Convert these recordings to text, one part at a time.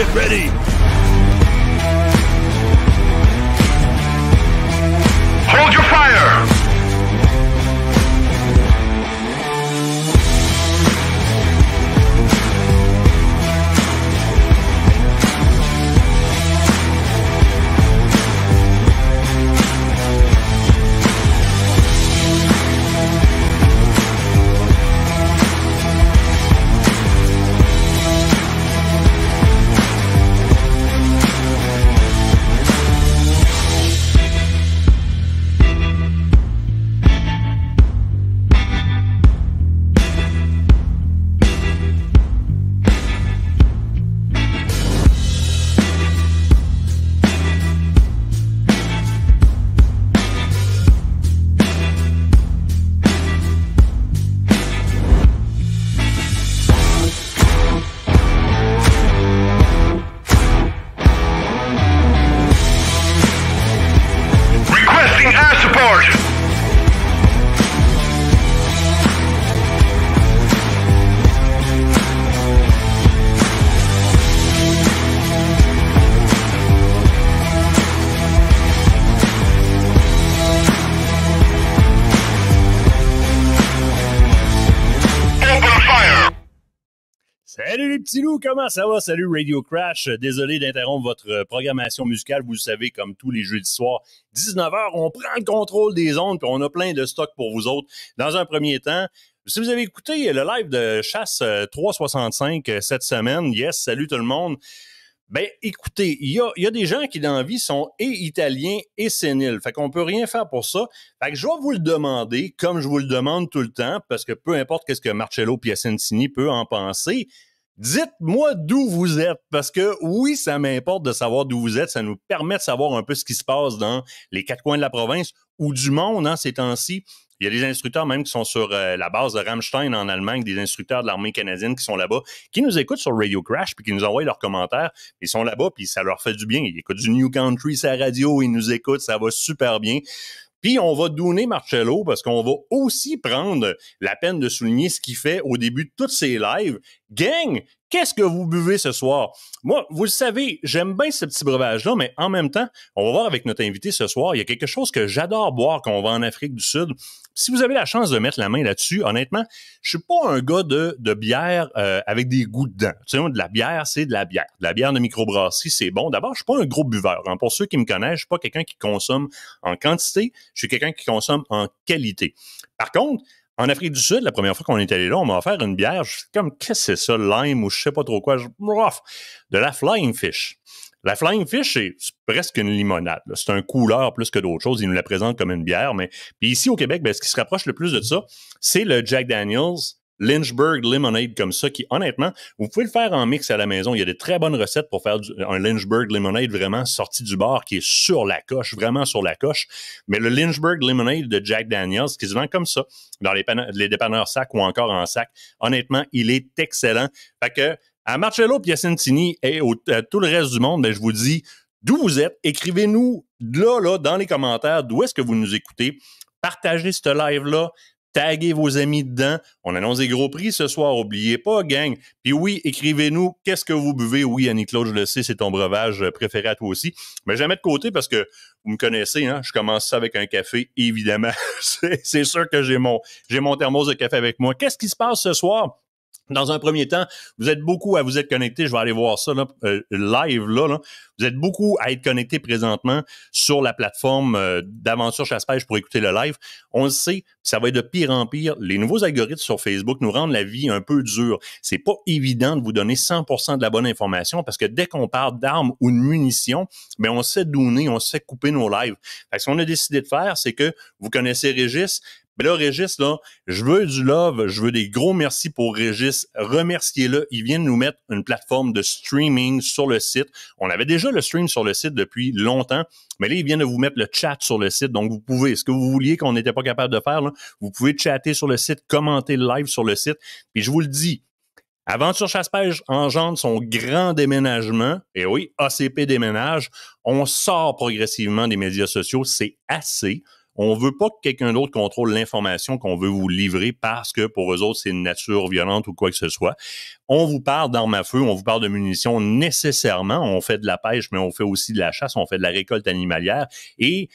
Get ready! comment ça va? Salut Radio Crash. Désolé d'interrompre votre euh, programmation musicale. Vous le savez, comme tous les jeudis soirs, 19h, on prend le contrôle des ondes, puis on a plein de stocks pour vous autres. Dans un premier temps, si vous avez écouté le live de Chasse 365 euh, euh, cette semaine, yes, salut tout le monde. Ben, écoutez, il y a, des gens qui, dans la vie, sont et italiens et séniles. Fait qu'on peut rien faire pour ça. Fait que je vais vous le demander, comme je vous le demande tout le temps, parce que peu importe qu'est-ce que Marcello Piacentini peut en penser, Dites-moi d'où vous êtes, parce que oui, ça m'importe de savoir d'où vous êtes. Ça nous permet de savoir un peu ce qui se passe dans les quatre coins de la province ou du monde en hein, ces temps-ci. Il y a des instructeurs même qui sont sur euh, la base de Ramstein en Allemagne, des instructeurs de l'armée canadienne qui sont là-bas, qui nous écoutent sur Radio Crash, puis qui nous envoient leurs commentaires. Ils sont là-bas, puis ça leur fait du bien. Ils écoutent du New Country, sa radio, ils nous écoutent, ça va super bien. Puis on va donner Marcello parce qu'on va aussi prendre la peine de souligner ce qu'il fait au début de toutes ses lives. Gang, qu'est-ce que vous buvez ce soir? Moi, vous le savez, j'aime bien ce petit breuvage-là, mais en même temps, on va voir avec notre invité ce soir, il y a quelque chose que j'adore boire quand on va en Afrique du Sud. Si vous avez la chance de mettre la main là-dessus, honnêtement, je suis pas un gars de, bière euh, avec des goûts dedans. Tu de la bière, c'est de la bière. De la bière de microbrasserie, c'est bon. D'abord, je suis pas un gros buveur. Hein. Pour ceux qui me connaissent, je suis pas quelqu'un qui consomme en quantité, je suis quelqu'un qui consomme en qualité. Par contre, en Afrique du Sud, la première fois qu'on est allé là, on m'a offert une bière. Je suis comme, qu'est-ce que c'est ça, lime ou je sais pas trop quoi. de la flying fish. La Flying Fish, c'est presque une limonade. C'est un couleur plus que d'autres choses. Ils nous la présentent comme une bière. Mais puis ici au Québec, ben ce qui se rapproche le plus de ça, c'est le Jack Daniels Lynchburg Lemonade comme ça, qui honnêtement, vous pouvez le faire en mix à la maison. Il y a des très bonnes recettes pour faire un Lynchburg Lemonade vraiment sorti du bar, qui est sur la coche, vraiment sur la coche. Mais le Lynchburg Lemonade de Jack Daniels, qui se vend comme ça, dans les, les dépanneurs sacs ou encore en sac, honnêtement, il est excellent. Fait que à Marcello Piacentini et à euh, tout le reste du monde, ben, je vous dis d'où vous êtes. Écrivez-nous là, là, dans les commentaires d'où est-ce que vous nous écoutez. Partagez ce live-là. Taguez vos amis dedans. On annonce des gros prix ce soir. Oubliez pas, gang. Puis oui, écrivez-nous qu'est-ce que vous buvez. Oui, Annie-Claude, je le sais, c'est ton breuvage euh, préféré à toi aussi. Mais jamais de côté parce que vous me connaissez, hein. je commence ça avec un café, évidemment. c'est sûr que j'ai mon, j'ai mon thermos de café avec moi. Qu'est-ce qui se passe ce soir? Dans un premier temps, vous êtes beaucoup à vous être connectés. Je vais aller voir ça euh, live là, Vous êtes beaucoup à être connectés présentement sur la plateforme euh, d'Aventure Chasse-Pêche pour écouter le live. On le sait, ça va être de pire en pire. Les nouveaux algorithmes sur Facebook nous rendent la vie un peu dure. C'est pas évident de vous donner 100% de la bonne information parce que dès qu'on parle d'armes ou de munitions, ben on sait donner, on sait couper nos lives. Fait que ce qu'on a décidé de faire, c'est que vous connaissez Régis, mais ben là, Régis, je veux du love, je veux des gros merci pour Régis. Remerciez-le. Il vient de nous mettre une plateforme de streaming sur le site. On avait déjà le stream sur le site depuis longtemps, mais là, il vient de vous mettre le chat sur le site. Donc, vous pouvez, ce que vous vouliez qu'on n'était pas capable de faire, vous pouvez chatter sur le site, commenter live sur le site. Puis je vous le dis, Aventure Chasse-Pêche engendre son grand déménagement. Et oui, ACP déménage. On sort progressivement des médias sociaux. C'est assez. On veut pas que quelqu'un d'autre contrôle l'information qu'on veut vous livrer parce que pour eux autres, c'est une nature violente ou quoi que ce soit. On vous parle d'armes à feu, on vous parle de munitions nécessairement. On fait de la pêche, mais on fait aussi de la chasse, on fait de la récolte animalière. Et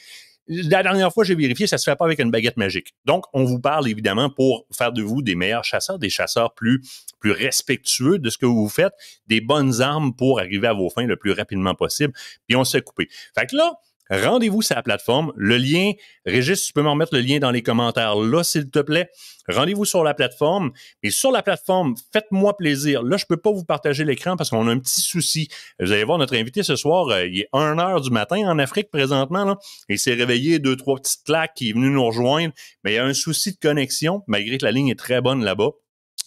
la dernière fois, j'ai vérifié, ça se fait pas avec une baguette magique. Donc, on vous parle évidemment pour faire de vous des meilleurs chasseurs, des chasseurs plus, plus respectueux de ce que vous faites, des bonnes armes pour arriver à vos fins le plus rapidement possible, puis on se coupé. Fait que là, rendez-vous sur la plateforme. Le lien, Régis, tu peux me remettre le lien dans les commentaires là, s'il te plaît. Rendez-vous sur la plateforme. et sur la plateforme, faites-moi plaisir. Là, je peux pas vous partager l'écran parce qu'on a un petit souci. Vous allez voir notre invité ce soir. Euh, il est 1 heure du matin en Afrique présentement. Il s'est réveillé deux, trois petites claques qui est venu nous rejoindre. Mais il y a un souci de connexion, malgré que la ligne est très bonne là-bas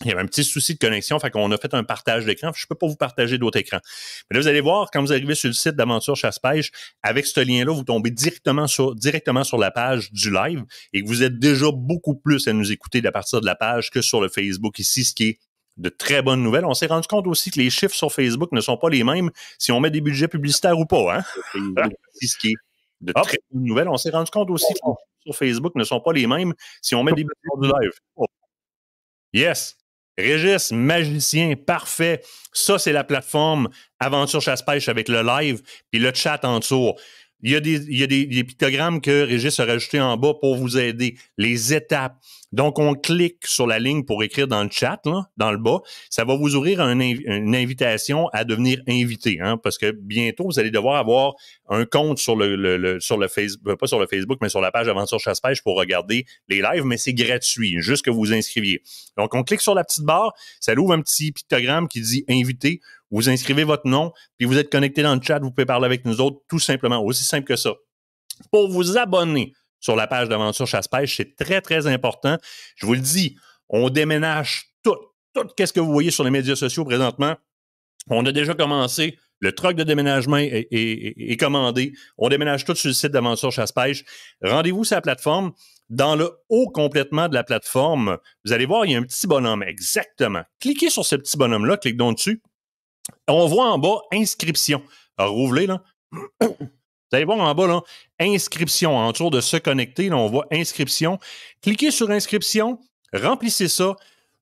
il y avait un petit souci de connexion, fait qu'on a fait un partage d'écran. Je ne peux pas vous partager d'autres écrans. Mais là, vous allez voir, quand vous arrivez sur le site d'Aventure Chasse-Pêche, avec ce lien-là, vous tombez directement sur, directement sur la page du live et que vous êtes déjà beaucoup plus à nous écouter à partir de la page que sur le Facebook ici, ce qui est de très bonnes nouvelles. On s'est rendu compte aussi que les chiffres sur Facebook ne sont pas les mêmes si on met des budgets publicitaires ou pas, hein? ce qui est de très bonnes nouvelles. On s'est rendu compte aussi que les chiffres sur Facebook ne sont pas les mêmes si on met des budgets du live. Oh. Yes! Régis, magicien, parfait. Ça, c'est la plateforme Aventure Chasse-Pêche avec le live, puis le chat en tour. Il y a, des, y a des, des, pictogrammes que Régis a rajoutés en bas pour vous aider. Les étapes, donc, on clique sur la ligne pour écrire dans le chat, là, dans le bas. Ça va vous ouvrir une invitation à devenir invité, hein, parce que bientôt, vous allez devoir avoir un compte sur le, sur le Facebook, euh, pas sur le Facebook, mais sur la page Aventure Chasse-Pêche pour regarder les lives, mais c'est gratuit, juste que vous vous inscriviez. Donc, on clique sur la petite barre, ça ouvre un petit pictogramme qui dit invité. Vous inscrivez votre nom, puis vous êtes connecté dans le chat, vous pouvez parler avec nous autres, tout simplement, aussi simple que ça. Pour vous abonner, sur la page d'aventure chasse-pêche. C'est très, très important. Je vous le dis, on déménage tout, tout qu'est-ce que vous voyez sur les médias sociaux présentement. On a déjà commencé. Le truck de déménagement est, commandé. On déménage tout sur le site d'Aventure Chasse-Pêche. Rendez-vous sur la plateforme. Dans le haut complètement de la plateforme, vous allez voir, il y a un petit bonhomme. Exactement. Cliquez sur ce petit bonhomme-là, cliquez donc dessus. On voit en bas inscription. Alors, là. Vous allez voir en bas, là, inscription. En dessous de se connecter, on voit inscription. Cliquez sur inscription, remplissez ça.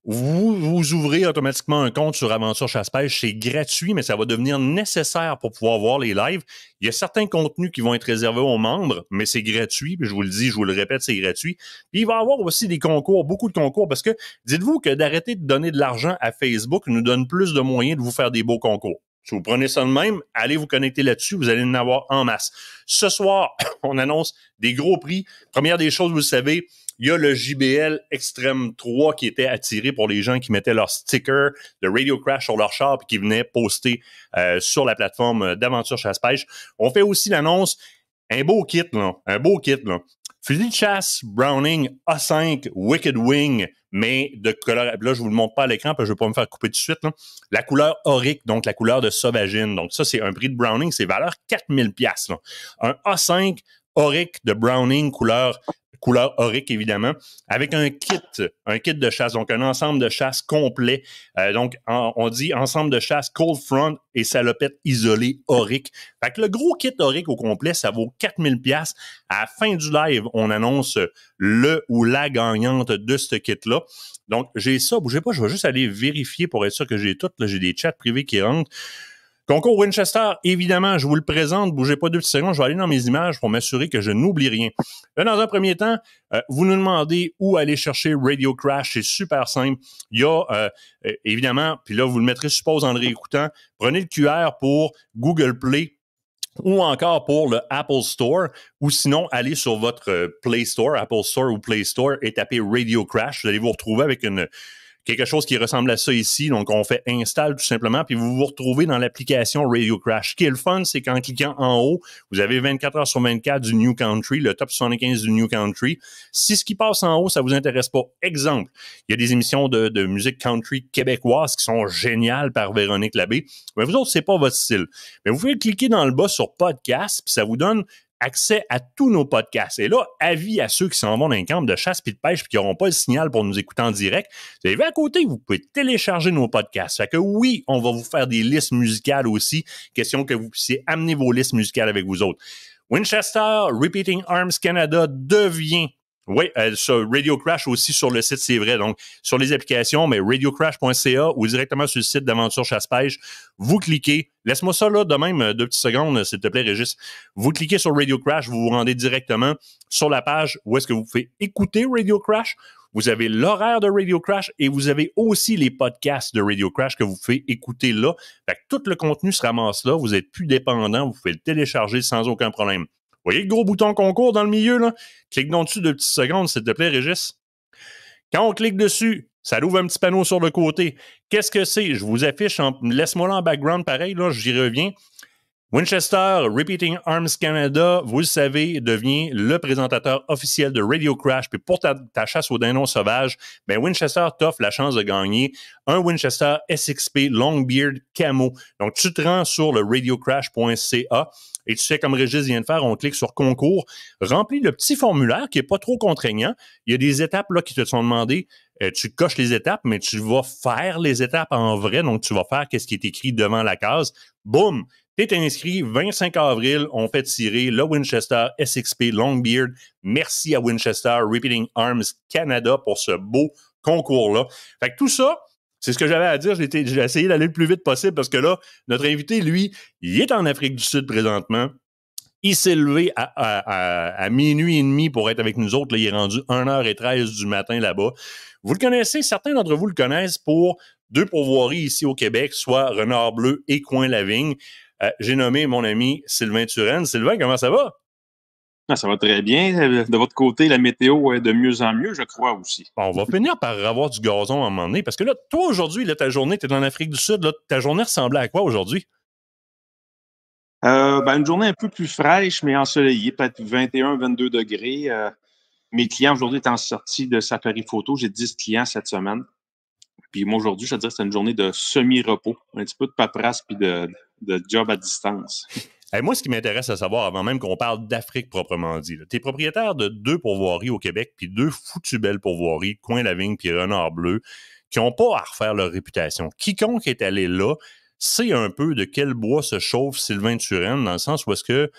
Vous, vous ouvrez automatiquement un compte sur Aventure Chasse-Pêche. C'est gratuit, mais ça va devenir nécessaire pour pouvoir voir les lives. Il y a certains contenus qui vont être réservés aux membres, mais c'est gratuit. je vous le dis, je vous le répète, c'est gratuit. Puis il va y avoir aussi des concours, beaucoup de concours, parce que dites-vous que d'arrêter de donner de l'argent à Facebook nous donne plus de moyens de vous faire des beaux concours. Si vous prenez ça de même, allez vous connecter là-dessus, vous allez en avoir en masse. Ce soir, on annonce des gros prix. Première des choses, vous le savez, il y a le JBL Extreme 3 qui était attiré pour les gens qui mettaient leur sticker de Radio Crash sur leur char et qui venaient poster euh, sur la plateforme d'Aventure Chasse-Pêche. On fait aussi l'annonce, un beau kit, là, un beau kit. Là. Fusil de chasse Browning A5 Wicked Wing mais de couleur. Là, je vous le montre pas à l'écran parce que je vais pas me faire couper tout de suite. La couleur aurique, donc la couleur de sauvagine. Donc ça, c'est un prix de Browning, c'est valeur 4000 pièces. Un A5 auric de Browning couleur couleur aurique évidemment, avec un kit, un kit de chasse, donc un ensemble de chasse complet. Euh, donc on dit ensemble de chasse Cold Front et salopette isolée aurique. Fait que le gros kit aurique au complet, ça vaut 4000 pièces. À la fin du live, on annonce le ou la gagnante de ce kit-là. Donc j'ai ça, bougez pas, je vais juste aller vérifier pour être sûr que j'ai tout. Là, j'ai des chats privés qui rentrent. Concours Winchester, évidemment, je vous le présente, bougez pas deux petites secondes, je vais aller dans mes images pour m'assurer que je n'oublie rien. Là, dans un premier temps, euh, vous nous demandez où aller chercher Radio Crash, c'est super simple. Il y a, euh, euh, évidemment, puis là, vous le mettrez, suppose, en réécoutant, prenez le QR pour Google Play ou encore pour le Apple Store, ou sinon, allez sur votre Play Store, Apple Store ou Play Store et tapez Radio Crash. Vous allez vous retrouver avec une, quelque chose qui ressemble à ça ici. Donc, on fait install tout simplement, puis vous vous retrouvez dans l'application Radio Crash. Ce qui est le fun, c'est qu'en cliquant en haut, vous avez 24 heures sur 24 du New Country, le top 75 du New Country. Si ce qui passe en haut, ça vous intéresse pas, exemple, il y a des émissions de, musique country québécoise qui sont géniales par Véronique Labbé. Mais vous autres, c'est pas votre style. Mais vous pouvez cliquer dans le bas sur podcast, puis ça vous donne accès à tous nos podcasts. Et là, avis à ceux qui s'en vont dans un camp de chasse et de pêche puis qui n'auront pas le signal pour nous écouter en direct. Vous avez à côté, vous pouvez télécharger nos podcasts. Fait que oui, on va vous faire des listes musicales aussi. Question que vous puissiez amener vos listes musicales avec vous autres. Winchester Repeating Arms Canada devient oui, euh, Radio Crash aussi sur le site, c'est vrai. Donc, sur les applications, mais radiocrash.ca ou directement sur le site d'Aventure Chasse-Pêche, vous cliquez. Laisse-moi ça là de même, euh, deux petites secondes, s'il te plaît, Régis. Vous cliquez sur Radio Crash, vous vous rendez directement sur la page où est-ce que vous pouvez écouter Radio Crash. Vous avez l'horaire de Radio Crash et vous avez aussi les podcasts de Radio Crash que vous pouvez écouter là. Fait tout le contenu se ramasse là. Vous êtes plus dépendant. Vous pouvez le télécharger sans aucun problème. Vous voyez le gros bouton concours dans le milieu, là? Clique donc dessus deux petites secondes, s'il te plaît, Régis. Quand on clique dessus, ça ouvre un petit panneau sur le côté. Qu'est-ce que c'est? Je vous affiche, en... laisse-moi là en background pareil, là, j'y reviens. Winchester Repeating Arms Canada, vous le savez, devient le présentateur officiel de Radio Crash. Puis pour ta, chasse aux dindons sauvages, ben Winchester t'offre la chance de gagner un Winchester SXP Longbeard Camo. Donc tu te rends sur le radiocrash.ca et tu sais, comme Régis vient de faire, on clique sur concours, remplis le petit formulaire qui est pas trop contraignant. Il y a des étapes là qui te sont demandées. Euh, tu coches les étapes, mais tu vas faire les étapes en vrai. Donc, tu vas faire ce qui est écrit devant la case. Boum! T'es inscrit 25 avril, on fait tirer le Winchester SXP Longbeard. Merci à Winchester Repeating Arms Canada pour ce beau concours-là. Fait que tout ça, c'est ce que j'avais à dire. J'ai essayé d'aller le plus vite possible parce que là, notre invité, lui, il est en Afrique du Sud présentement. Il s'est levé à, minuit et demi pour être avec nous autres. il est rendu 1h13 du matin là-bas. Vous le connaissez, certains d'entre vous le connaissent pour deux pourvoiries ici au Québec, soit Renard Bleu et Coin Lavigne. Euh, j'ai nommé mon ami Sylvain Turenne. Sylvain, comment ça va? Ah, ça va très bien. Euh, de votre côté, la météo est de mieux en mieux, je crois aussi. On va finir par avoir du gazon à un moment donné. Parce que là, toi, aujourd'hui, ta journée, tu es en Afrique du Sud. ta journée ressemblait à quoi aujourd'hui? Euh, ben, une journée un peu plus fraîche, mais ensoleillée, peut-être 21-22 degrés. Euh, mes clients aujourd'hui en sortie de Safari Photo, j'ai 10 clients cette semaine. Puis moi, aujourd'hui, je te dirais c'est une journée de semi-repos, un petit peu de paperasse puis de job à distance. moi, ce qui m'intéresse à savoir, avant même qu'on parle d'Afrique proprement dit, tu es propriétaire de deux pourvoiries au Québec, puis deux foutues belles pourvoiries, Coin-Lavigne puis Renard Bleu, qui n'ont pas à refaire leur réputation. Quiconque est allé là sait un peu de quel bois se chauffe Sylvain Turenne, dans le sens où est-ce que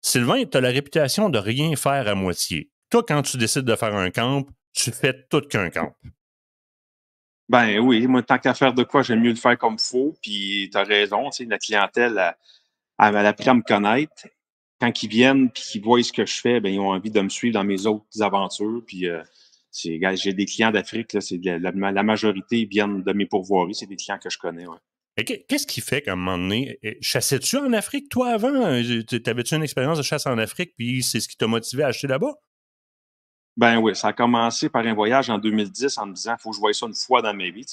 Sylvain, tu as la réputation de rien faire à moitié. Toi, quand tu décides de faire un camp, tu fais tout qu'un camp. Ben oui, moi, tant qu'à faire de quoi, j'aime mieux le faire comme il faut, puis tu as raison, la clientèle elle a appris à me connaître. Quand ils viennent puis qu'ils voient ce que je fais, ben ils ont envie de me suivre dans mes autres aventures. Puis euh, j'ai des clients d'Afrique, c'est la, majorité viennent de mes pourvoiries, c'est des clients que je connais. Qu'est-ce qui fait qu'à un moment donné, chassais-tu en Afrique toi avant? Euh, t'avais-tu une expérience de chasse en Afrique, puis c'est ce qui t'a motivé à acheter là-bas? Ben oui, ça a commencé par un voyage en 2010 en me disant, faut que je voie ça une fois dans ma vie.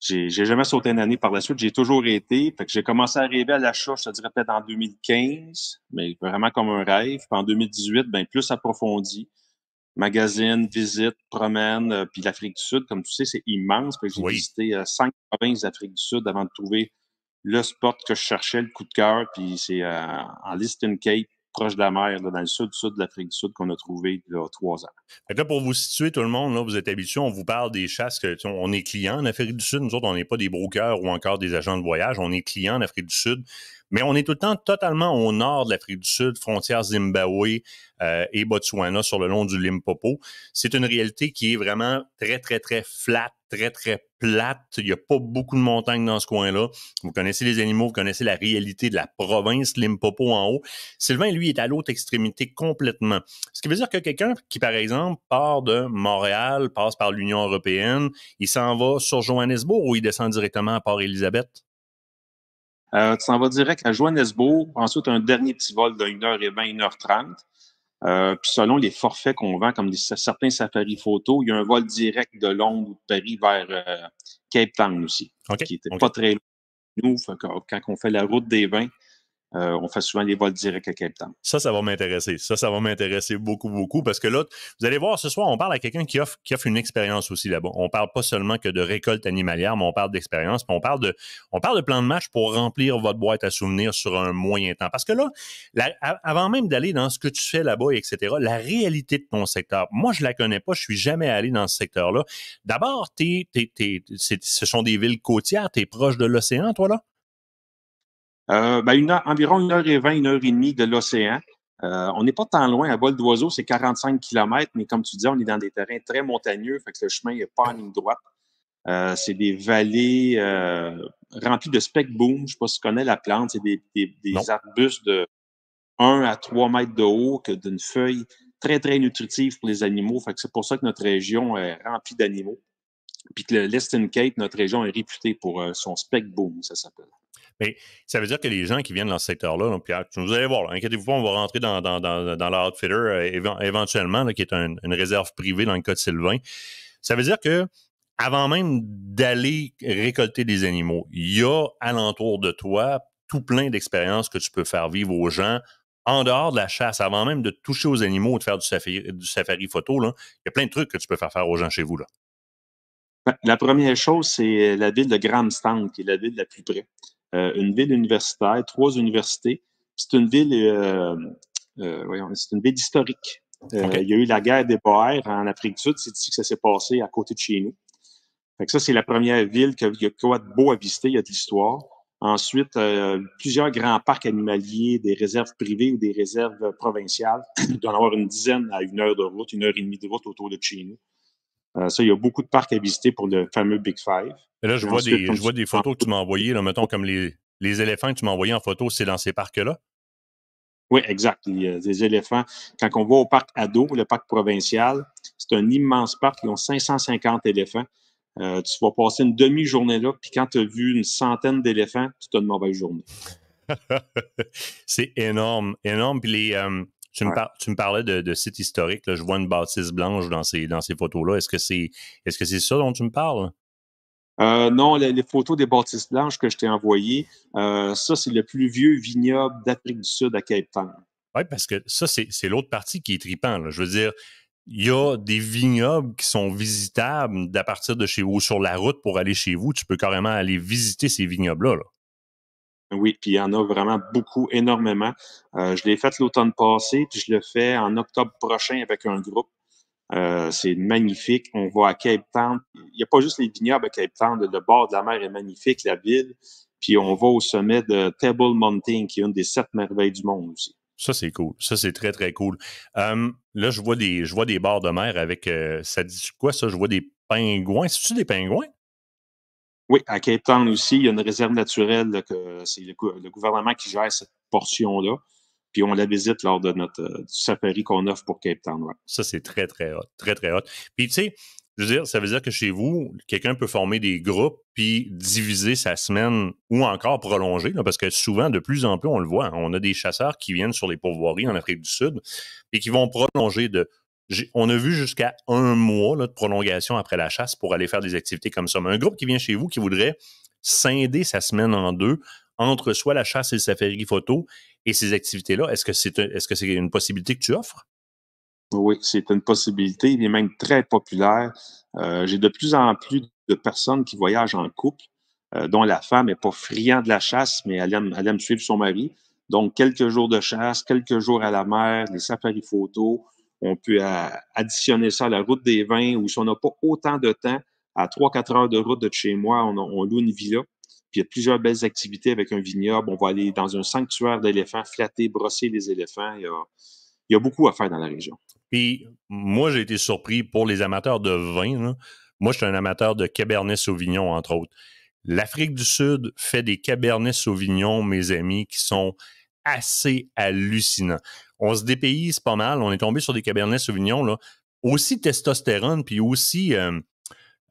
J'ai, j'ai jamais sauté une année par la suite. J'ai toujours été. Fait que j'ai commencé à rêver à l'achat, je te dirais peut-être en 2015, mais vraiment comme un rêve. Puis en 2018, ben plus approfondi. Magazine, visite, promène, euh, puis l'Afrique du Sud, comme tu sais, c'est immense. que j'ai visité euh, cinq provinces d'Afrique du Sud avant de trouver le sport que je cherchais, le coup de cœur. Puis c'est euh, en Liston Cape, proche de la mer, dans le sud, sud de l'Afrique du Sud, qu'on a trouvé il y a trois ans. là, pour vous situer tout le monde, là, vous êtes habitué, on vous parle des chasses, que, on est client en Afrique du Sud, nous autres, on n'est pas des brokers ou encore des agents de voyage, on est client en Afrique du Sud. Mais on est tout le temps totalement au nord de l'Afrique du Sud, frontière Zimbabwe euh, et Botswana sur le long du Limpopo. C'est une réalité qui est vraiment très, très, très flat, très, très plate. Il n'y a pas beaucoup de montagnes dans ce coin-là. Vous connaissez les animaux, vous connaissez la réalité de la province Limpopo en haut. Sylvain, lui, est à l'autre extrémité complètement. Ce qui veut dire que quelqu'un qui, par exemple, part de Montréal, passe par l'Union européenne, il s'en va sur Johannesburg ou il descend directement à Port-Élisabeth? Euh, tu s'en vas direct à Johannesburg, ensuite un dernier petit vol de heure et 20 1h30. Euh, puis selon les forfaits qu'on vend, comme certains safaris photo, il y a un vol direct de Londres ou de Paris vers euh, Cape Town aussi, qui n'était pas très loin nous. Quand on fait la route des vins, euh, on fait souvent des vols directs à Cape temps. Ça, ça va m'intéresser. Ça, ça va m'intéresser beaucoup, beaucoup, parce que là, vous allez voir, ce soir, on parle à quelqu'un qui offre, une expérience aussi là-bas. On parle pas seulement que de récolte animalière, mais on parle d'expérience, on parle de, on parle de plan de match pour remplir votre boîte à souvenirs sur un moyen temps. Parce que là, avant même d'aller dans ce que tu fais là-bas, etc., la réalité de ton secteur, moi, je la connais pas, je suis jamais allé dans ce secteur-là. D'abord, ce sont des villes côtières, tu es proche de l'océan, toi, là? Euh, ben une environ 1 heure et 20, une heure et demie de l'océan. Euh, on n'est pas tant loin à vol d'oiseau, c'est 45 km, mais comme tu dis, on est dans des terrains très montagneux, fait que le chemin n'est pas en ligne droite. Euh, c'est des vallées remplies de spec boom. Je ne sais pas si tu connais la plante, c'est des, des, arbustes de 1 à 3 mètres de haut, d'une feuille très, très nutritive pour les animaux. Fait que c'est pour ça que notre région est remplie d'animaux. Puis que Leston Kate, notre région, est réputée pour euh, son spec boom, ça s'appelle. Mais ça veut dire que les gens qui viennent dans ce secteur-là, Pierre, vous allez voir, inquiétez-vous pas, on va rentrer dans, dans, dans, l'Outfitter euh, éventuellement, qui est une réserve privée dans le cas Sylvain. Ça veut dire que avant même d'aller récolter des animaux, il y a alentour de toi tout plein d'expériences que tu peux faire vivre aux gens en dehors de la chasse, avant même de toucher aux animaux ou de faire du safari, du safari photo. Là, il y a plein de trucs que tu peux faire faire aux gens chez vous. Là. Ben, la première chose, c'est euh, la ville de Grahamstown, qui est la ville la plus près. Euh, une ville universitaire, trois universités. C'est une ville, euh, c'est une ville historique. Il y a eu la guerre des Boers en Afrique du Sud. C'est ici que ça s'est passé à côté de chez nous. Fait ça, c'est la première ville qu'il y a de beau à visiter. Il y a de l'histoire. Ensuite, plusieurs grands parcs animaliers, des réserves privées ou des réserves provinciales. Il doit en avoir une dizaine à une heure de route, une heure et demie de route autour de chez nous. Euh, ça, il y a beaucoup de parcs à visiter pour le fameux Big Five. là, je vois, des, photos que tu m'as envoyées, mettons comme les, les éléphants que tu m'as envoyés en photo, c'est dans ces parcs-là? Oui, exact. a des éléphants. Quand on va au parc Ado, le parc provincial, c'est un immense parc. Ils ont 550 éléphants. Euh, tu vas passer une demi-journée là, puis quand tu as vu une centaine d'éléphants, tu as une mauvaise journée. c'est énorme, énorme. Puis les, euh, tu, me, parlais de, sites historiques. je vois une bâtisse blanche dans ces, photos-là. Est-ce que c'est ça dont tu me parles? Euh, non, les, photos des bâtisses blanches que je t'ai envoyées, euh, ça, c'est le plus vieux vignoble d'Afrique du Sud à Cape Town. Oui, parce que ça, c'est l'autre partie qui est tripant. Je veux dire, il y a des vignobles qui sont visitables d'à partir de chez vous, sur la route pour aller chez vous. Tu peux carrément aller visiter ces vignobles-là. là oui, puis il y en a vraiment beaucoup, énormément. Euh, je l'ai fait l'automne passé, puis je le fais en octobre prochain avec un groupe. Euh, c'est magnifique. On va à Cape Town. Il n'y a pas juste les vignobles à Cape Town. Le bord de la mer est magnifique, la ville. Puis on va au sommet de Table Mountain, qui est une des sept merveilles du monde aussi. Ça, c'est cool. Ça, c'est très, très cool. Euh, là, je vois des je vois des bords de mer avec. ça dit quoi, ça? Je vois des pingouins. C'est-tu des pingouins? Oui, à Cape Town aussi, il y a une réserve naturelle, que c'est le, gouvernement qui gère cette portion-là. Puis on la visite lors de notre euh, safari qu'on offre pour Cape Town. Ça, c'est très, très hot. Très, très hot. Puis tu sais, je veux dire, ça veut dire que chez vous, quelqu'un peut former des groupes puis diviser sa semaine ou encore prolonger, parce que souvent, de plus en plus, on le voit, hein, on a des chasseurs qui viennent sur les pourvoiries en Afrique du Sud et qui vont prolonger de on a vu jusqu'à un mois de prolongation après la chasse pour aller faire des activités comme ça. Mais un groupe qui vient chez vous qui voudrait scinder sa semaine en deux entre soit la chasse et le safari photo et ces activités-là, est-ce que c'est est -ce c'est une possibilité que tu offres? Oui, c'est une possibilité. Il est même très populaire. Euh, j'ai de plus en plus de personnes qui voyagent en couple, euh, dont la femme n'est pas friande de la chasse, mais elle aime, suivre son mari. Donc, quelques jours de chasse, quelques jours à la mer, les safaris photo on peut euh, additionner ça à la route des vins ou si on n'a pas autant de temps, à 3-4 heures de route de chez moi, on, loue une villa. Puis il y a plusieurs belles activités avec un vignoble. On va aller dans un sanctuaire d'éléphants, flatter, brosser les éléphants. Il y, a, beaucoup à faire dans la région. Puis moi, j'ai été surpris pour les amateurs de vin. Moi, je suis un amateur de Cabernet Sauvignon, entre autres. L'Afrique du Sud fait des Cabernet Sauvignon, mes amis, qui sont assez hallucinants on se dépayse pas mal. On est tombé sur des Cabernet Sauvignon, là, aussi testostérone, puis aussi, euh,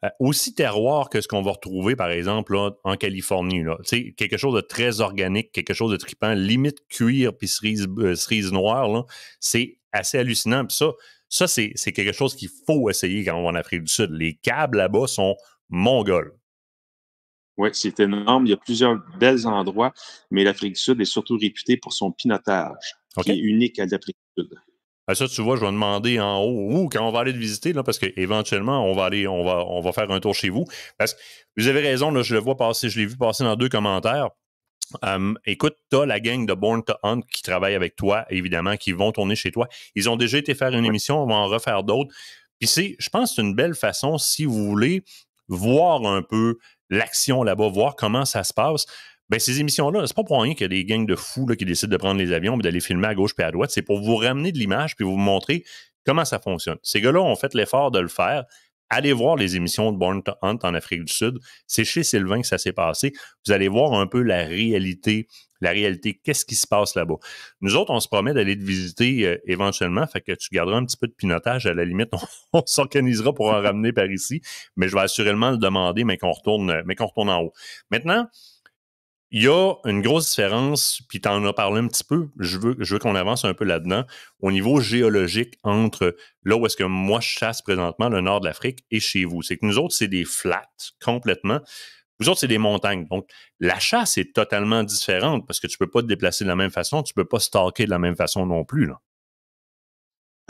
euh, aussi terroir que ce qu'on va retrouver, par exemple, là, en Californie. Là. Quelque chose de très organique, quelque chose de tripant, limite cuir puis cerise, euh, noire. C'est assez hallucinant. Puis ça, ça c'est quelque chose qu'il faut essayer quand on va en Afrique du Sud. Les câbles là-bas sont mongols. Oui, c'est énorme. Il y a plusieurs belles endroits, mais l'Afrique du Sud est surtout réputée pour son pinotage unique à la ben, ça, tu vois, je vais demander en haut ou quand on va aller te visiter, là, parce qu'éventuellement, on va aller, on va, on va faire un tour chez vous. Parce que vous avez raison, je le vois passer, je l'ai vu passer dans deux commentaires. écoute, as la gang de Born to Hunt qui travaille avec toi, évidemment, qui vont tourner chez toi. Ils ont déjà été faire une émission, on va en refaire d'autres. Puis c'est, je pense, c'est une belle façon, si vous voulez, voir un peu l'action là-bas, voir comment ça se passe ben, ces émissions-là, c'est pas pour rien que des gangs de fous qui décident de prendre les avions et d'aller filmer à gauche et à droite. C'est pour vous ramener de l'image puis vous montrer comment ça fonctionne. Ces gars-là ont fait l'effort de le faire. Allez voir les émissions de Born to Hunt en Afrique du Sud. C'est chez Sylvain que ça s'est passé. Vous allez voir un peu la réalité, la réalité, qu'est-ce qui se passe là-bas. Nous autres, on se promet d'aller te visiter euh, éventuellement, fait que tu garderas un petit peu de pinotage. À la limite, on, s'organisera pour en ramener par ici, mais je vais assurément le demander, mais qu'on retourne, mais qu'on retourne en haut. Maintenant, il y a une grosse différence, puis tu en as parlé un petit peu, je veux, je veux qu'on avance un peu là-dedans, au niveau géologique entre là où est-ce que moi je chasse présentement, le nord de l'Afrique, et chez vous. C'est que nous autres, c'est des flats complètement. Vous autres, c'est des montagnes. Donc, la chasse est totalement différente parce que tu ne peux pas te déplacer de la même façon, tu ne peux pas stalker de la même façon non plus.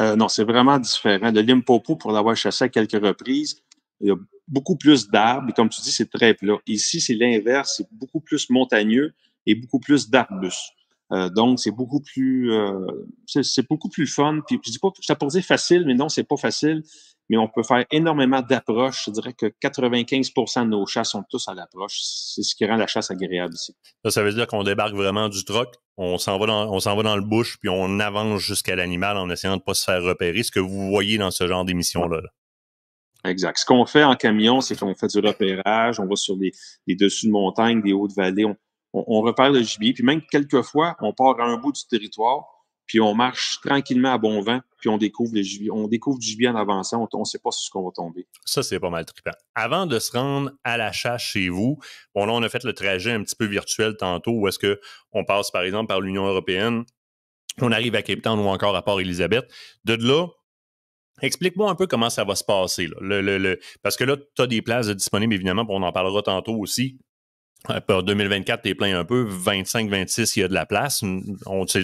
Euh, non, c'est vraiment différent. De Limpopo, pour l'avoir chassé à quelques reprises, il y a beaucoup plus d'arbres. Comme tu dis, c'est très plat. Ici, c'est l'inverse. C'est beaucoup plus montagneux et beaucoup plus d'arbustes. Euh, donc, c'est beaucoup plus, euh, c'est beaucoup plus fun. Puis, je dis pas, ça pour dire facile, mais non, c'est pas facile. Mais on peut faire énormément d'approches. Je dirais que 95% de nos chats sont tous à l'approche. C'est ce qui rend la chasse agréable ici. Ça, ça veut dire qu'on débarque vraiment du troc, on s'en va dans, on dans le bush, puis on avance jusqu'à l'animal en essayant de pas se faire repérer. Ce que vous voyez dans ce genre d'émission là. Exact. Ce qu'on fait en camion, c'est qu'on fait du repérage, on va sur les dessus de montagne, des hautes vallées, on, on, repère le gibier, puis même quelquefois, on part à un bout du territoire, puis on marche tranquillement à bon vent, puis on découvre le gibier, on découvre du gibier en avançant, on ne sait pas sur ce qu'on va tomber. Ça, c'est pas mal trippant. Avant de se rendre à la chasse chez vous, bon là, on a fait le trajet un petit peu virtuel tantôt, où est-ce qu'on passe, par exemple, par l'Union européenne, on arrive à Cape Town ou encore à Port-Élisabeth. De là, Explique-moi un peu comment ça va se passer. Le, parce que là, tu as des places disponibles, évidemment, on en parlera tantôt aussi. Pour 2024, es plein un peu. 25-26, il y a de la place.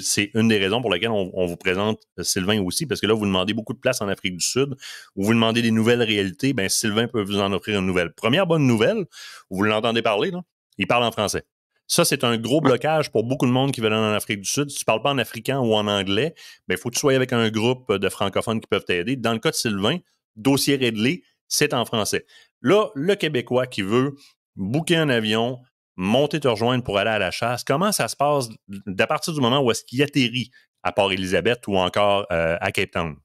C'est une des raisons pour lesquelles on, vous présente euh, Sylvain aussi, parce que là, vous demandez beaucoup de place en Afrique du Sud, vous demandez des nouvelles réalités. Ben, Sylvain peut vous en offrir une nouvelle. Première bonne nouvelle, vous l'entendez parler, là, il parle en français. Ça, c'est un gros blocage pour beaucoup de monde qui veulent aller en Afrique du Sud. Si tu ne parles pas en africain ou en anglais, il ben, faut que tu sois avec un groupe euh, de francophones qui peuvent t'aider. Dans le cas de Sylvain, dossier réglé, c'est en français. Là, le Québécois qui veut booker un avion, monter te rejoindre pour aller à la chasse, comment ça se passe d'à partir du moment où est-ce qu'il atterrit à Port-Élisabeth ou encore euh, à Cape Town?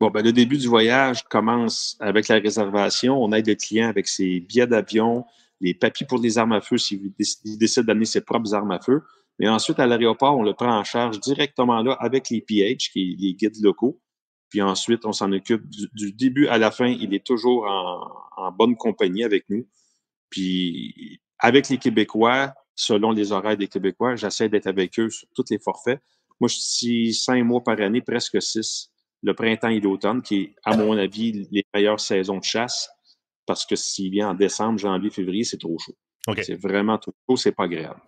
Bon, ben, le début du voyage commence avec la réservation. On aide le client avec ses billets d'avion, les papiers pour les armes à feu s'il décide d'amener ses propres armes à feu. Mais ensuite, à l'aéroport, on le prend en charge directement là avec les PH, qui est les guides locaux. Puis ensuite, on s'en occupe du, début à la fin. Il est toujours en, bonne compagnie avec nous. Puis avec les Québécois, selon les horaires des Québécois, j'essaie d'être avec eux sur tous les forfaits. Moi, je suis cinq mois par année, presque six, le printemps et l'automne, qui est, à mon avis, les meilleures saisons de chasse parce que s'il vient en décembre, janvier, février, c'est trop chaud. C'est vraiment trop chaud, c'est pas agréable.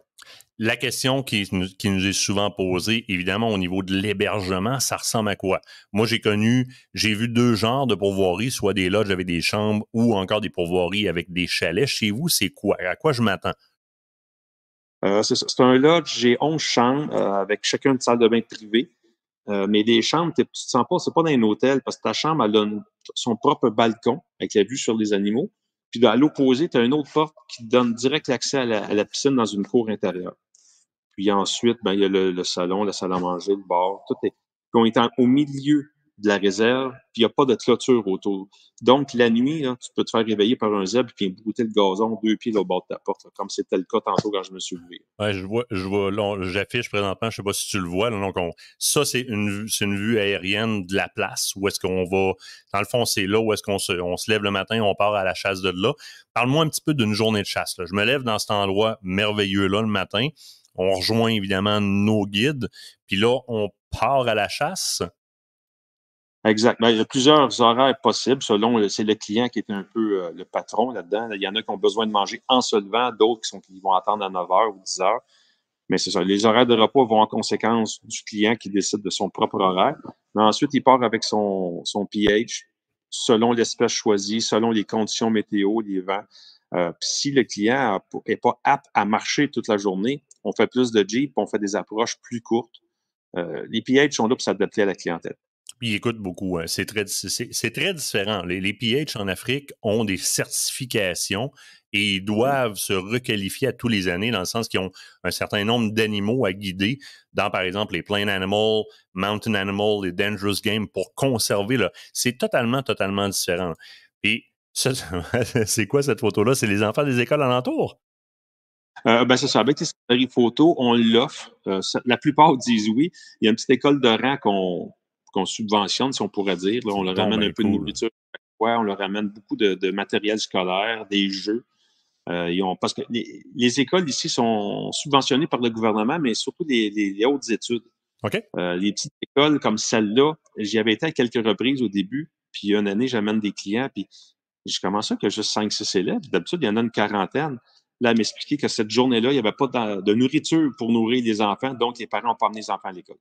La question qui, nous est souvent posée, évidemment, au niveau de l'hébergement, ça ressemble à quoi? Moi, j'ai connu, j'ai vu deux genres de pourvoiries, soit des lodges avec des chambres ou encore des pourvoiries avec des chalets. Chez vous, c'est quoi? À quoi je m'attends? Euh, c'est un lodge, j'ai 11 chambres euh, avec chacune une salle de bain privée. Euh, mais des chambres, tu te sens pas, c'est pas dans un hôtel, parce que ta chambre, elle a son propre balcon avec la vue sur les animaux. Puis à l'opposé, tu as une autre porte qui donne direct l'accès à, la, piscine dans une cour intérieure. Puis ensuite, ben, il y a le, salon, la salle à manger, le bar, tout est. au milieu de la réserve, puis il n'y a pas de clôture autour. Donc, la nuit, tu peux te faire réveiller par un zèbre puis brouter le gazon deux pieds au bord de ta porte, comme c'était le cas tantôt quand je me suis levé. Ouais, je vois, je vois, j'affiche présentement, je ne sais pas si tu le vois. ça, c'est une, vue aérienne de la place où est-ce qu'on va. Dans le fond, c'est là où est-ce qu'on se, se lève le matin, on part à la chasse de là. Parle-moi un petit peu d'une journée de chasse. Je me lève dans cet endroit merveilleux-là le matin. On rejoint évidemment nos guides. Puis là, on part à la chasse. Exact. Ben, il y a plusieurs horaires possibles selon c'est le client qui est un peu euh, le patron là-dedans. Il y en a qui ont besoin de manger en se levant, d'autres qui, sont, qui vont attendre à 9 h ou 10 h. Mais c'est ça. Les horaires de repos vont en conséquence du client qui décide de son propre horaire. Mais ensuite, il part avec son, son pH selon l'espèce choisie, selon les conditions météo, les vents. Euh, si le client n'est pas apte à marcher toute la journée, on fait plus de jeep, on fait des approches plus courtes. Euh, les pH sont là pour s'adapter à la clientèle ils écoutent beaucoup. Hein, c'est très, très, différent. Les, PH en Afrique ont des certifications et ils doivent se requalifier à tous les années dans le sens qu'ils ont un certain nombre d'animaux à guider dans, par exemple, les Plain Animal, Mountain Animal, les Dangerous Game pour conserver. Là. C'est totalement, totalement différent. Et c'est quoi cette photo-là? C'est les enfants des écoles alentours? Euh, ben, c'est ça. Avec les photos, on l'offre. Euh, la plupart disent oui. Il y a une petite école de rang qu'on qu'on subventionne, si on pourrait dire. on leur ramène un peu de nourriture. on leur ramène beaucoup de, matériel scolaire, des jeux. Euh, parce que les, écoles ici sont subventionnées par le gouvernement, mais surtout les, hautes études. Euh, les petites écoles comme celle-là, j'y avais été à quelques reprises au début, puis une année, j'amène des clients, puis je commence avec juste 5-6 élèves. D'habitude, il y en a une quarantaine. Là, m'expliquer que cette journée-là, il n'y avait pas de, nourriture pour nourrir les enfants, donc les parents ont pas amené les enfants à l'école.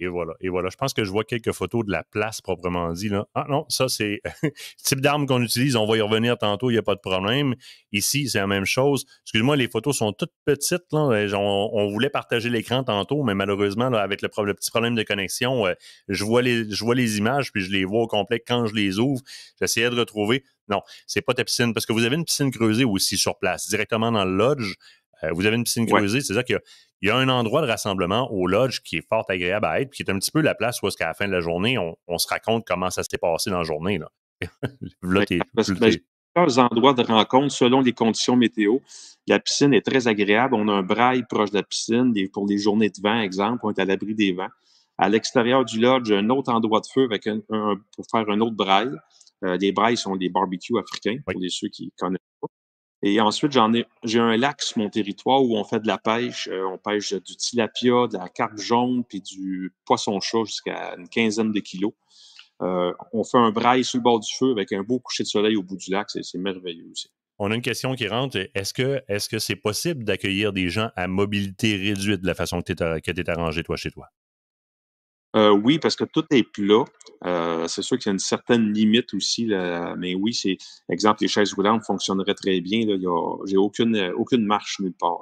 et voilà, et voilà. Je pense que je vois quelques photos de la place proprement dit. Ah non, ça, c'est le type d'arme qu'on utilise, on va y revenir tantôt, il n'y a pas de problème. Ici, c'est la même chose. Excuse-moi, les photos sont toutes petites. Euh, on, voulait partager l'écran tantôt, mais malheureusement, avec le, petit problème de connexion, euh, je, vois les, je vois les images, puis je les vois au complet quand je les ouvre. J'essayais de retrouver. Non, c'est pas ta piscine, parce que vous avez une piscine creusée aussi sur place, directement dans le lodge. Euh, vous avez une piscine creusée, c'est-à-dire qu'il y, a un endroit de rassemblement au lodge qui est fort agréable à être, qui est un petit peu la place où à ce qu'à la fin de la journée, on, se raconte comment ça s'est passé dans la journée. Là, y a ben, plusieurs endroits de rencontre selon les conditions météo. La piscine est très agréable. On a un braille proche de la piscine. pour les journées de vent, exemple, on est à l'abri des vents. À l'extérieur du lodge, un autre endroit de feu avec pour faire un autre braille. Euh, les brailles sont des barbecues africains, pour ceux qui connaissent pas. Et ensuite, j'ai un lac sur mon territoire où on fait de la pêche. Euh, on pêche du tilapia, de la carpe jaune, puis du poisson-chat jusqu'à une quinzaine de kilos. Euh, on fait un braille sur le bord du feu avec un beau coucher de soleil au bout du lac. C'est, c'est merveilleux aussi. On a une question qui rentre. Est-ce que, est-ce que c'est possible d'accueillir des gens à mobilité réduite de la façon que tu es arrangé, toi, chez toi? Euh, oui, parce que tout est plat. Euh, c'est sûr qu'il y a une certaine limite aussi, mais oui, c'est exemple, les chaises roulantes fonctionneraient très bien. J'ai aucune, aucune marche nulle part.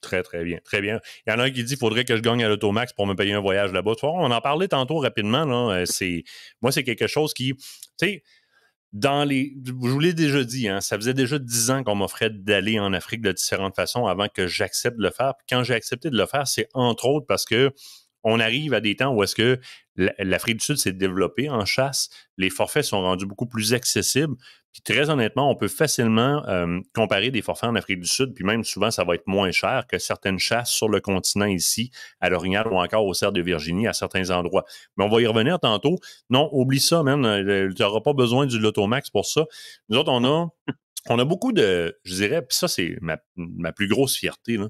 Très, très bien. Très bien. Il y en a un qui dit qu'il faudrait que je gagne à l'automax pour me payer un voyage là-bas. On en parlait tantôt rapidement. Là. Euh, moi, c'est quelque chose qui. Tu sais, dans les. Je vous l'ai déjà dit, hein, ça faisait déjà dix ans qu'on m'offrait d'aller en Afrique de différentes façons avant que j'accepte de le faire. quand j'ai accepté de le faire, c'est entre autres parce que on arrive à des temps où est-ce que l'Afrique du Sud s'est développée en chasse, les forfaits sont rendus beaucoup plus accessibles. Puis très honnêtement, on peut facilement euh, comparer des forfaits en Afrique du Sud, puis même souvent, ça va être moins cher que certaines chasses sur le continent ici, à l'Orignal ou encore au cerf de Virginie, à certains endroits. Mais on va y revenir tantôt. Non, oublie ça, même, euh, Tu n'auras pas besoin du Lotomax pour ça. Nous autres, on a on a beaucoup de, je dirais, puis ça, c'est ma, plus grosse fierté. Nous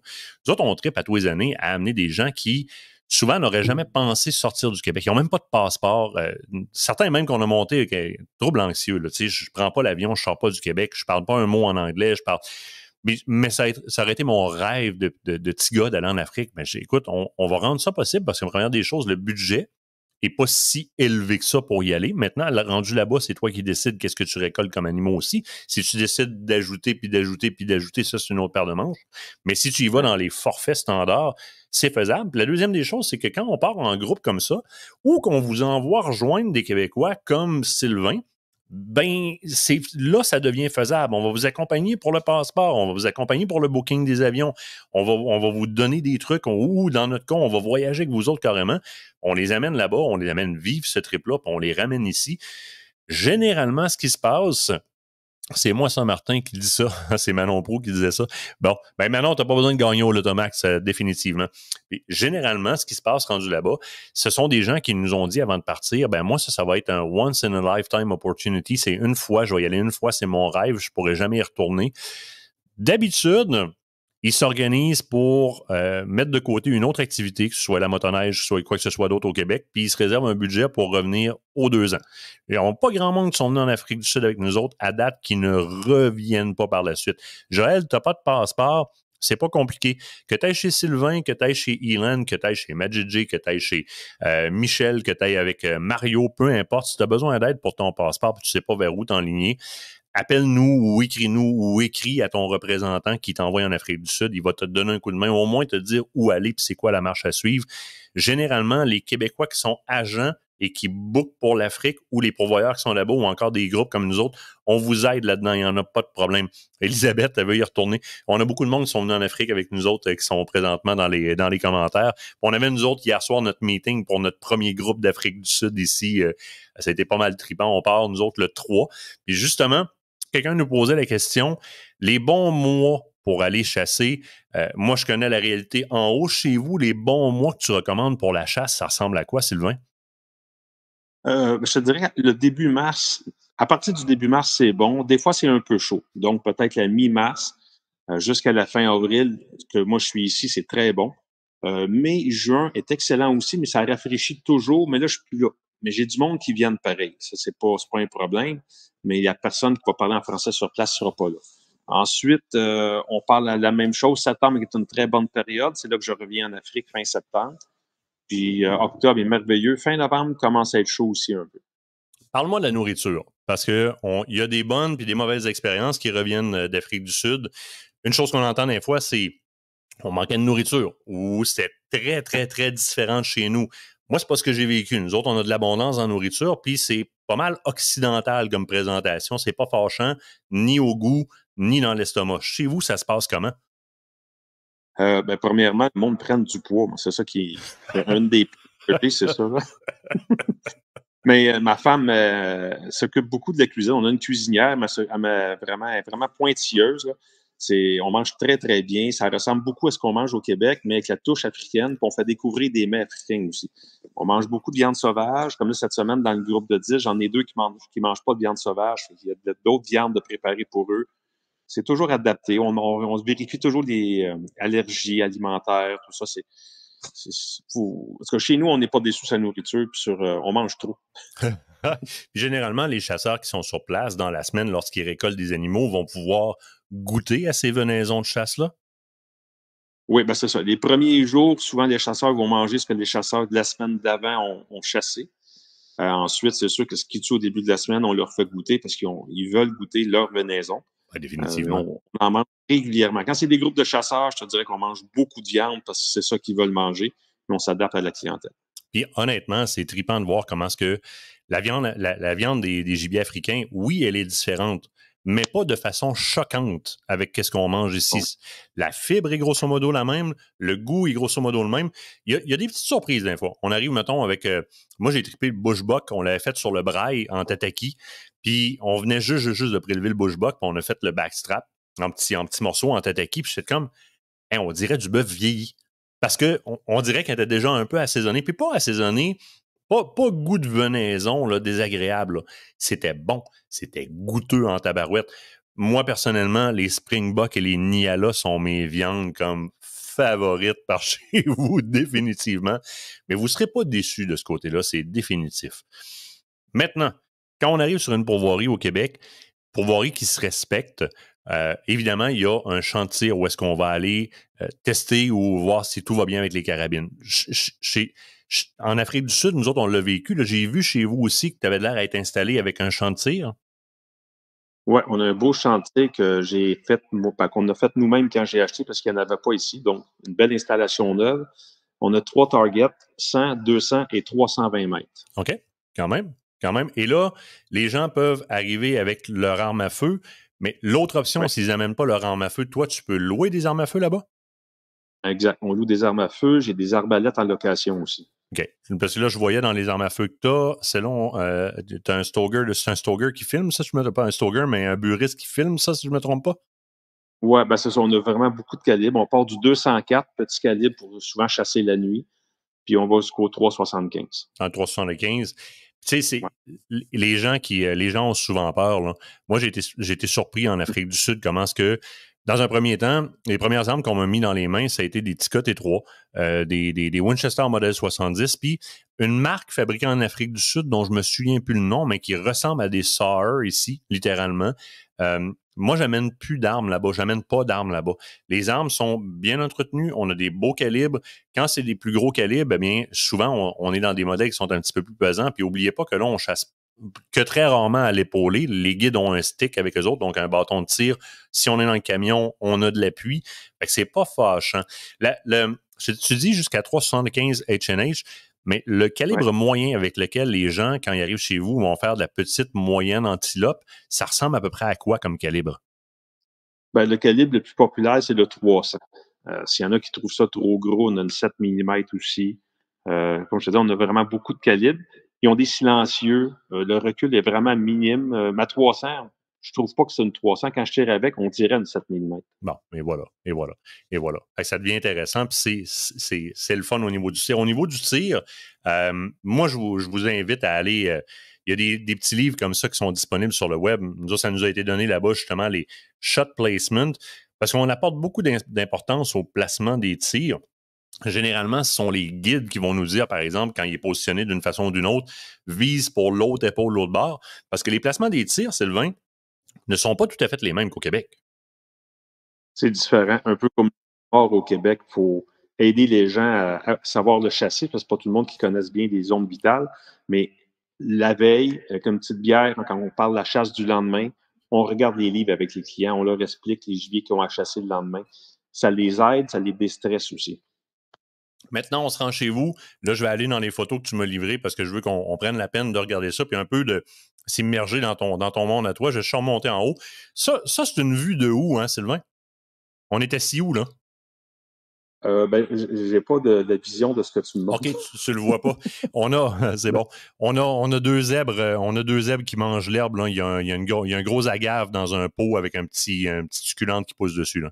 autres, on tripe à tous les années à amener des gens qui souvent n'auraient jamais pensé sortir du Québec. Ils n'ont même pas de passeport. Euh, certains même qu'on a monté, euh, trop trouble anxieux, je ne prends pas l'avion, je ne sors pas du Québec, je ne parle pas un mot en anglais, je parle... Mais, ça, aurait été mon rêve de, de, petit gars d'aller en Afrique. Mais écoute, on, on, va rendre ça possible parce que, première des choses, le budget, et pas si élevé que ça pour y aller. Maintenant, rendu là-bas, c'est toi qui décides qu'est-ce que tu récoltes comme animaux aussi. Si tu décides d'ajouter, puis d'ajouter, puis d'ajouter, ça, c'est une autre paire de manches. Mais si tu y vas dans les forfaits standards, c'est faisable. La deuxième des choses, c'est que quand on part en groupe comme ça, ou qu'on vous envoie rejoindre des Québécois comme Sylvain, ben là ça devient faisable. On va vous accompagner pour le passeport, on va vous accompagner pour le booking des avions, on va, on va vous donner des trucs ou dans notre cas, on va voyager avec vous autres carrément. On les amène là-bas, on les amène vivre ce trip-là, puis on les ramène ici. Généralement, ce qui se passe, c'est moi, Saint-Martin, qui dit ça. C'est Manon Pro qui disait ça. Bon, ben Manon, tu n'as pas besoin de gagner au Lotomax, euh, définitivement. généralement, ce qui se passe rendu là-bas, ce sont des gens qui nous ont dit avant de partir, ben moi, ça, ça va être un once in a lifetime opportunity. C'est une fois, je vais y aller une fois, c'est mon rêve, je pourrai jamais y retourner. D'habitude, ils s'organisent pour euh, mettre de côté une autre activité, que ce soit la motoneige, que ce soit quoi que ce soit d'autre au Québec, puis ils se réservent un budget pour revenir aux deux ans. Il n'y a pas grand monde qui sont venus en Afrique du Sud avec nous autres à date qui ne reviennent pas par la suite. Joël, tu n'as pas de passeport, c'est pas compliqué. Que tu ailles chez Sylvain, que tu ailles chez Elan, que tu ailles chez Majidji, que tu ailles chez euh, Michel, que tu ailles avec euh, Mario, peu importe, si tu as besoin d'aide pour ton passeport, puis tu sais pas vers où t'enligner, appelle-nous ou écris-nous ou écris à ton représentant qui t'envoie en Afrique du Sud. Il va te donner un coup de main, au moins te dire où aller et c'est quoi la marche à suivre. Généralement, les Québécois qui sont agents et qui bookent pour l'Afrique ou les provoyeurs qui sont là-bas ou encore des groupes comme nous autres, on vous aide là-dedans. Il n'y en a pas de problème. Elisabeth, elle veut y retourner. On a beaucoup de monde qui sont venus en Afrique avec nous autres euh, qui sont présentement dans les, dans les commentaires. On avait nous autres hier soir notre meeting pour notre premier groupe d'Afrique du Sud ici. Euh, ça a été pas mal tripant. On part nous autres le 3. Puis justement, quelqu'un nous posait la question, les bons mois pour aller chasser, euh, moi je connais la réalité en haut chez vous, les bons mois que tu recommandes pour la chasse, ça ressemble à quoi, Sylvain? Euh, je te dirais le début mars. À partir du début mars, c'est bon. Des fois, c'est un peu chaud. Donc, peut-être la mi-mars euh, jusqu'à la fin avril, que moi je suis ici, c'est très bon. Mais mai, juin est excellent aussi, mais ça rafraîchit toujours. Mais là, je suis plus là. Mais j'ai du monde qui vient de pareil. Ça, c'est pas, pas un problème. Mais il y a personne qui va parler en français sur place, sera pas là. Ensuite, euh, on parle de la même chose. Septembre est une très bonne période. C'est là que je reviens en Afrique fin septembre. Puis euh, octobre est merveilleux. Fin novembre commence à être chaud aussi un peu. Parle-moi de la nourriture, parce qu'il y a des bonnes et des mauvaises expériences qui reviennent euh, d'Afrique du Sud. Une chose qu'on entend des fois, c'est qu'on manquait de nourriture ou c'est très, très, très différent de chez nous. Moi, c'est pas ce que j'ai vécu. Nous autres, on a de l'abondance en nourriture, puis c'est pas mal occidental comme présentation. C'est pas fâchant, ni au goût, ni dans l'estomac. Chez vous, ça se passe comment? Euh, ben, premièrement, le monde prend du poids. C'est ça qui est une des c'est ça. Mais euh, ma femme euh, s'occupe beaucoup de la cuisine. On a une cuisinière, mais elle, vraiment, est vraiment pointilleuse on mange très, très bien. Ça ressemble beaucoup à ce qu'on mange au Québec, mais avec la touche africaine, puis on fait découvrir des mets africains aussi. On mange beaucoup de viande sauvage. Comme là, cette semaine, dans le groupe de 10, j'en ai deux qui ne mangent, qui mangent pas de viande sauvage. Il y a d'autres viandes de préparer pour eux. C'est toujours adapté. On, on, vérifie toujours les euh, allergies alimentaires, tout ça. C'est, parce que chez nous, on n'est pas déçus sur la nourriture, euh, on mange trop. Généralement, les chasseurs qui sont sur place dans la semaine lorsqu'ils récoltent des animaux vont pouvoir goûter à ces venaisons de chasse-là? Oui, ben c'est ça. Les premiers jours, souvent, les chasseurs vont manger ce que les chasseurs de la semaine d'avant ont, chassé. Euh, ensuite, c'est sûr que ce qu'ils tuent au début de la semaine, on leur fait goûter parce qu'ils veulent goûter leur venaison. Euh, définitivement. on, en mange régulièrement. Quand c'est des groupes de chasseurs, je te dirais qu'on mange beaucoup de viande parce que c'est ça qu'ils veulent manger, mais on s'adapte à la clientèle. Puis honnêtement, c'est tripant de voir comment ce que la viande, viande des, des gibiers africains, oui, elle est différente mais pas de façon choquante avec qu'est-ce qu'on mange ici. La fibre est grosso modo la même, le goût est grosso modo le même. Il y a, des petites surprises des fois. On arrive, mettons, avec... Euh, moi, j'ai trippé le bushbuck, on l'avait fait sur le braille en tataki, puis on venait juste, de prélever le bushbuck, puis on a fait le backstrap en petits en petit morceaux en tataki, puis c'est comme... on dirait du bœuf vieilli. Parce qu'on on dirait qu'il était déjà un peu assaisonné, puis pas assaisonné pas, goût de venaison là, désagréable. C'était bon. C'était goûteux en tabarouette. Moi, personnellement, les Springbok et les Niala sont mes viandes comme favorites par chez vous, définitivement. Mais vous ne serez pas déçus de ce côté-là. C'est définitif. Maintenant, quand on arrive sur une pourvoirie au Québec, pourvoirie qui se respecte, euh, évidemment, il y a un chantier où est-ce qu'on va aller euh, tester ou voir si tout va bien avec les carabines en Afrique du Sud, nous autres, on l'a vécu. J'ai vu chez vous aussi que tu avais l'air à être installé avec un chantier. Hein. Oui, on a un beau chantier que j'ai fait, ben, qu'on a fait nous-mêmes quand j'ai acheté parce qu'il n'y en avait pas ici. Donc, une belle installation neuve. On a trois targets, 100, 200 et 320 mètres. OK, quand même, quand même. Et là, les gens peuvent arriver avec leur arme à feu, mais l'autre option, s'ils n'amènent pas leur arme à feu, toi, tu peux louer des armes à feu là-bas? Exact. On loue des armes à feu. J'ai des arbalètes en location aussi. OK. Parce que là, je voyais dans les armes à feu que t'as, selon. Euh, tu un Stoger, c'est un Stoger qui filme, ça, je me trompe pas. Un Stoger, mais un buriste qui filme, ça, si je me trompe pas. Ouais, ben c'est ça. On a vraiment beaucoup de calibres. On part du 204, petit calibre, pour souvent chasser la nuit. Puis on va jusqu'au 375. En 375. Tu sais, c'est les gens qui euh, les gens ont souvent peur. Moi, j'ai été, été, surpris en Afrique du Sud comment est-ce que dans un premier temps, les premières armes qu'on m'a mis dans les mains, ça a été des Tico T3, euh, des, des, Winchester Model 70, puis une marque fabriquée en Afrique du Sud dont je me souviens plus le nom, mais qui ressemble à des SAR ici, littéralement. Moi, euh, moi, j'amène plus d'armes là-bas. J'amène pas d'armes là-bas. Les armes sont bien entretenues. On a des beaux calibres. Quand c'est des plus gros calibres, eh bien, souvent, on, est dans des modèles qui sont un petit peu plus pesants. Puis, n'oubliez pas que là, on chasse que très rarement à l'épauler. Les guides ont un stick avec eux autres, donc un bâton de tir. Si on est dans le camion, on a de l'appui. c'est pas fâchant. tu dis jusqu'à 375 H&H, mais le calibre moyen avec lequel les gens, quand ils arrivent chez vous, vont faire de la petite moyenne antilope, ça ressemble à peu près à quoi comme calibre? Ben, le calibre le plus populaire, c'est le 300. Euh, s'il y en a qui trouvent ça trop gros, on a le 7 mm aussi. Euh, comme je te dis, on a vraiment beaucoup de calibres. Ils ont des silencieux. Euh, le recul est vraiment minime. Euh, ma 300, je trouve pas que c'est une 300. Quand je tire avec, on dirait une 7 mm. Bon, mais voilà, et voilà, et voilà. ça devient intéressant, puis c'est le fun au niveau du tir. Au niveau du tir, euh, moi, je vous, invite à aller... il y a des, petits livres comme ça qui sont disponibles sur le web. ça nous a été donné là-bas, justement, les shot placement, parce qu'on apporte beaucoup d'importance au placement des tirs généralement, ce sont les guides qui vont nous dire, par exemple, quand il est positionné d'une façon ou d'une autre, vise pour l'autre épaule, l'autre bord, parce que les placements des tirs, Sylvain, ne sont pas tout à fait les mêmes qu'au Québec. C'est différent, un peu comme au Québec, il faut aider les gens à, savoir le chasser, parce que pas tout le monde qui connaisse bien les zones vitales, mais la veille, euh, comme petite bière, hein, quand on parle de la chasse du lendemain, on regarde les livres avec les clients, on leur explique les gibiers qu'ils ont à chasser le lendemain. Ça les aide, ça les déstresse aussi. Maintenant, on se rend chez vous. Là, je vais aller dans les photos que tu m'as livrées parce que je veux qu'on prenne la peine de regarder ça, puis un peu de s'immerger dans ton, dans ton monde à toi. Je suis remonté en haut. Ça, ça c'est une vue de où, hein, Sylvain? On était si où, là? Je euh, ben, j'ai pas de, vision de ce que tu me montres. OK, tu, ne le vois pas. On a, c'est bon. On a, on a deux zèbres, euh, on a deux zèbres qui mangent l'herbe. Il, il, y a un gros agave dans un pot avec un petit, un petit qui pousse dessus. Là.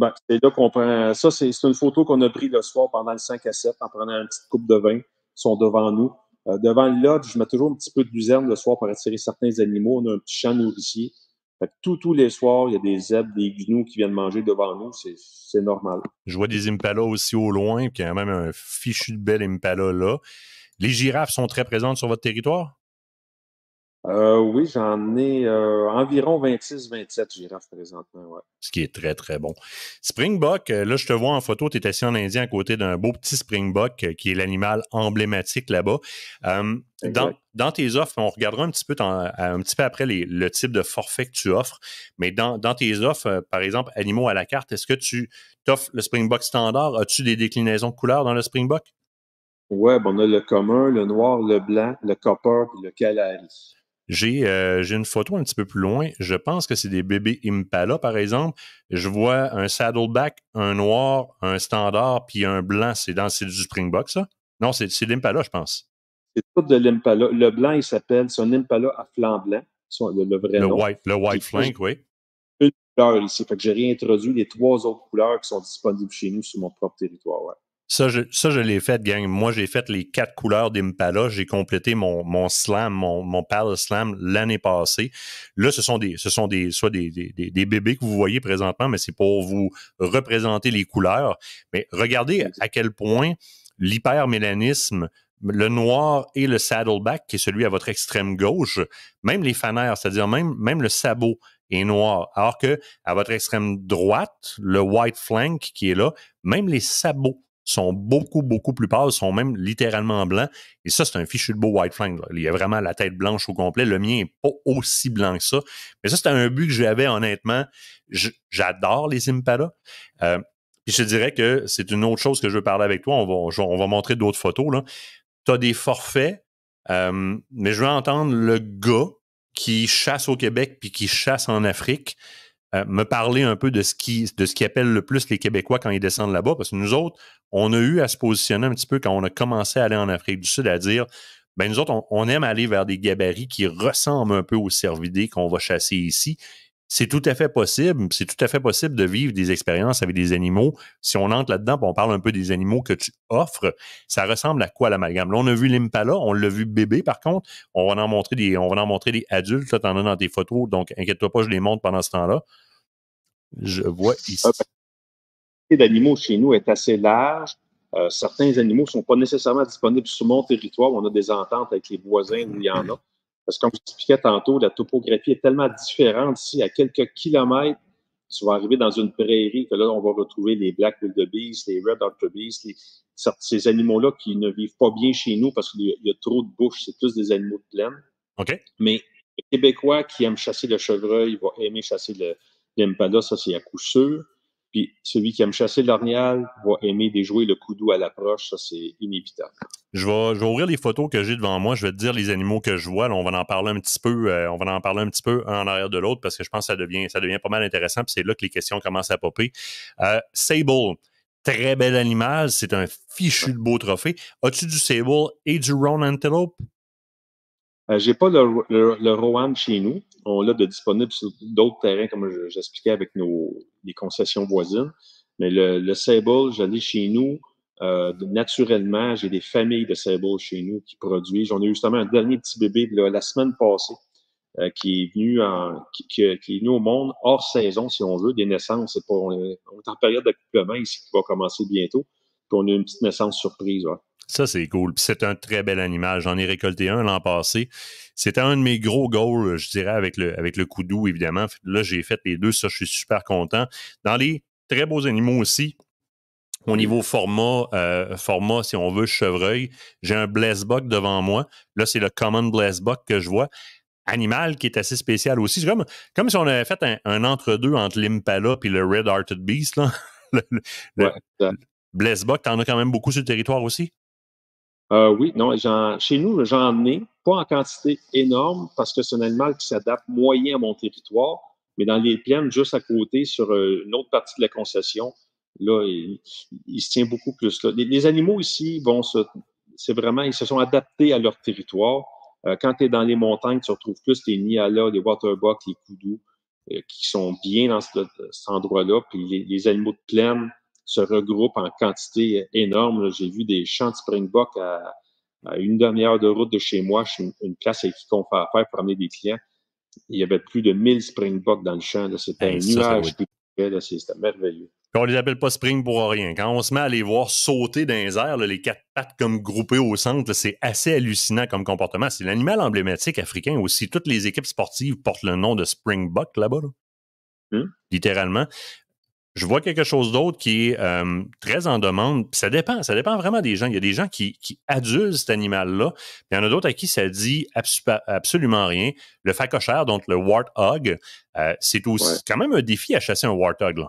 Ben, c'est là qu'on prend. Ça, c'est une photo qu'on a prise le soir pendant le 5 à 7 en prenant une petite coupe de vin. Ils sont devant nous. Euh, devant le lodge, je mets toujours un petit peu de luzerne le soir pour attirer certains animaux. On a un petit champ nourricier. tous les soirs, il y a des zèbres, des gnous qui viennent manger devant nous. C'est normal. Je vois des impalas aussi au loin, il y a même un fichu de bel impala là. Les girafes sont très présentes sur votre territoire? Euh, oui, j'en ai euh, environ 26-27 girafes présentement. Ouais. Ce qui est très, très bon. Springbok, euh, là, je te vois en photo, tu es assis en Indien à côté d'un beau petit Springbok qui est l'animal emblématique là-bas. dans, tes offres, on regardera un petit peu, un petit peu après le type de forfait que tu offres, mais dans, tes offres, par exemple, animaux à la carte, est-ce que tu t'offres le Springbok standard? As-tu des déclinaisons de couleurs dans le Springbok? Oui, ben, on a le commun, le noir, le blanc, le copper et le calari. Euh, j'ai une photo un petit peu plus loin. Je pense que c'est des bébés Impala, par exemple. Je vois un saddleback, un noir, un standard, puis un blanc. C'est dans du Springbok, ça? Non, c'est l'Impala, je pense. C'est tout de l'Impala. Le blanc, il s'appelle, c'est un Impala à flanc blanc, le, vrai le nom. White, le white flank, oui. Une couleur ici. Fait que j'ai réintroduit les trois autres couleurs qui sont disponibles chez nous sur mon propre territoire. Ouais. Ça, je, ça, je l'ai fait, gang. Moi, j'ai fait les quatre couleurs d'Impala. J'ai complété mon, mon slam, mon, mon Palace slam l'année passée. Là, ce sont des, ce sont des, soit des, des, des bébés que vous voyez présentement, mais c'est pour vous représenter les couleurs. Mais regardez à quel point l'hypermélanisme, le noir et le saddleback, qui est celui à votre extrême gauche, même les fanères, c'est-à-dire même, même le sabot, est noir. Alors que à votre extrême droite, le white flank qui est là, même les sabots sont beaucoup, beaucoup plus pâles, sont même littéralement blancs. Et ça, c'est un fichu de beau white flank. Il y a vraiment la tête blanche au complet. Le mien n'est pas aussi blanc que ça. Mais ça, c'était un but que j'avais, honnêtement. J'adore les Impala. Et euh, je te dirais que c'est une autre chose que je veux parler avec toi. On va, on va montrer d'autres photos. Tu as des forfaits, euh, mais je veux entendre le gars qui chasse au Québec puis qui chasse en Afrique. Euh, me parler un peu de ce qui de ce qui appelle le plus les Québécois quand ils descendent là-bas, parce que nous autres, on a eu à se positionner un petit peu quand on a commencé à aller en Afrique du Sud à dire ben nous autres, on aime aller vers des gabarits qui ressemblent un peu aux cervidés qu'on va chasser ici c'est tout à fait possible. C'est tout à fait possible de vivre des expériences avec des animaux. Si on entre là-dedans, on parle un peu des animaux que tu offres, ça ressemble à quoi l'amalgame? Là, on a vu l'impala, on l'a vu bébé, par contre. On va en montrer des, on va en montrer des adultes. Là, en as dans tes photos, donc inquiète-toi pas, je les montre pendant ce temps-là. Je vois ici. D'animaux chez nous est assez large. Euh, certains animaux ne sont pas nécessairement disponibles sur mon territoire. On a des ententes avec les voisins où il y en a. Parce que comme je expliquais tantôt, la topographie est tellement différente ici. À quelques kilomètres, tu vas arriver dans une prairie que là, on va retrouver les Black Wildebeest, les Red Wildebeest, ces animaux-là qui ne vivent pas bien chez nous parce qu'il y a trop de bouches. C'est plus des animaux de plaine. OK. Mais le Québécois qui aime chasser le chevreuil va aimer chasser le, l'impala, ça c'est à coup sûr. Puis celui qui aime chasser l'ornial va aimer déjouer le coudou à l'approche, ça c'est inévitable. Je vais, ouvrir les photos que j'ai devant moi, je vais te dire les animaux que je vois, on va en parler un petit peu, euh, on va en parler un petit peu en arrière de l'autre parce que je pense que ça devient, ça devient pas mal intéressant, puis c'est là que les questions commencent à popper. Euh, sable, très bel animal, c'est un fichu de beau trophée. As-tu du sable et du roan antelope? Euh, j'ai pas le, le, chez nous. On l'a de disponible sur d'autres terrains, comme j'expliquais avec nos, des concessions voisines. Mais le, le Sable, j'allais chez nous. Euh, naturellement, j'ai des familles de Sable chez nous qui produisent. J'en ai justement un dernier petit bébé la, semaine passée euh, qui est venu en, qui, est venu au monde hors saison, si on veut, des naissances. pas, on, est, en période d'accouplement ici qui va commencer bientôt. Puis on a une petite naissance surprise. Ça, c'est cool. C'est un très bel animal. J'en ai récolté un l'an passé. C'était un de mes gros goals, je dirais, avec le, avec le coup évidemment. Là, j'ai fait les deux. Ça, je suis super content. Dans les très beaux animaux aussi, au niveau format, euh, format, si on veut, chevreuil, j'ai un Blessbuck devant moi. Là, c'est le Common Blessbuck que je vois. Animal qui est assez spécial aussi. C'est comme, comme si on avait fait un, entre-deux entre l'Impala et le Red-Hearted Beast. Là. t'en as quand même beaucoup sur le territoire aussi? Euh, oui, non, chez nous, j'en ai, pas en quantité énorme, parce que c'est un animal qui s'adapte moyen à mon territoire, mais dans les plaines juste à côté, sur euh, une autre partie de la concession, là, il, se tient beaucoup plus Les, animaux ici vont se. C'est vraiment, ils se sont adaptés à leur territoire. Euh, quand tu es dans les montagnes, tu retrouves plus les Niala, les Waterbucks, les Koudous, qui sont bien dans ce, cet endroit-là. Puis les, les, animaux de plaine se regroupent en quantité énorme. J'ai vu des champs de Springbok à, une demi-heure de route de chez moi, chez une, une place avec qui on fait affaire pour amener des clients. Il y avait plus de 1000 Springbok dans le champ. C'était un nuage C'était merveilleux. Puis on les appelle pas spring pour rien. Quand on se met à les voir sauter dans les airs, les quatre pattes comme groupées au centre, c'est assez hallucinant comme comportement. C'est l'animal emblématique africain aussi. Toutes les équipes sportives portent le nom de springbok là-bas. Hein? Littéralement je vois quelque chose d'autre qui est euh, très en demande. ça dépend, ça dépend vraiment des gens. Il y a des gens qui, adulent cet animal-là. Il y en a d'autres à qui ça dit absolument rien. Le facochère, donc le warthog, euh, c'est aussi quand même un défi à chasser un warthog. Là.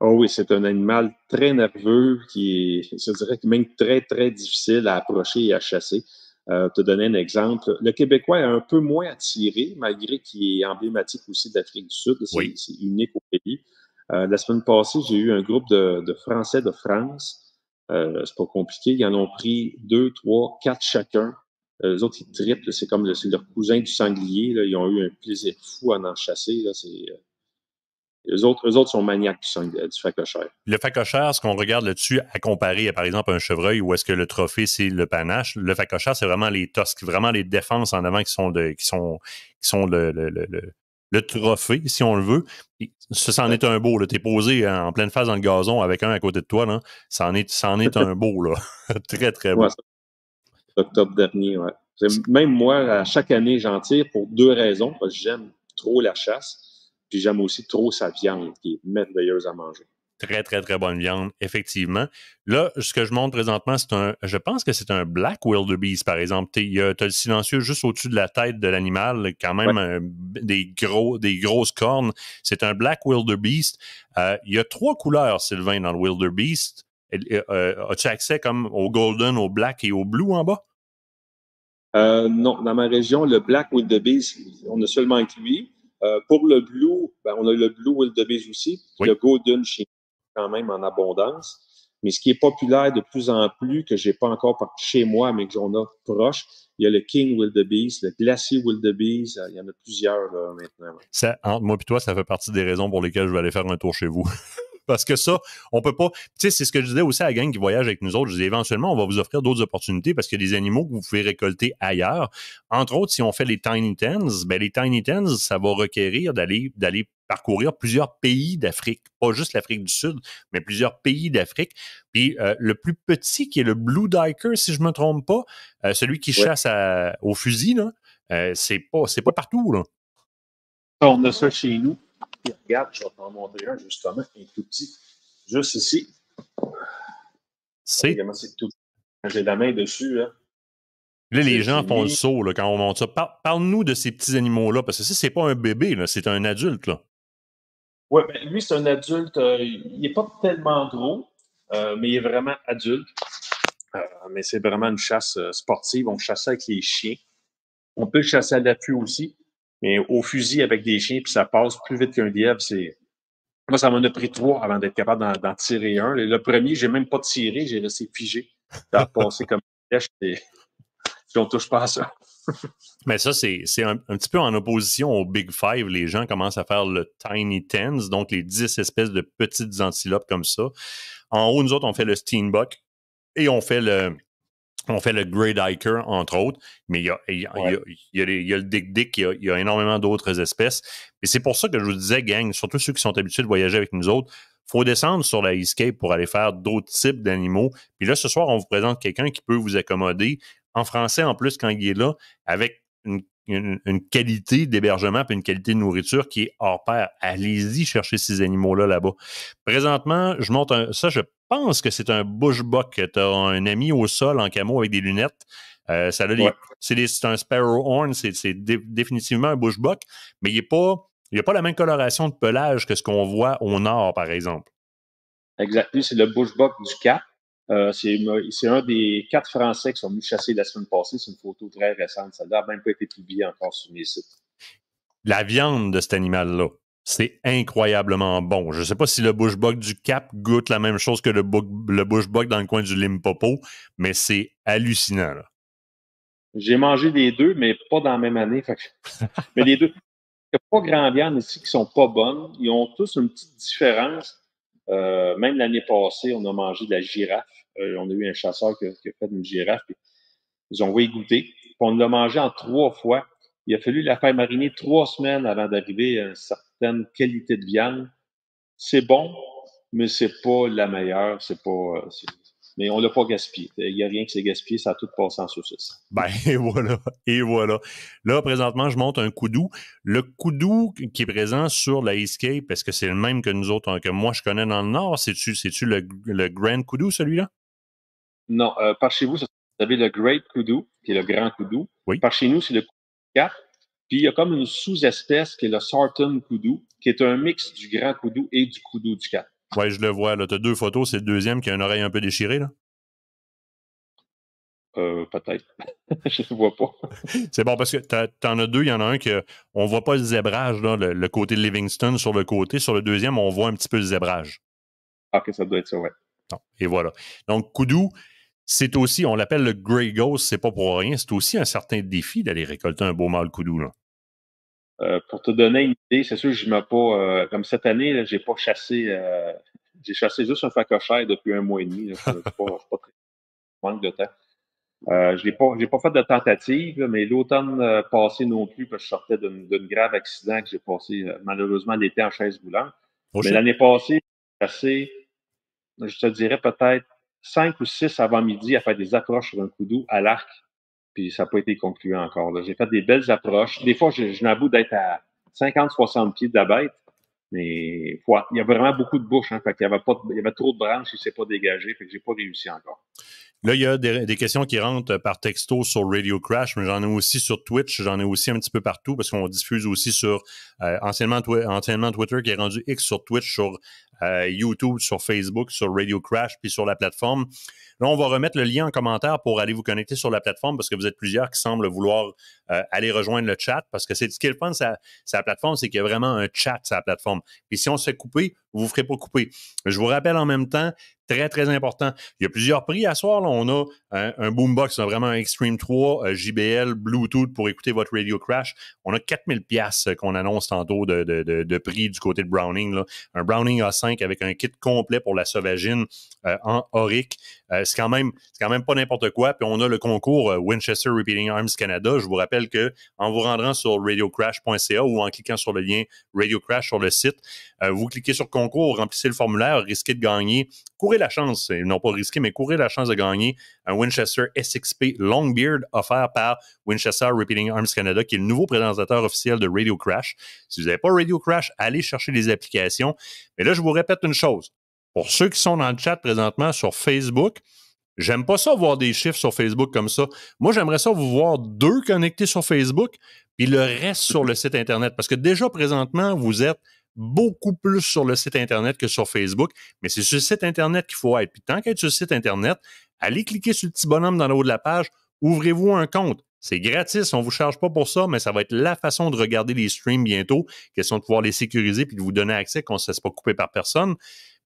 Oh oui, c'est un animal très nerveux qui est, je même très, très difficile à approcher et à chasser. Euh, te donner un exemple. Le Québécois est un peu moins attiré, malgré qu'il est emblématique aussi d'Afrique du Sud. C'est unique au pays. Euh, la semaine passée, j'ai eu un groupe de, Français de France. Euh, c'est pas compliqué. Ils en ont pris deux, trois, quatre chacun. Euh, les autres, ils triplent. C'est comme le, leur cousin du sanglier. Ils ont eu un plaisir fou à en chasser. les euh, autres, eux autres sont maniaques du, du facochère. Le facochère, ce qu'on regarde là-dessus, à comparer à, par exemple, un chevreuil où est-ce que le trophée, c'est le panache, le facochère, c'est vraiment les tosques, vraiment les défenses en avant qui sont, de, qui sont, qui sont le, le trophée, si on le veut. Ça, c'en est un beau. T'es posé en pleine face dans le gazon avec un à côté de toi. C'en Ça, en est, est un beau. Là. très, très beau. octobre dernier, Même moi, à chaque année, j'en tire pour deux raisons. Parce que j'aime trop la chasse, puis j'aime aussi trop sa viande, qui est merveilleuse à manger très, très, très bonne viande, effectivement. Là, ce que je montre présentement, c'est un. Je pense que c'est un black wildebeest, par exemple. Tu as le silencieux juste au-dessus de la tête de l'animal, quand même euh, des, gros, des grosses cornes. C'est un black wildebeest. Euh, il y a trois couleurs, Sylvain, dans le wildebeest. Euh, as-tu accès comme au golden, au black et au blue en bas? non, dans ma région, le black wildebeest, on a seulement inclu. lui. pour le blue, ben, on a le blue wildebeest aussi, le golden chez quand même en abondance. Mais ce qui est populaire de plus en plus, que j'ai pas encore chez moi, mais que j'en ai proche, il y a le King Wildebeest, le Glacier Wildebeest, euh, il y en a plusieurs maintenant. Ça, entre moi et toi, ça fait partie des raisons pour lesquelles je vais aller faire un tour chez vous. Parce que ça, on peut pas. Tu sais, c'est ce que je disais aussi à la gang qui voyage avec nous autres. Je disais éventuellement, on va vous offrir d'autres opportunités parce qu'il y a des animaux que vous pouvez récolter ailleurs, entre autres, si on fait les Tiny Tens, ben les Tiny Tens, ça va requérir d'aller d'aller parcourir plusieurs pays d'Afrique, pas juste l'Afrique du Sud, mais plusieurs pays d'Afrique. Puis euh, le plus petit, qui est le Blue Diker, si je me trompe pas, euh, celui qui chasse au fusil, euh, c'est pas c'est pas partout On a ça chez nous regarde, je vais t'en montrer un justement, un tout petit, juste ici. C'est. c'est tout J'ai la main dessus. Hein. Là, les gens font le saut là, quand on monte ça. Parle-nous de ces petits animaux-là, parce que ça, c'est pas un bébé, c'est un adulte. Oui, ben, lui, c'est un adulte. Euh, il n'est pas tellement gros, euh, mais il est vraiment adulte. Euh, mais c'est vraiment une chasse sportive. On chasse avec les chiens. On peut chasser à l'appui aussi. Mais au fusil avec des chiens, puis ça passe plus vite qu'un lièvre, c'est. Moi, ça m'en a pris trois avant d'être capable d'en tirer un. Le premier, j'ai même pas tiré, j'ai laissé figer. Ça a passé comme une flèche et puis on touche pas à ça. Mais ça, c'est un, petit peu en opposition au Big Five. Les gens commencent à faire le Tiny Tens, donc les dix espèces de petites antilopes comme ça. En haut, nous autres, on fait le Steenbuck et on fait le, on fait le Great Hiker, entre autres, mais il y a le Dick-Dick, il y a énormément d'autres espèces. Et c'est pour ça que je vous disais, gang, surtout ceux qui sont habitués de voyager avec nous autres, faut descendre sur la Escape pour aller faire d'autres types d'animaux. Puis là, ce soir, on vous présente quelqu'un qui peut vous accommoder en français en plus quand il est là, avec une une, qualité d'hébergement puis une qualité de nourriture qui est hors pair. Allez-y chercher ces animaux-là là-bas. Présentement, je monte Ça, je pense que c'est un bushbuck. Tu as un ami au sol en camo avec des lunettes. Euh, ça c'est, un sparrow horn, c'est, définitivement un bushbuck, mais il pas. a pas la même coloration de pelage que ce qu'on voit au nord, par exemple. Exactement, c'est le bushbuck du Cap. Euh, c'est un des quatre Français qui sont venus chasser la semaine passée. C'est une photo très récente. Ça n'a même pas été publié encore sur mes sites. La viande de cet animal-là, c'est incroyablement bon. Je ne sais pas si le bushbuck du Cap goûte la même chose que le, le dans le coin du Limpopo, mais c'est hallucinant. J'ai mangé les deux, mais pas dans la même année. mais les deux, il n'y a pas grand viande ici qui sont pas bonnes. Ils ont tous une petite différence. Euh, même l'année passée, on a mangé de la girafe. Euh, on a eu un chasseur qui a, fait une girafe. ils ont voulu goûter. on l'a mangé en trois fois. Il a fallu la faire mariner trois semaines avant d'arriver à une certaine qualité de viande. C'est bon, mais c'est pas la meilleure. C'est pas, euh, mais on l'a pas gaspillé. Il n'y a rien qui s'est gaspillé, ça a tout passé en saucisse. Ben, et voilà, et voilà. Là, présentement, je monte un coudou. Le coudou qui est présent sur la Escape, parce que c'est le même que nous autres, hein, que moi je connais dans le Nord, c'est-tu, c'est-tu le, Grand Coudou, celui-là? Non, euh, par chez vous, vous avez le Great Coudou, qui est le Grand Coudou. Oui. Par chez nous, c'est le Coudou Cap. Puis il y a comme une sous-espèce qui est le Sartan Coudou, qui est un mix du grand coudou et du coudou du Cap. Ouais, je le vois. Là, as deux photos. C'est le deuxième qui a une oreille un peu déchirée, là. Euh, peut-être. je ne vois pas. c'est bon parce que tu en as deux. Il y en a un que on voit pas le zébrage, là, le, côté de Livingston sur le côté. Sur le deuxième, on voit un petit peu le zébrage. Ah, ok, ça doit être ça, ouais. Et voilà. Donc, Koudou, c'est aussi, on l'appelle le Grey Ghost, c'est pas pour rien, c'est aussi un certain défi d'aller récolter un beau mâle Koudou. Là. Euh, pour te donner une idée, c'est sûr que je m'en pas. Euh, comme cette année, j'ai pas chassé. Euh, j'ai chassé juste un facochère depuis un mois et demi. Je pas, pas très. Manque de temps. je n'ai pas, fait de tentative, mais l'automne passé non plus, parce que je sortais d'un grave accident que j'ai passé malheureusement l'été en chaise roulante. mais l'année passée, j'ai chassé, je te dirais peut-être cinq ou six avant-midi à faire des accroches sur un coup d'eau à l'arc puis ça n'a pas été concluant encore. J'ai fait des belles approches. Des fois, je, je n'avoue d'être à 50-60 pieds de la bête, mais il y a vraiment beaucoup de bouches. Hein, fait y avait, pas, il y avait trop de branches il ne s'est pas dégagé, fait que j'ai pas réussi encore. Là, il y a des, questions qui rentrent par texto sur Radio Crash, mais j'en ai aussi sur Twitch, j'en ai aussi un petit peu partout parce qu'on diffuse aussi sur euh, anciennement, Twitter qui est rendu X sur Twitch, sur euh, YouTube, sur Facebook, sur Radio Crash, puis sur la plateforme. Là, on va remettre le lien en commentaire pour aller vous connecter sur la plateforme parce que vous êtes plusieurs qui semblent vouloir euh, aller rejoindre le chat parce que c'est ce qui est le sa, plateforme, c'est qu'il y a vraiment un chat sur la plateforme. Puis si on se fait couper, vous ne vous ferez pas couper. Je vous rappelle en même temps Très, très important. Il y a plusieurs prix à soir. On a un, boombox, vraiment un Extreme 3, euh, JBL, Bluetooth pour écouter votre Radio Crash. On a 4000 pièces euh, qu'on annonce tantôt de, prix du côté de Browning. Un Browning A5 avec un kit complet pour la sauvagine euh, en auric. c'est quand même quand même pas n'importe quoi. Puis on a le concours Winchester Repeating Arms Canada. Je vous rappelle que en vous rendant sur radiocrash.ca ou en cliquant sur le lien Radio Crash sur le site, vous cliquez sur concours, remplissez le formulaire, risquez de gagner la chance, ils n'ont pas risqué, mais courir la chance de gagner un Winchester SXP Longbeard offert par Winchester Repeating Arms Canada, qui est le nouveau présentateur officiel de Radio Crash. Si vous n'avez pas Radio Crash, allez chercher les applications. Mais là, je vous répète une chose. Pour ceux qui sont dans le chat présentement sur Facebook, J'aime pas ça voir des chiffres sur Facebook comme ça. Moi, j'aimerais ça vous voir deux connectés sur Facebook, puis le reste sur le site Internet. Parce que déjà, présentement, vous êtes beaucoup plus sur le site Internet que sur Facebook, mais c'est sur le site Internet qu'il faut être. Puis tant qu'être sur le site Internet, allez cliquer sur le petit bonhomme dans le haut de la page, ouvrez-vous un compte. C'est gratis, on ne vous charge pas pour ça, mais ça va être la façon de regarder les streams bientôt, question de pouvoir les sécuriser puis de vous donner accès qu'on ne se laisse pas couper par personne.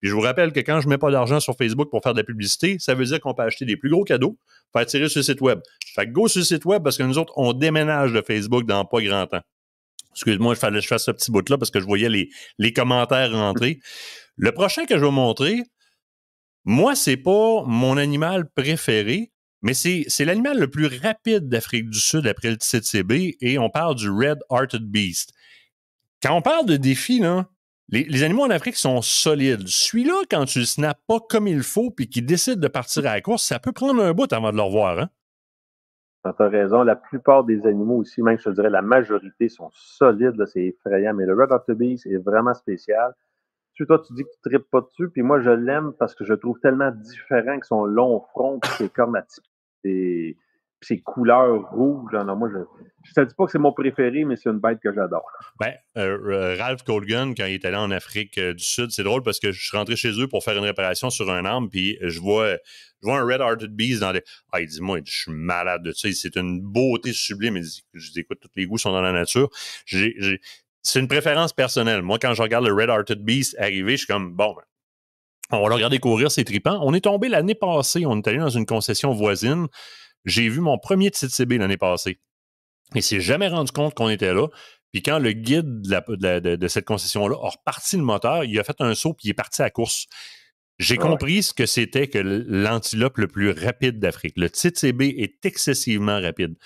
Puis je vous rappelle que quand je ne mets pas d'argent sur Facebook pour faire de la publicité, ça veut dire qu'on peut acheter des plus gros cadeaux, faire attirer sur le site web. Fait que go sur le site web parce que nous autres, on déménage de Facebook dans pas grand temps. Excuse-moi, il fallait que je fasse ce petit bout-là parce que je voyais les, commentaires rentrer. Le prochain que je vais vous montrer, moi, c'est pas mon animal préféré, mais c'est l'animal le plus rapide d'Afrique du Sud après le TCB et on parle du Red Hearted Beast. Quand on parle de défi, les, animaux en Afrique sont solides. Celui-là, quand tu le snaps pas comme il faut puis qu'il décide de partir à la course, ça peut prendre un bout avant de le revoir. Hein tu raison. La plupart des animaux aussi, même je te dirais la majorité, sont solides. C'est effrayant. Mais le Red of the est vraiment spécial. Tu, toi, tu dis que tu tripes pas dessus. Puis moi, je l'aime parce que je trouve tellement différent que son long front pis, ses cornes c'est ses couleurs rouges. moi, je ne dis pas que c'est mon préféré, mais c'est une bête que j'adore. Ben, euh, euh, Ralph Colgan, quand il est allé en Afrique euh, du Sud, c'est drôle parce que je suis rentré chez eux pour faire une réparation sur un arbre, puis je vois, je vois un Red-Hearted Beast dans les. Ah, il dit, moi, je suis malade de ça. C'est une beauté sublime. dit, je dis, écoute, tous les goûts sont dans la nature. C'est une préférence personnelle. Moi, quand je regarde le Red-Hearted Beast arriver, je suis comme, bon, ben, on va le regarder courir, c'est tripant. On est tombé l'année passée, on est allé dans une concession voisine. J'ai vu mon premier TCB l'année passée. Il s'est jamais rendu compte qu'on était là. Puis quand le guide de, cette concession-là a reparti le moteur, il a fait un saut puis il est parti à course. J'ai ah compris ce que c'était que l'antilope le plus rapide d'Afrique. Le TCB est excessivement rapide.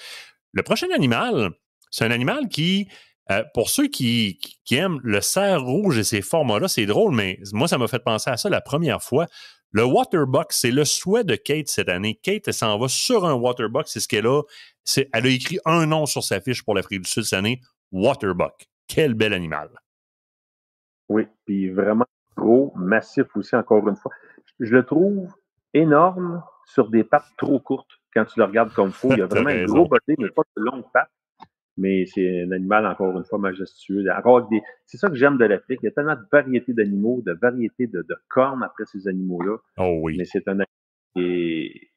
Le prochain animal, c'est un animal qui, euh, pour ceux qui, qui, aiment le cerf rouge et ses formats-là, c'est drôle, mais moi, ça m'a fait penser à ça la première fois. Le waterbuck, c'est le souhait de Kate cette année. Kate, elle s'en va sur un waterbuck. c'est ce qu'elle a. elle a écrit un nom sur sa fiche pour l'Afrique du Sud cette année, waterbuck. Quel bel animal. Oui, puis vraiment gros, massif aussi, encore une fois. Je le trouve énorme sur des pattes trop courtes quand tu le regardes comme fou. Il y a vraiment un gros body, mais pas de longues pattes mais c'est un animal, encore une fois, majestueux. Encore des... C'est ça que j'aime de l'Afrique. Il y a tellement de variétés d'animaux, de variétés de, cornes après ces animaux-là. Oh oui. Mais c'est un animal qui est...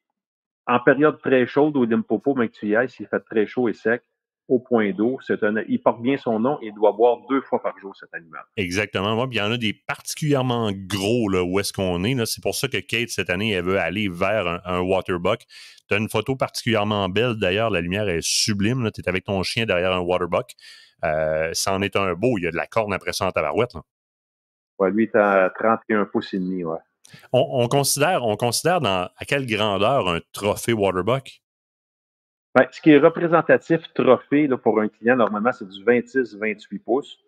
En période très chaude au Dimpopo, mais que tu y ailles, s'il fait très chaud et sec, au point d'eau. il porte bien son nom et doit boire deux fois par jour cet animal. Exactement. il y en a des particulièrement gros là, où est-ce qu'on est. C'est pour ça que Kate, cette année, elle veut aller vers un, waterbuck. Tu as une photo particulièrement belle d'ailleurs. La lumière est sublime. Tu es avec ton chien derrière un waterbuck. Ça euh, en est un beau. Il y a de la corne après ça en tabarouette. lui, est à 31 pouces et demi. On, considère, on considère dans, à quelle grandeur un trophée waterbuck? Ben, ce qui est représentatif trophée pour un client, normalement, c'est du 26-28 pouces.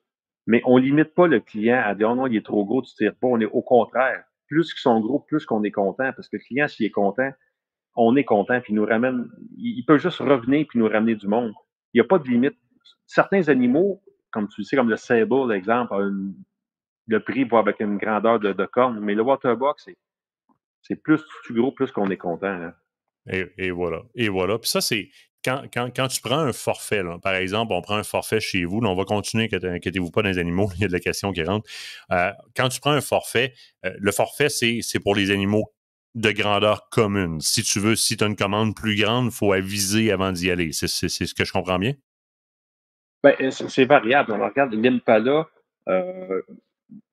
Mais on ne limite pas le client à dire oh non, il est trop gros, tu ne tires pas. On est au contraire. Plus qu'ils sont gros, plus qu'on est content. Parce que le client, s'il est content, on est content. Puis il nous ramène. Il peut juste revenir puis nous ramener du monde. Il n'y a pas de limite. Certains animaux, comme tu le sais, comme le Sable, exemple, le prix va avec une grandeur de, de corne. Mais le Waterbox, c'est plus tu gros, plus qu'on est content. Hein. Et, voilà. Et voilà. Puis ça, c'est quand, quand, quand, tu prends un forfait, par exemple, on prend un forfait chez vous, on va continuer, inquiétez-vous pas des animaux, il y a de la question qui rentre. Euh, quand tu prends un forfait, euh, le forfait, c'est pour les animaux de grandeur commune. Si tu veux, si tu as une commande plus grande, il faut aviser avant d'y aller. C'est ce que je comprends bien? Ben, euh, c'est variable. On regarde pas là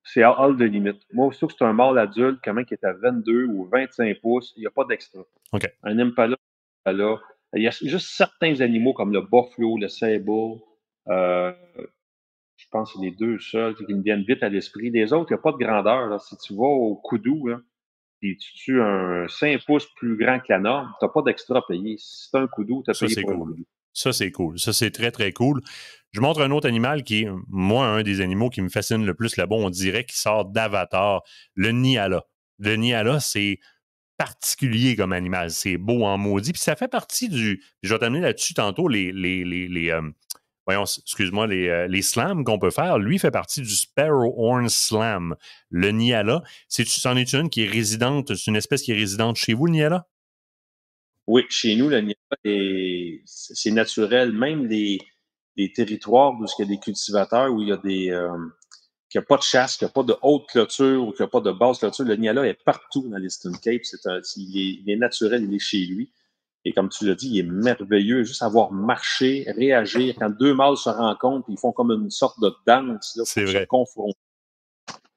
c'est à hall de limite. Moi, surtout que c'est un mâle adulte, quand même, qui est à 22 ou 25 pouces, il n'y a pas d'extra. Okay. Un impala, là, il y a juste certains animaux comme le buffalo, le sable, euh, je pense que c'est les deux seuls qui me viennent vite à l'esprit. Les autres, il n'y a pas de grandeur. Si tu vas au coudou, là, et tu tues un 5 pouces plus grand que la tu n'as pas d'extra payé. Si c'est un coudou, tu as payé Ça, c'est cool. Ça, c'est très, très cool. Je montre un autre animal qui est, moi, un des animaux qui me fascine le plus là-bas. On dirait qu'il sort d'Avatar, le Niala. Le Niala, c'est particulier comme animal. C'est beau en maudit. Puis ça fait partie du. Je vais t'amener là-dessus tantôt les. les, les, euh, voyons, excuse-moi, les, euh, les slams qu'on peut faire. Lui fait partie du Sparrow Horn Slam, le Niala. C'est, c'en est une qui est résidente, c'est une espèce qui est résidente chez vous, le Niala? Oui, chez nous, le Niala, c'est naturel. Même les, des territoires où il y a des cultivateurs, où il y a des. Euh, qu'il n'y a pas de chasse, qu'il n'y a pas de haute clôture ou qu'il n'y a pas de basse clôture. Le Niala est partout dans l'Eastern Cape. C'est un, il, est, naturel, il est chez lui. Et comme tu l'as dit, il est merveilleux. Juste avoir marché, réagir. Quand deux mâles se rencontrent, ils font comme une sorte de danse C'est vrai.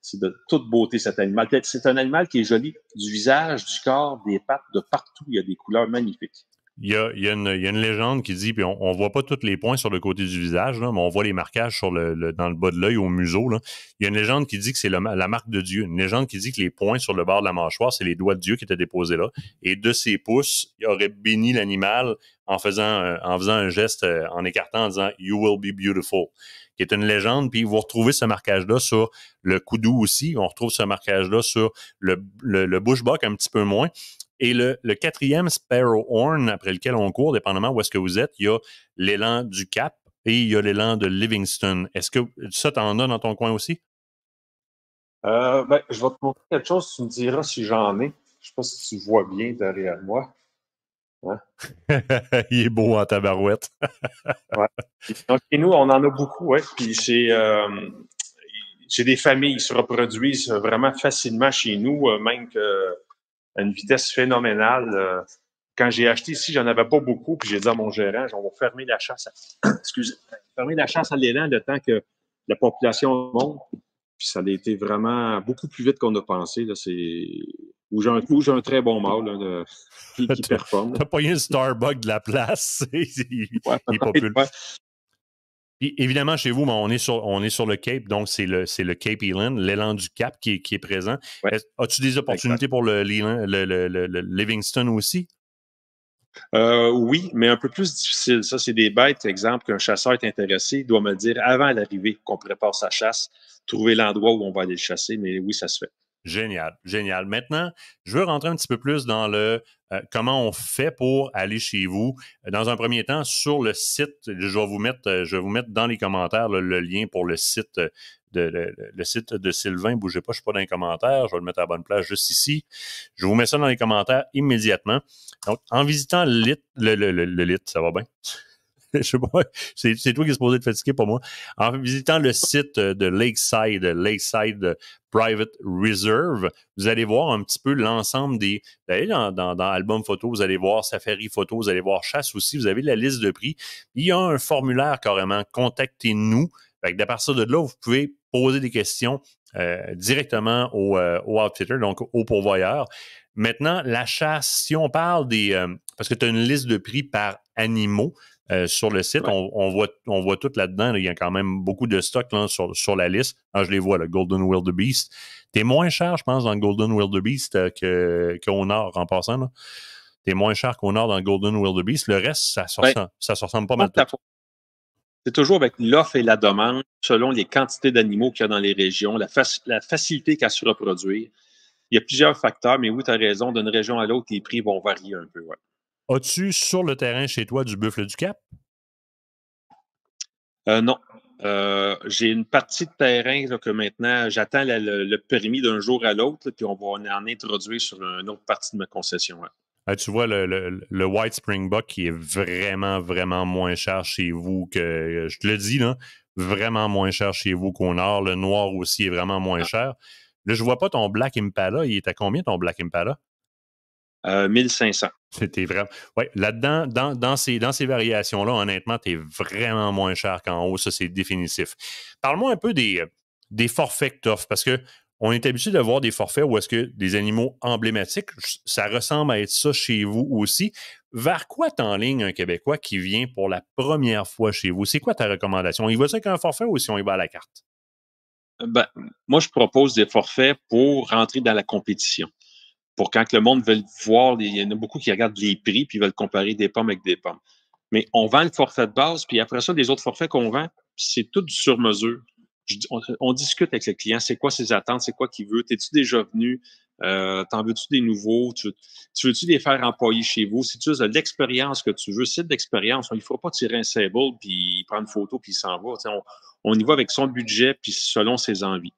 C'est de toute beauté cet animal. C'est un animal qui est joli du visage, du corps, des pattes, de partout. Il y a des couleurs magnifiques il y, a, une, légende qui dit, puis on voit pas tous les points sur le côté du visage, mais on voit les marquages sur dans le bas de l'œil, au museau. Il y a une légende qui dit que c'est la marque de Dieu. Une légende qui dit que les points sur le bord de la mâchoire, c'est les doigts de Dieu qui étaient déposés là. Et de ses pouces, il aurait béni l'animal en faisant, euh, en faisant un geste, euh, en écartant, en disant « You will be beautiful », qui est une légende. Puis vous retrouvez ce marquage-là sur le coudou aussi. On retrouve ce marquage-là sur le, le, le un petit peu moins. Et le, quatrième Sparrow Horn après lequel on court, dépendamment où est-ce que vous êtes, il y a l'élan du Cap et il y a l'élan de Livingston. Est-ce que ça, t'en as dans ton coin aussi? Euh, ben, je vais te montrer quelque chose, tu me diras si j'en ai. Je ne sais pas si tu vois bien derrière moi. Hein? il est beau en tabarouette. ouais. Donc, nous, on en a beaucoup. Hein? Puis c'est, euh, des familles qui se reproduisent vraiment facilement chez nous, euh, même que à une vitesse phénoménale. Euh, quand j'ai acheté ici, j'en avais pas beaucoup, puis j'ai dit à mon gérant, on va fermer la chasse à, fermer la chasse à l'élan de temps que la population monte. Puis ça a été vraiment beaucoup plus vite qu'on a pensé. Là, c'est où j'ai un, un, très bon mâle là, qui, qui performe. T'as pas eu un Starbucks de la place. il, évidemment, chez vous, ben, on, est sur, on est sur le Cape, donc c'est le, Cape Eland, l'élan du Cap qui, est, présent. As-tu des opportunités pour le, Livingston aussi? Euh, oui, mais un peu plus difficile. Ça, c'est des bêtes. Exemple, qu'un chasseur est intéressé, il doit me dire avant l'arrivée qu'on prépare sa chasse, trouver l'endroit où on va aller le chasser, mais oui, ça se fait. Génial, génial. Maintenant, je veux rentrer un petit peu plus dans le euh, comment on fait pour aller chez vous. Dans un premier temps, sur le site, je vais vous mettre, euh, je vous mettre dans les commentaires le lien pour le site euh, de, le, site de Sylvain. Bougez pas, je suis pas dans les commentaires. Je vais le mettre à bonne place juste ici. Je vous mets ça dans les commentaires immédiatement. Donc, en visitant le le lit ça va bien. je sais pas, c'est, toi qui es supposé te fatiguer, pour moi. En visitant le site euh, de Lakeside, euh, Lakeside euh, Private Reserve, vous allez voir un petit peu l'ensemble des. Vous allez dans, dans, Album Photo, vous allez voir Safari Photo, vous allez voir Chasse aussi, vous avez la liste de prix. Il y a un formulaire carrément, contactez-nous. Fait que partir de là, vous pouvez poser des questions directement au, outfitter, donc au pourvoyeur. Maintenant, la chasse, si on parle des. parce que tu as une liste de prix par animaux, euh, sur le site. On, voit, tout là-dedans. Il y a quand même beaucoup de stocks sur, la liste. Ah, je les vois, le Golden Wildebeest. T'es moins cher, je pense, dans le Golden Wildebeest Beast euh, que qu'au Nord, en passant. tu T'es moins cher qu'au Nord dans le Golden Beast. Le reste, ça se ressemble, pas mal. C'est toujours avec l'offre et la demande selon les quantités d'animaux qu'il y a dans les régions, la, qu'il la facilité qu'à se reproduire. Il y a plusieurs facteurs, mais oui, tu as raison, d'une région à l'autre, les prix vont varier un peu. Ouais. As-tu sur le terrain chez toi du buffle du Cap? Euh, non. Euh, j'ai une partie de terrain que maintenant, j'attends le, permis d'un jour à l'autre, puis on va en introduire sur une autre partie de ma concession. Ah, tu vois, le, White Spring White qui est vraiment, vraiment moins cher chez vous que, euh, je te le dis, là, vraiment moins cher chez vous qu'au Nord. Le Noir aussi est vraiment moins ah. cher. Là, je vois pas ton Black Impala. Il est à combien ton Black Impala? 1500. Euh, C'était vraiment. Oui, là-dedans, dans, ces, variations-là, honnêtement, tu es vraiment moins cher qu'en haut. Ça, c'est définitif. Parle-moi un peu des, euh, des forfaits que tu offres parce qu'on est habitué de voir des forfaits où est-ce que des animaux emblématiques, ça ressemble à être ça chez vous aussi. Vers quoi ligne, un Québécois qui vient pour la première fois chez vous? C'est quoi ta recommandation? Il va ça qu'un forfait ou si on y va à la carte? Ben, moi, je propose des forfaits pour rentrer dans la compétition pour quand le monde veut voir, il y en a beaucoup qui regardent les prix puis veulent comparer des pommes avec des pommes. Mais on vend le forfait de base, puis après ça, les autres forfaits qu'on vend, c'est tout sur-mesure. On, discute avec le client, c'est quoi ses attentes, c'est quoi qu'il veut, t'es-tu déjà venu, euh, t'en veux-tu des nouveaux, tu, veux-tu les faire employer chez vous, si tu as l'expérience que tu veux, c'est de l'expérience, il ne faut pas tirer un sable, puis prendre une photo, puis il s'en va. On, on, y va avec son budget, puis selon ses envies.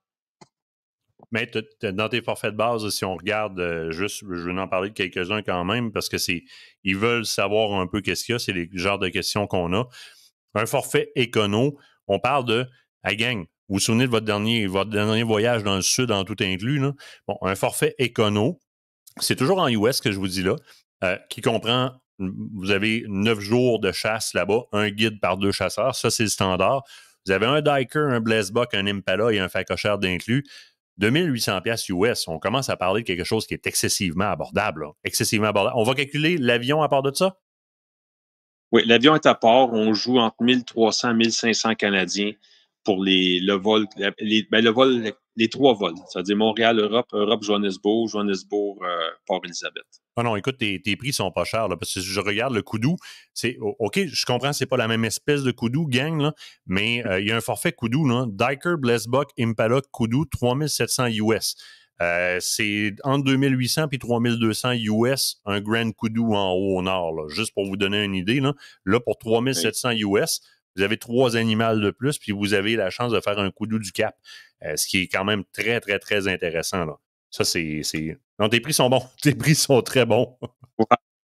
Mais dans tes forfaits de base, si on regarde, euh, juste, je vais en parler de quelques-uns quand même, parce que c'est ils veulent savoir un peu qu'est-ce qu'il y a, c'est les genres de questions qu'on a. Un forfait écono, on parle de, à gang, vous vous souvenez de votre dernier, votre dernier voyage dans le sud, en tout inclus, là? Bon, un forfait écono, c'est toujours en US que je vous dis là, euh, qui comprend vous avez neuf jours de chasse là-bas, un guide par deux chasseurs, ça c'est le standard. Vous avez un diker, un Buck, un impala et un Facocher d'inclus. 2800 pièces US, on commence à parler de quelque chose qui est excessivement abordable, excessivement abordable. On va calculer l'avion à part de ça? Oui, l'avion est à part. On joue entre 1300 et 1500 Canadiens pour les, le vol, les, ben, le vol, les trois vols, c'est-à-dire Montréal, Europe, Europe, Johannesburg, Johannesburg, euh, Port-Élisabeth. Ah non, écoute, tes, prix prix sont pas chers, là, parce que je regarde le Koudou, c'est OK, je comprends, c'est pas la même espèce de Koudou, gang, mais mmh. euh, il y a un forfait Koudou, là, Diker, Blessbuck, Impala, Koudou, 3700 US. Euh, c'est entre 2800 et 3200 US, un Grand Kudu en haut au nord, juste pour vous donner une idée. Là, pour 3700 US, vous avez trois animaux de plus, puis vous avez la chance de faire un Kudu du Cap, euh, ce qui est quand même très, très, très intéressant. Là. Ça, c'est. Non, tes prix sont bons. Tes prix sont très bons.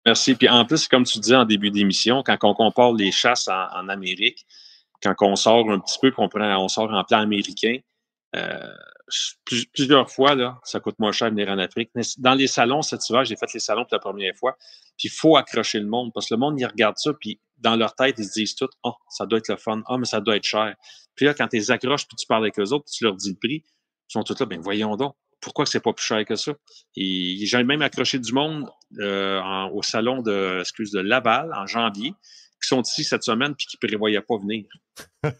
merci. Puis en plus, comme tu disais en début d'émission, quand on compare les chasses en, Amérique, quand on sort un petit peu, qu'on on sort en plan américain, euh, plusieurs fois, là, ça coûte moins cher de venir en Afrique. Mais dans les salons cet hiver, j'ai fait les salons pour la première fois. Puis il faut accrocher le monde parce que le monde, il regarde ça, puis dans leur tête, ils se disent tout Oh, ça doit être le fun. Ah, oh, mais ça doit être cher. Puis là, quand tu les accroches, puis tu parles avec eux autres, puis tu leur dis le prix, ils sont tous là, Bien, voyons donc pourquoi c'est pas plus cher que ça? Et j'ai même accroché du monde euh, au salon de, excuse, de Laval en janvier qui sont ici cette semaine puis qui ne prévoyaient pas venir.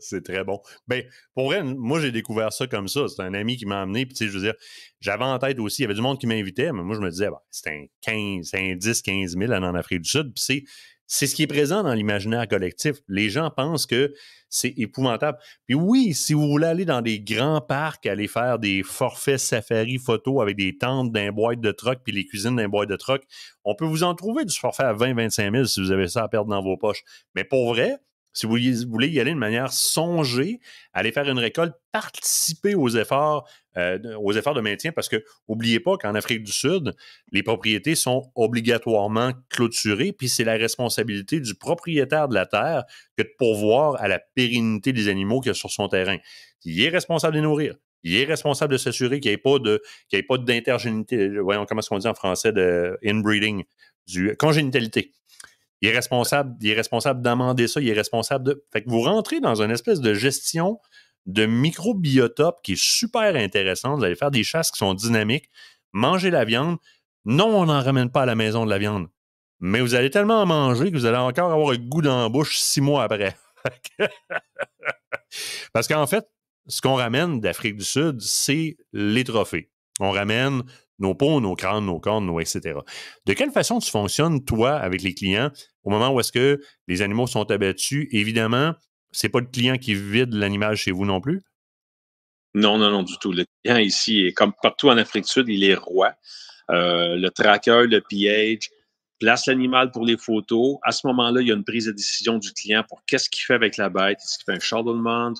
c'est très bon. Ben, pour vrai, moi, j'ai découvert ça comme ça. C'est un ami qui m'a emmené. Puis, je veux dire, j'avais en tête aussi, il y avait du monde qui m'invitait, mais moi, je me disais, ah, ben, c'est un 15, un 10, 15 000 en Afrique du Sud. Puis, c'est c'est ce qui est présent dans l'imaginaire collectif. Les gens pensent que c'est épouvantable. Puis oui, si vous voulez aller dans des grands parcs, aller faire des forfaits safari photo avec des tentes d'un boîte de troc puis les cuisines d'un boîte de troc, on peut vous en trouver du forfait à 20-25 000 si vous avez ça à perdre dans vos poches. Mais pour vrai, si vous voulez y aller de manière songée, aller faire une récolte, participer aux efforts, euh, aux efforts de maintien parce que n'oubliez pas qu'en Afrique du Sud, les propriétés sont obligatoirement clôturées, puis c'est la responsabilité du propriétaire de la terre que de pourvoir à la pérennité des animaux qu'il y a sur son terrain. Il est responsable de les nourrir. Il est responsable de s'assurer qu'il n'y ait pas de qu'il pas d'intergénité, voyons comment est-ce qu'on dit en français de inbreeding, du congénitalité. Il est responsable, il est responsable d'amender ça, il est responsable de. Fait que vous rentrez dans une espèce de gestion de microbiotope qui est super intéressante. Vous allez faire des chasses qui sont dynamiques, manger la viande. Non, on n'en ramène pas à la maison de la viande. Mais vous allez tellement en manger que vous allez encore avoir un goût dans la bouche six mois après. Parce qu'en fait, ce qu'on ramène d'Afrique du Sud, c'est les trophées. On ramène nos peaux, nos crânes, nos cornes, nos etc. De quelle façon tu fonctionnes, toi, avec les clients au moment où est-ce que les animaux sont abattus? Évidemment, c'est pas le client qui vide l'animal chez vous non plus? Non, non, non, du tout. Le client ici, est, comme partout en Afrique du Sud, il est roi. Euh, le tracker, le pH, place l'animal pour les photos. À ce moment-là, il y a une prise de décision du client pour qu'est-ce qu'il fait avec la bête. Est-ce qu'il fait un shadowment,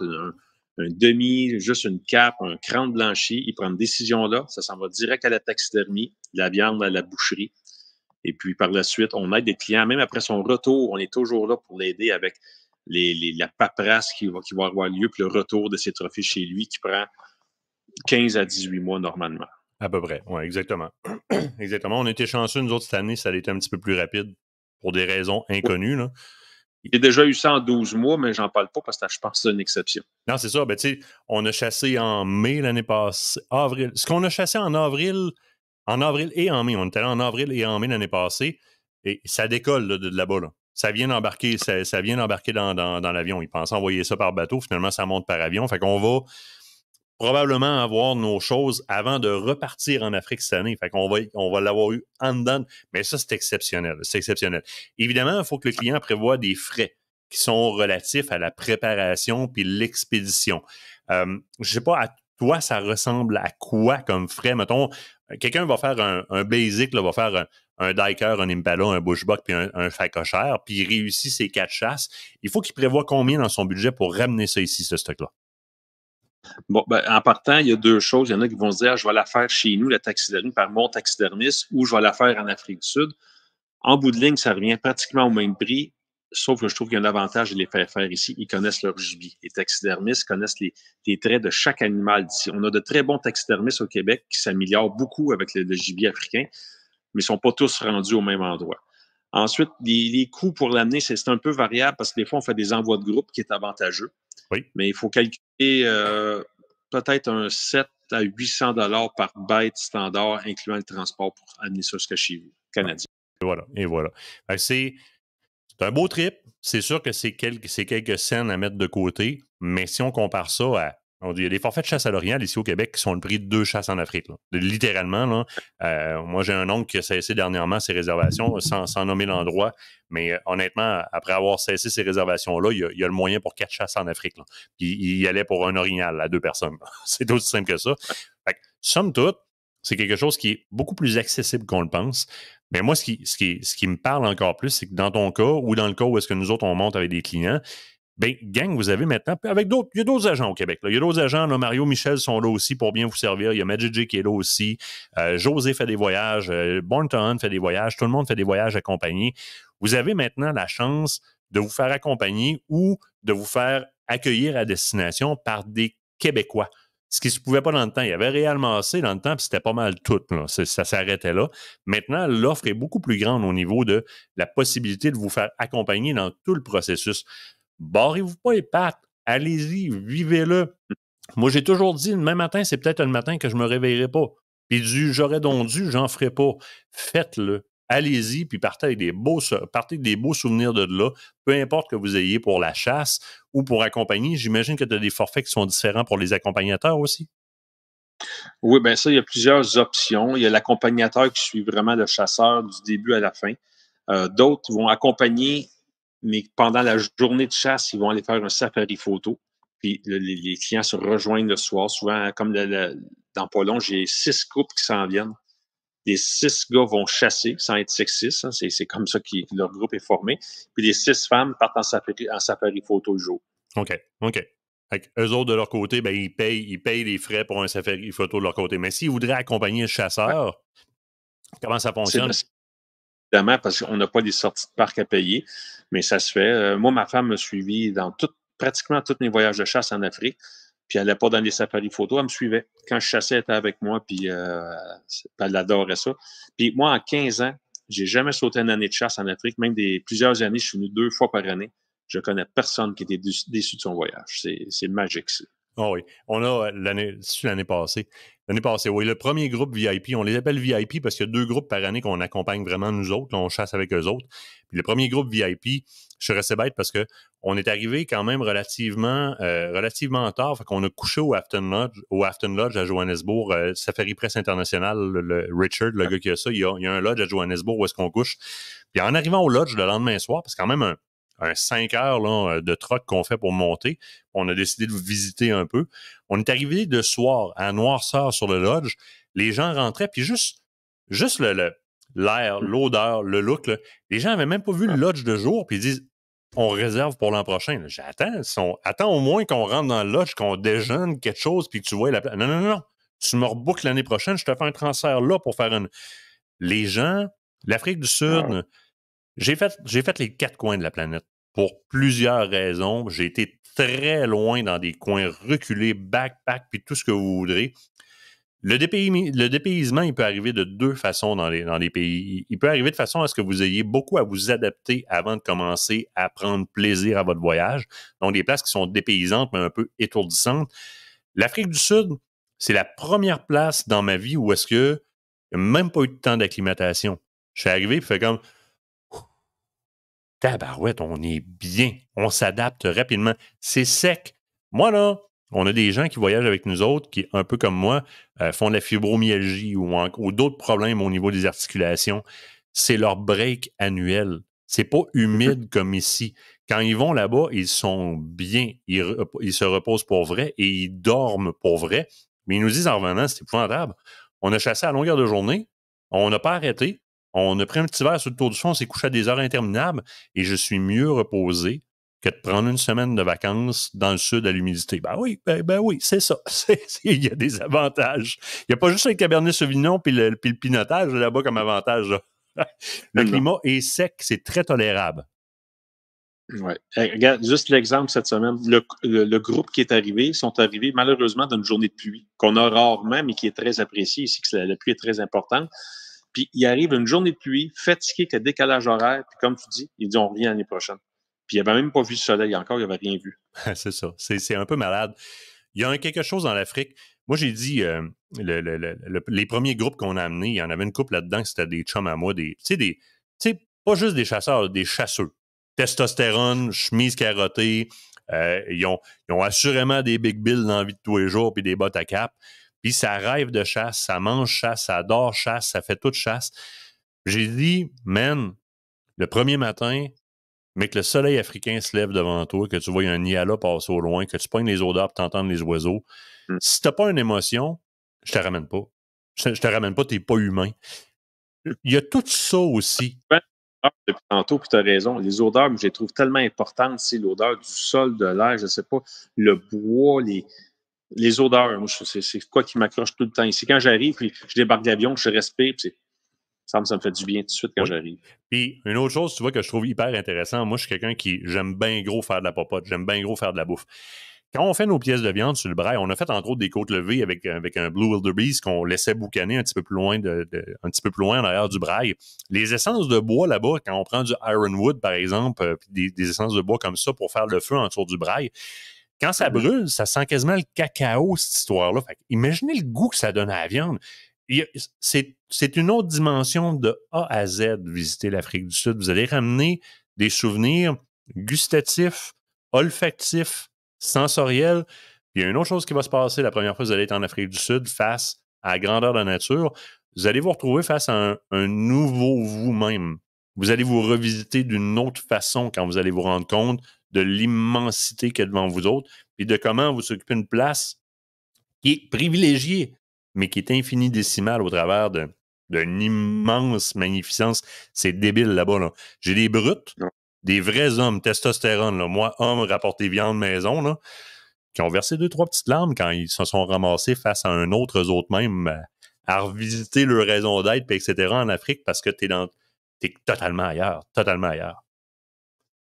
un demi, juste une cape, un crâne blanchi. Il prend une décision là, ça s'en va direct à la taxidermie, la viande à la boucherie. Et puis par la suite, on aide des clients, même après son retour, on est toujours là pour l'aider avec les, la paperasse qui va, qui va avoir lieu, puis le retour de ses trophées chez lui qui prend 15 à 18 mois normalement. À peu près, oui, exactement. exactement. On était chanceux, nous autres, cette année, ça a été un petit peu plus rapide pour des raisons inconnues. J'ai déjà eu ça en 12 mois, mais j'en parle pas parce que je pense que c'est une exception. Non, c'est ça. Ben, on a chassé en mai l'année passée, avril. Ce qu'on a chassé en avril, en avril et en mai, on était en avril et en mai l'année passée, et ça décolle de, là-bas. Ça vient d'embarquer, ça, vient dans, l'avion. Ils pensent envoyer ça par bateau. Finalement, ça monte par avion. Fait qu'on va probablement avoir nos choses avant de repartir en Afrique cette année. Fait qu'on va, on va l'avoir eu en dedans. Mais ça, c'est exceptionnel. C'est exceptionnel. Évidemment, il faut que le client prévoit des frais qui sont relatifs à la préparation puis l'expédition. Je euh, je sais pas à toi, ça ressemble à quoi comme frais? Mettons, quelqu'un va faire un, basic, va faire un, diker, un impala, un bushbuck puis un, un puis il réussit ses quatre chasses. Il faut qu'il prévoie combien dans son budget pour ramener ça ici, ce stock-là? Bon, ben, en partant, il y a deux choses. Il y en a qui vont se dire ah, je vais la faire chez nous, la taxidermie, par mon taxidermiste, ou je vais la faire en Afrique du Sud. En bout de ligne, ça revient pratiquement au même prix, sauf que je trouve qu'il y a un avantage de les faire faire ici. Ils connaissent leur gibier. Les taxidermistes connaissent les, traits de chaque animal d'ici. On a de très bons taxidermistes au Québec qui s'améliorent beaucoup avec le, gibier africain, mais ils ne sont pas tous rendus au même endroit. Ensuite, les coûts pour l'amener, c'est un peu variable parce que des fois, on fait des envois de groupe qui est avantageux. Oui. Mais il faut calculer euh, peut-être un 7 à 800 dollars par bête standard, incluant le transport pour amener ça jusqu'à chez vous, canadien. voilà, et voilà. C'est un beau trip. C'est sûr que c'est quelques, quelques scènes à mettre de côté, mais si on compare ça à on dit, il y a des forfaits de chasse à l'Orient, ici au Québec, qui sont le prix de deux chasses en Afrique. Littéralement, euh, moi, j'ai un oncle qui a cessé dernièrement ses réservations, euh, sans, nommer l'endroit, mais euh, honnêtement, après avoir cessé ses réservations-là, il, y, a, le moyen pour quatre chasses en Afrique. Puis il y allait pour un orignal à deux personnes. C'est aussi simple que ça. somme toute, c'est quelque chose qui est beaucoup plus accessible qu'on le pense. Mais moi, ce qui, qui, ce qui me parle encore plus, c'est que dans ton cas ou dans le cas où est-ce que nous autres, on monte avec des clients, Bien, gang, vous avez maintenant, avec d'autres, il y a d'autres agents au Québec. Il y a d'autres agents, Mario Michel sont là aussi pour bien vous servir. Il y a Magic qui est là aussi. Euh, José fait des voyages. Euh, Born fait des voyages. Tout le monde fait des voyages accompagnés. Vous avez maintenant la chance de vous faire accompagner ou de vous faire accueillir à destination par des Québécois. Ce qui ne se pouvait pas dans le temps. Il y avait réellement assez dans le temps, puis c'était pas mal tout. Ça s'arrêtait là. Maintenant, l'offre est beaucoup plus grande au niveau de la possibilité de vous faire accompagner dans tout le processus barrez-vous pas les pattes. Allez-y, vivez-le. Moi, j'ai toujours dit, le même matin, c'est peut-être un matin que je me réveillerai pas. Puis du j'aurais donc dû, j'en ferai pas. Faites-le. Allez-y, puis partez avec des beaux, des beaux souvenirs de là, peu importe que vous ayez pour la chasse ou pour accompagner. J'imagine que tu as des forfaits qui sont différents pour les accompagnateurs aussi. Oui, bien ça, il y a plusieurs options. Il y a l'accompagnateur qui suit vraiment le chasseur du début à la fin. Euh, d'autres vont accompagner mais pendant la journée de chasse, ils vont aller faire un safari photo. Puis les, clients se rejoignent le soir. Souvent, hein, comme dans Polon, j'ai six couples qui s'en viennent. Les six gars vont chasser sans être sexistes. Hein, c'est, comme ça que leur groupe est formé. Puis les six femmes partent en safari, photo le jour. OK. OK. Eux autres, de leur côté, ben, ils, payent, ils payent les frais pour un safari photo de leur côté. Mais s'ils voudraient accompagner le chasseur, comment ça fonctionne? évidemment, parce qu'on n'a pas des sorties de parc à payer, mais ça se fait. Euh, moi, ma femme m'a suivi dans tout, pratiquement tous mes voyages de chasse en Afrique, puis elle n'allait pas dans les safaris photo, elle me suivait. Quand je chassais, elle était avec moi, puis euh, elle adorait ça. Puis moi, en 15 ans, j'ai jamais sauté une année de chasse en Afrique, même des plusieurs années, je suis venu deux fois par année. Je connais personne qui était déçu de son voyage. C'est magique. Ah oui. On a euh, l'année l'année passée. L'année passée, oui. Le premier groupe VIP, on les appelle VIP parce qu'il y a deux groupes par année qu'on accompagne vraiment nous autres, on chasse avec eux autres. Puis le premier groupe VIP, je assez bête parce qu'on est arrivé quand même relativement, euh, relativement tard. Fait qu'on a couché au Afton Lodge, au Afton Lodge à Johannesburg, euh, Safari Press International, le, Richard, le gars qui a ça, il y a, un lodge à Johannesburg où est-ce qu'on couche. Puis en arrivant au lodge le lendemain soir, parce que quand même un 5 heures euh, de troc qu'on fait pour monter. On a décidé de visiter un peu. On est arrivé de soir à noirceur sur le lodge. Les gens rentraient, puis juste, juste le, l'air, l'odeur, le look, les gens n'avaient même pas vu le lodge de jour, puis ils disent on réserve pour l'an prochain. J'attends, attends au moins qu'on rentre dans le lodge, qu'on déjeune quelque chose, puis que tu vois la place. Non, non, non, tu me reboucles l'année prochaine, je te fais un transfert là pour faire une. Les gens, l'Afrique du Sud, ah. J'ai fait, j'ai fait les quatre coins de la planète pour plusieurs raisons. J'ai été très loin dans des coins reculés, backpack, puis tout ce que vous voudrez. Le, le dépaysement, il peut arriver de deux façons dans les, dans les pays. Il peut arriver de façon à ce que vous ayez beaucoup à vous adapter avant de commencer à prendre plaisir à votre voyage. Donc, des places qui sont dépaysantes, mais un peu étourdissantes. L'Afrique du Sud, c'est la première place dans ma vie où est-ce que même pas eu de temps d'acclimatation. Je suis arrivé, il fait comme tabarouette, on est bien, on s'adapte rapidement. C'est sec. Moi, là, on a des gens qui voyagent avec nous autres, qui, un peu comme moi, euh, font de la fibromyalgie ou, d'autres problèmes au niveau des articulations. C'est leur break annuel. C'est pas humide comme ici. Quand ils vont là-bas, ils sont bien. Ils, se reposent pour vrai et ils dorment pour vrai. Mais ils nous disent en revenant, c'est épouvantable. On a chassé à longueur de journée, on n'a pas arrêté, on a pris un petit verre sur le tour du fond, on s'est couché à des heures interminables et je suis mieux reposé que de prendre une semaine de vacances dans le sud à l'humidité. Ben oui, ben, ben oui, c'est ça. Il y a des avantages. Il n'y a pas juste le Cabernet Sauvignon puis le, pinotage là-bas comme avantage. Le climat est sec, c'est très tolérable. Oui. Eh, regarde, juste l'exemple cette semaine. Le, groupe qui est arrivé, sont arrivés malheureusement d'une journée de pluie qu'on a rarement, mais qui est très appréciée ici, que la pluie est très importante. Puis il arrive une journée de pluie, fatigué avec le décalage horaire. Puis comme tu dis, ils dit rien l'année prochaine. Puis il n'avait même pas vu le soleil encore, il n'avait rien vu. c'est ça. C'est un peu malade. Il y a quelque chose dans l'Afrique. Moi, j'ai dit, euh, les premiers groupes qu'on a amenés, il y en avait une couple là-dedans, c'était des chums à moi, des, tu des, pas juste des chasseurs, des chasseurs. Testostérone, chemise carottée, euh, ils, ont, ils, ont, assurément des big bills dans la vie de tous les jours, puis des bottes à cap. Puis ça rêve de chasse, ça mange chasse, ça adore chasse, ça fait toute chasse. J'ai dit, man, le premier matin, mais que le soleil africain se lève devant toi, que tu vois un Niala passer au loin, que tu pognes les odeurs, pour t'entendre les oiseaux. Mmh. Si t'as pas une émotion, je te ramène pas. Je, te ramène pas, t'es pas humain. Il y a tout ça aussi. Ah, depuis tantôt, puis tu raison. Les odeurs, je les trouve tellement importantes. C'est l'odeur du sol, de l'air, je ne sais pas, le bois, les, les odeurs, moi, c'est quoi qui m'accroche tout le temps. C'est quand j'arrive, puis je débarque d'avion, je respire, puis ça me, ça me fait du bien tout de suite quand j'arrive. Puis une autre chose, tu vois, que je trouve hyper intéressant, moi, je suis quelqu'un qui, j'aime bien gros faire de la popote, j'aime bien gros faire de la bouffe. Quand on fait nos pièces de viande sur le braille, on a fait entre autres des côtes levées avec, avec un Blue Wildebeest qu'on laissait boucaner un petit peu plus loin de, un petit peu plus loin en arrière du braille. Les essences de bois là-bas, quand on prend du Ironwood, par exemple, euh, des, des essences de bois comme ça pour faire le feu autour du braille, quand ça mhm. brûle, ça sent quasiment le cacao, cette histoire-là. Imaginez le goût que ça donne à la viande. C'est une autre dimension de A à Z de visiter l'Afrique du Sud. Vous allez ramener des souvenirs gustatifs, olfactifs, sensoriels. il y a une autre chose qui va se passer la première fois que vous allez être en Afrique du Sud face à la grandeur de la nature. Vous allez vous retrouver face à un nouveau vous-même vous allez vous revisiter d'une autre façon quand vous allez vous rendre compte de l'immensité qu'il y a devant vous autres et de comment vous occupez une place qui est privilégiée, mais qui est infinidécimale au travers d'une immense magnificence. C'est débile là-bas. J'ai des brutes, des vrais hommes, testostérone, moi, homme rapporté viande maison, qui ont versé deux, trois petites larmes quand ils se sont ramassés face à un autre, eux autres même, à revisiter leur raison d'être, etc., en Afrique, parce que tu es dans t'es totalement ailleurs, totalement ailleurs.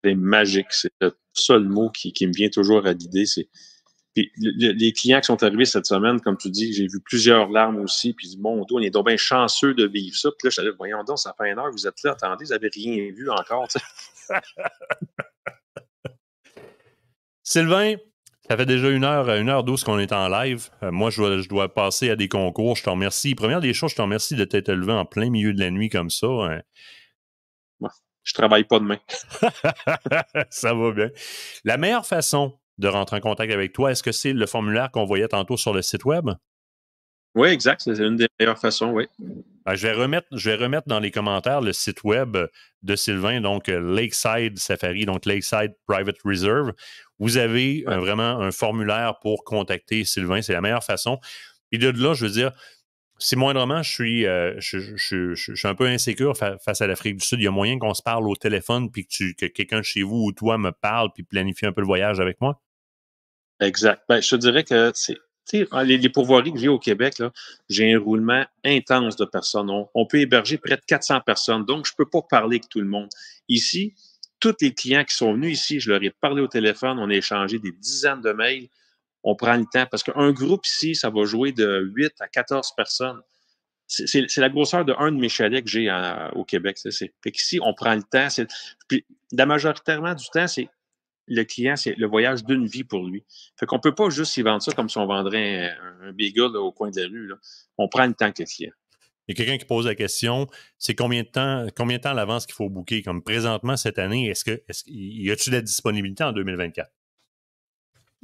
C'est magique. C'est le seul mot qui, me vient toujours à l'idée. C'est les clients qui sont arrivés cette semaine, comme tu dis, j'ai vu plusieurs larmes aussi, puis mon dos, on est donc bien chanceux de vivre ça. Puis là, je suis voyons donc, ça fait une heure, vous êtes là, attendez, vous n'avez rien vu encore. Sylvain, ça fait déjà une heure, une heure douze qu'on est en live. Euh, moi, je dois, je dois, passer à des concours. Je te remercie. Première des choses, je te remercie de t'être levé en plein milieu de la nuit comme ça. Hein je travaille pas demain. ça va bien. La meilleure façon de rentrer en contact avec toi, est-ce que c'est le formulaire qu'on voyait tantôt sur le site web? Oui, exact. C'est une des meilleures façons, oui. Ben, je, vais remettre, je vais remettre dans les commentaires le site web de Sylvain, donc euh, Lakeside Safari, donc Lakeside Private Reserve. Vous avez euh, vraiment un formulaire pour contacter Sylvain. C'est la meilleure façon. Et de là, je veux dire, si moindrement, je suis, euh, je, suis un peu insécure face à l'Afrique du Sud. Il y a moyen qu'on se parle au téléphone puis que, quelqu'un chez vous ou toi me parle puis planifie un peu le voyage avec moi? Exact. Ben, je te dirais que c'est. Ah, les, les pourvoiries que j'ai au Québec, j'ai un roulement intense de personnes. On, on, peut héberger près de 400 personnes, donc je ne peux pas parler avec tout le monde. Ici, tous les clients qui sont venus ici, je leur ai parlé au téléphone, on a échangé des dizaines de mails on prend le temps. Parce qu'un groupe ici, ça va jouer de 8 à 14 personnes. C'est la grosseur de un de mes chalets que j'ai au Québec. Ici, on prend le temps. Puis, la majoritairement du temps, c'est le client, c'est le voyage d'une vie pour lui. Fait qu'on peut pas juste y vendre ça comme si on vendrait un, un au coin de la rue. On prend le temps que le client. Il y a quelqu'un qui pose la question, c'est combien de temps, combien de temps à l'avance qu'il faut booker? Comme présentement cette année, est-ce que est -ce, y a-t-il de la disponibilité en 2024?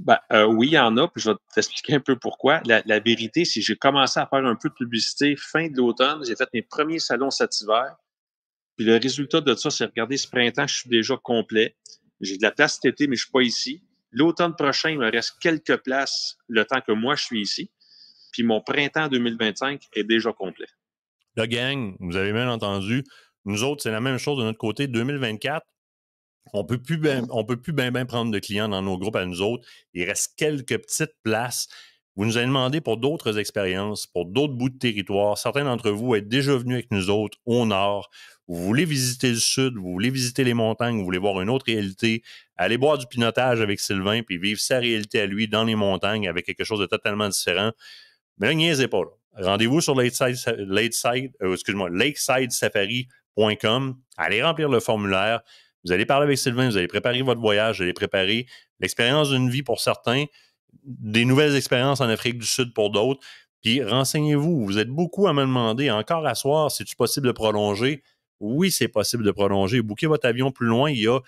Ben, euh, oui, il y en a, puis je vais t'expliquer un peu pourquoi. La, vérité, c'est que j'ai commencé à faire un peu de publicité fin de l'automne. J'ai fait mes premiers salons cet hiver. Puis le résultat de ça, c'est regarder, ce printemps, je suis déjà complet. J'ai de la place cet été, mais je ne suis pas ici. L'automne prochain, il me reste quelques places le temps que moi, je suis ici. Puis mon printemps 2025 est déjà complet. La gang, vous avez bien entendu. Nous autres, c'est la même chose de notre côté. 2024, on peut plus on peut plus bien ben prendre de clients dans nos groupes à nous autres. Il reste quelques petites places. Vous nous avez demandé pour d'autres expériences, pour d'autres bouts de territoire. Certains d'entre vous êtes déjà venus avec nous autres au nord. Vous voulez visiter le sud, vous voulez visiter les montagnes, vous voulez voir une autre réalité. Allez boire du pinotage avec Sylvain puis vivre sa réalité à lui dans les montagnes avec quelque chose de totalement différent. Mais là, niaisez pas. Rendez-vous sur lakesidesafari.com. Euh, Allez remplir le formulaire. Vous allez parler avec Sylvain, vous allez préparer votre voyage, vous allez préparer l'expérience d'une vie pour certains, des nouvelles expériences en Afrique du Sud pour d'autres. Puis renseignez-vous. Vous êtes beaucoup à me demander encore à soir si tu possible de prolonger. Oui, c'est possible de prolonger. Bouquez votre avion plus loin. Il y a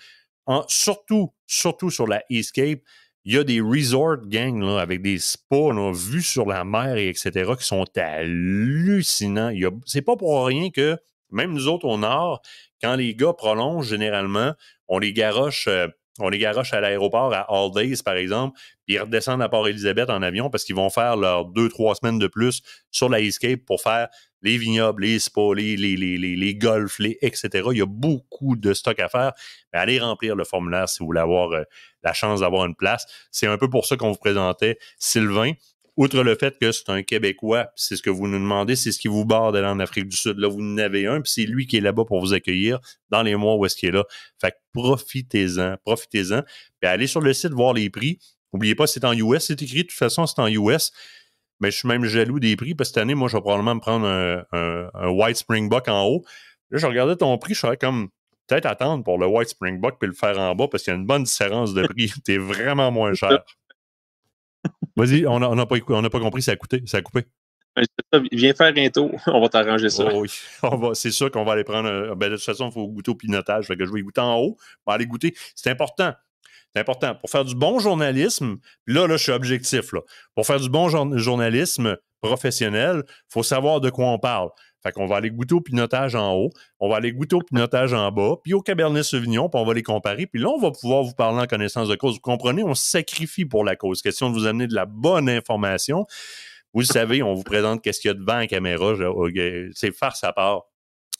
surtout, surtout sur la Escape, il y a des resort gangs avec des spas là, sur la mer et etc. qui sont hallucinants. C'est pas pour rien que même nous autres au nord, quand les gars prolongent, généralement, on les garoche. Euh, on les à l'aéroport à All Days, par exemple, puis ils redescendent à Port-Élisabeth en avion parce qu'ils vont faire leurs deux, trois semaines de plus sur la Escape pour faire les vignobles, les spas, les, les, les, etc. Il y a beaucoup de stock à faire. allez remplir le formulaire si vous voulez avoir euh, la chance d'avoir une place. C'est un peu pour ça qu'on vous présentait Sylvain outre le fait que c'est un Québécois, c'est ce que vous nous demandez, c'est ce qui vous barre d'aller en Afrique du Sud. Là, vous en avez un, puis c'est lui qui est là-bas pour vous accueillir dans les mois où est-ce qu'il est là. Fait que profitez-en, profitez-en. Puis allez sur le site voir les prix. N'oubliez pas, c'est en US, c'est écrit, de toute façon, c'est en US. Mais je suis même jaloux des prix, parce que cette année, moi, je vais probablement me prendre un, White Spring White en haut. Là, je regardais ton prix, je serais comme peut-être attendre pour le White Buck, puis le faire en bas parce qu'il y a une bonne différence de prix. T'es vraiment moins cher. Vas-y, on n'a pas, on compris, ça a coûté, ça a coupé. Ben, viens faire un tour, on va t'arranger ça. Oh oui, c'est sûr qu'on va aller prendre. Ben, de toute façon, il faut goûter au pinotage. Fait que je vais goûter en haut, on va aller goûter. C'est important. C'est important. Pour faire du bon journalisme, là, là, je suis objectif. Là. Pour faire du bon journalisme professionnel, il faut savoir de quoi on parle. Fait qu'on va aller goûter au pinotage en haut, on va aller goûter au pinotage en bas, puis au Cabernet Sauvignon, puis on va les comparer. Puis là, on va pouvoir vous parler en connaissance de cause. Vous comprenez, on sacrifie pour la cause. Question de vous amener de la bonne information. Vous le savez, on vous présente qu'est-ce qu'il y a devant en caméra. C'est farce à part.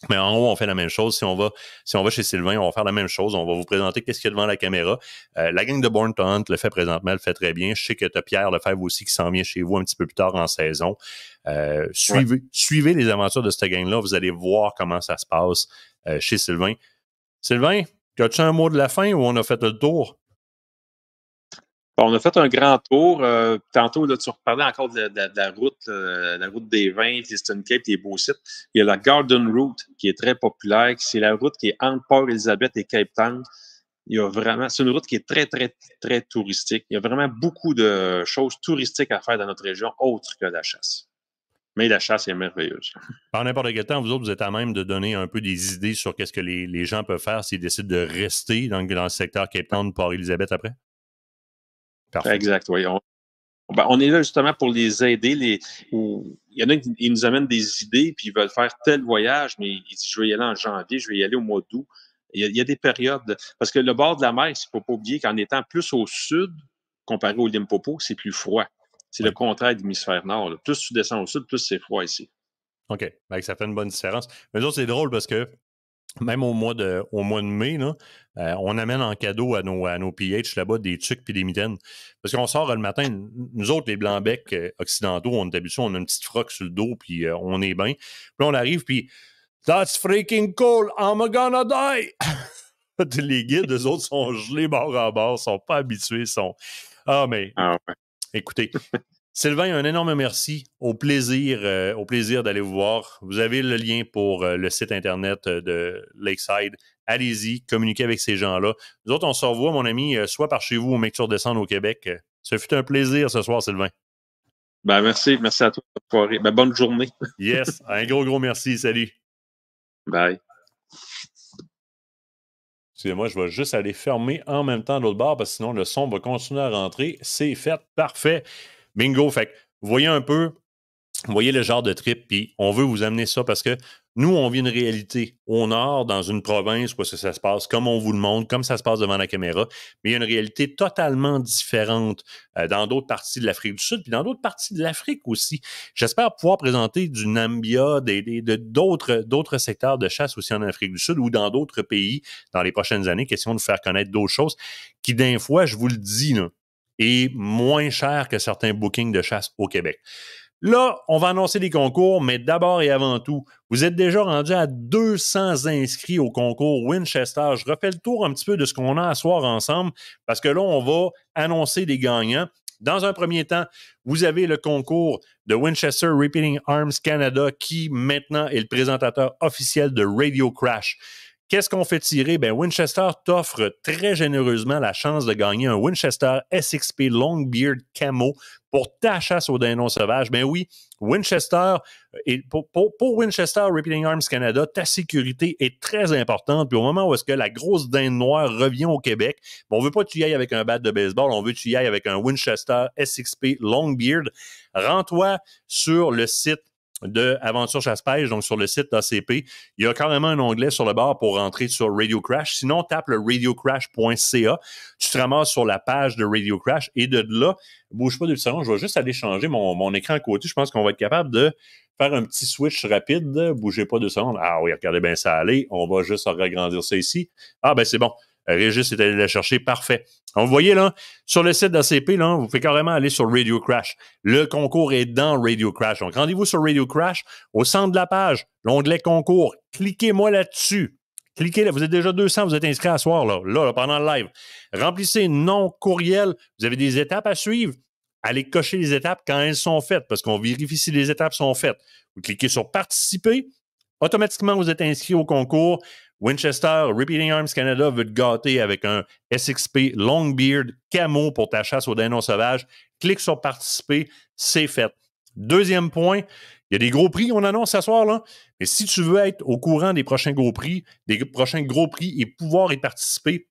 Mais en haut, on fait la même chose. Si on va, si on va chez Sylvain, on va faire la même chose. On va vous présenter qu'est-ce qu'il y a devant la caméra. Euh, la gang de Born Hunt le fait présentement, le fait très bien. Je sais que tu as Pierre Lefebvre aussi qui s'en vient chez vous un petit peu plus tard en saison. Euh, suivez, suivez les aventures de cette gang-là. Vous allez voir comment ça se passe euh, chez Sylvain. Sylvain, as-tu un mot de la fin ou on a fait le tour? on a fait un grand tour. Euh, tantôt, tu reparlais encore de, la route, euh, la route des vins, Stone Cape, des beaux sites. Il y a la Garden Route qui est très populaire. C'est la route qui est entre Port-Elizabeth et Cape Town. Il y a vraiment, c'est une route qui est très, très, très touristique. Il y a vraiment beaucoup de choses touristiques à faire dans notre région, autre que la chasse. Mais la chasse est merveilleuse. Par n'importe quel temps, vous autres, vous êtes à même de donner un peu des idées sur qu'est-ce que les, gens peuvent faire s'ils décident de rester dans, le secteur Cape Town, Port-Elisabeth après? Exact, oui. Ben, on, est là justement pour les aider. il y en a qui nous amènent des idées, puis ils veulent faire tel voyage, mais ils disent, je vais y aller en janvier, je vais y aller au mois d'août. Il, y, a, des périodes. Parce que le bord de la mer, il ne faut pas oublier qu'en étant plus au sud, comparé au Limpopo, c'est plus froid. C'est le contraire de l'hémisphère nord. Plus tu descends au sud, plus c'est froid ici. OK. Ben, ça fait une bonne différence. Mais autres, c'est drôle parce que même au mois de, au mois de mai, là, euh, on amène en cadeau à nos, à nos PH là-bas des trucs puis des mitaines. Parce qu'on sort le matin, nous autres, les blancs-becs euh, occidentaux, on est habitués, on a une petite froc sur le dos, puis euh, on est bien. Puis on arrive, puis That's freaking cool, I'm gonna die! les guides, eux autres, sont gelés bord à bord, sont pas habitués, sont. Ah, mais. Ah écoutez, Sylvain, un énorme merci. Au plaisir, euh, au plaisir d'aller vous voir. Vous avez le lien pour euh, le site internet euh, de Lakeside. Allez-y, communiquez avec ces gens-là. Nous autres, on se revoit, mon ami, soit par chez vous ou Descendre au Québec. Ce fut un plaisir ce soir, Sylvain. Ben, merci. Merci à toi. bonne ben, journée. yes. Un gros, gros merci. Salut. Bye. Excusez-moi, je vais juste aller fermer en même temps l'autre bar parce que sinon le son va continuer à rentrer. C'est fait. Parfait. Bingo. Fait que, voyez un peu, voyez le genre de trip, puis on veut vous amener ça parce que nous, on vit une réalité au nord, dans une province où ça, se passe comme on vous le montre, comme ça se passe devant la caméra, mais il y a une réalité totalement différente euh, dans d'autres parties de l'Afrique du Sud, puis dans d'autres parties de l'Afrique aussi. J'espère pouvoir présenter du Nambia, de, d'autres, d'autres secteurs de chasse aussi en Afrique du Sud ou dans d'autres pays dans les prochaines années, question de vous faire connaître d'autres choses qui, d'un fois, je vous le dis, là, et moins cher que certains bookings de chasse au Québec. Là, on va annoncer des concours, mais d'abord et avant tout, vous êtes déjà rendu à 200 inscrits au concours Winchester. Je refais le tour un petit peu de ce qu'on a à soir ensemble, parce que là, on va annoncer des gagnants. Dans un premier temps, vous avez le concours de Winchester Repeating Arms Canada, qui maintenant est le présentateur officiel de Radio Crash. Qu'est-ce qu'on fait tirer? Ben, Winchester t'offre très généreusement la chance de gagner un Winchester SXP Longbeard Camo pour ta chasse aux dindons sauvages. Ben oui, Winchester, euh, et pour, Winchester Repeating Arms Canada, ta sécurité est très importante. Puis au moment où est-ce que la grosse dinde noire revient au Québec, on on veut pas que tu y ailles avec un bat de baseball, on veut que tu y ailles avec un Winchester SXP Longbeard. Rends-toi sur le site de Aventure Chasse-Pêche, donc sur le site d'ACP. Il y a carrément un onglet sur le bord pour rentrer sur Radio Crash. Sinon, tape le radiocrash.ca. Tu te ramasses sur la page de Radio Crash et de là, bouge pas de salon, je vais juste aller changer mon, écran à côté. Je pense qu'on va être capable de faire un petit switch rapide. Bougez pas de secondes. Ah oui, regardez bien ça aller. On va juste agrandir ça ici. Ah ben c'est bon. Régis est allé la chercher. Parfait. vous voyez, là, sur le site d'ACP, là, vous pouvez carrément aller sur Radio Crash. Le concours est dans Radio Crash. Donc, rendez-vous sur Radio Crash au centre de la page, l'onglet concours. Cliquez-moi là-dessus. Cliquez là, vous êtes déjà 200, vous êtes inscrit à soir, là, là, là, pendant le live. Remplissez nom, courriel, vous avez des étapes à suivre. Allez cocher les étapes quand elles sont faites, parce qu'on vérifie si les étapes sont faites. Vous cliquez sur participer, automatiquement vous êtes inscrit au concours. Winchester Repeating Arms Canada veut te gâter avec un SXP Longbeard camo pour ta chasse au dinos sauvage. Clique sur participer, c'est fait. Deuxième point, il y a des gros prix on annonce ce soir, là. Mais si tu veux être au courant des prochains gros prix, des prochains gros prix et pouvoir y participer,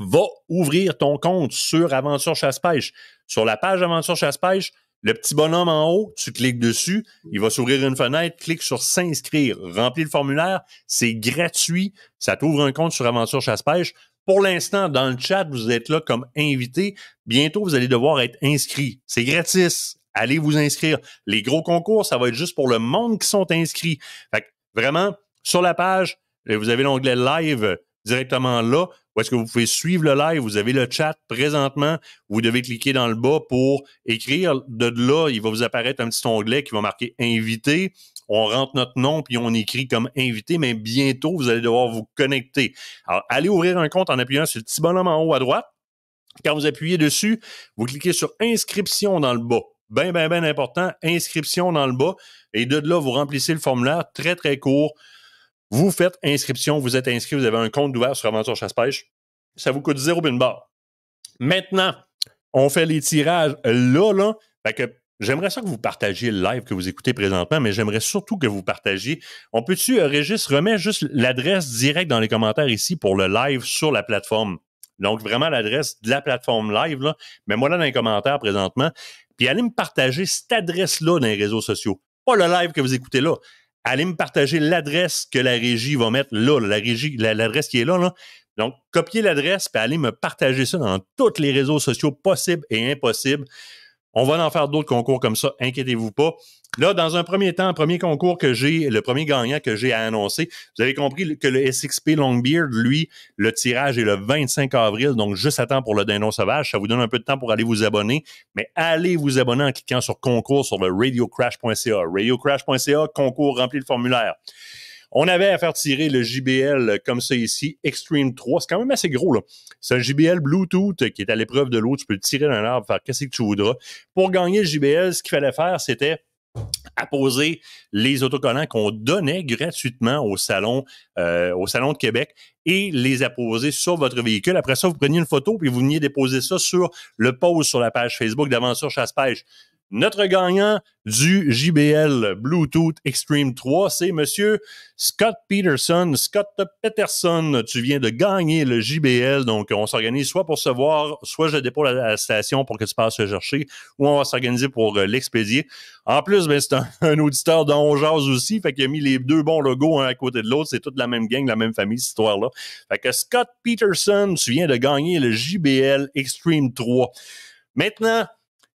va ouvrir ton compte sur Aventure Chasse-Pêche. Sur la page Aventure Chasse-Pêche, le petit bonhomme en haut, tu cliques dessus, il va s'ouvrir une fenêtre, clique sur s'inscrire, remplis le formulaire, c'est gratuit, ça t'ouvre un compte sur Aventure Chasse-Pêche. Pour l'instant, dans le chat, vous êtes là comme invité. Bientôt, vous allez devoir être inscrit. C'est gratis. Allez vous inscrire. Les gros concours, ça va être juste pour le monde qui sont inscrits. Fait vraiment, sur la page, vous avez l'onglet live directement là où est-ce que vous pouvez suivre le live. Vous avez le chat présentement. Vous devez cliquer dans le bas pour écrire. De là, il va vous apparaître un petit onglet qui va marquer invité. On rentre notre nom puis on écrit comme invité, mais bientôt, vous allez devoir vous connecter. Alors, allez ouvrir un compte en appuyant sur le petit bonhomme en haut à droite. Quand vous appuyez dessus, vous cliquez sur inscription dans le bas ben ben ben important, inscription dans le bas. Et de là, vous remplissez le formulaire très, très court. Vous faites inscription, vous êtes inscrit, vous avez un compte ouvert sur Aventure Chasse-Pêche. Ça vous coûte zéro bin barre. Maintenant, on fait les tirages là, là. j'aimerais ça que vous partagiez le live que vous écoutez présentement, mais j'aimerais surtout que vous partagiez. On peut-tu, euh, Régis, remets juste l'adresse directe dans les commentaires ici pour le live sur la plateforme? Donc, vraiment l'adresse de la plateforme live, là. Mets-moi là dans les commentaires présentement. Puis allez me partager cette adresse-là dans les réseaux sociaux. Pas le live que vous écoutez là allez me partager l'adresse que la régie va mettre là, la régie, l'adresse qui est là, là. Donc, copiez l'adresse, puis allez me partager ça dans tous les réseaux sociaux possibles et impossibles. On va en faire d'autres concours comme ça, inquiétez-vous pas. Là, dans un premier temps, premier concours que j'ai, le premier gagnant que j'ai à annoncer, vous avez compris que le SXP Longbeard, lui, le tirage est le 25 avril, donc juste à pour le dindon sauvage. Ça vous donne un peu de temps pour aller vous abonner, mais allez vous abonner en cliquant sur concours sur le radiocrash.ca. Radiocrash.ca, concours, rempli le formulaire. On avait à faire tirer le JBL comme ça ici, Extreme 3. C'est quand même assez gros, là. C'est un JBL Bluetooth qui est à l'épreuve de l'eau. Tu peux le tirer d'un arbre, faire qu'est-ce que tu voudras. Pour gagner le JBL, ce qu'il fallait faire, c'était apposer les autocollants qu'on donnait gratuitement au salon, euh, au salon de Québec et les apposer sur votre véhicule. Après ça, vous preniez une photo puis vous veniez déposer ça sur le post sur la page Facebook d'Aventure Chasse-Pêche. Notre gagnant du JBL Bluetooth Extreme 3, c'est monsieur Scott Peterson. Scott Peterson, tu viens de gagner le JBL. Donc, on s'organise soit pour se voir, soit je dépose la station pour que tu passes le chercher, ou on va s'organiser pour euh, l'expédier. En plus, ben, c'est un, auditeur dont aussi. Fait qu'il a mis les deux bons logos un à côté de l'autre. C'est toute la même gang, la même famille, cette histoire-là. Fait que Scott Peterson, tu viens de gagner le JBL Extreme 3. Maintenant,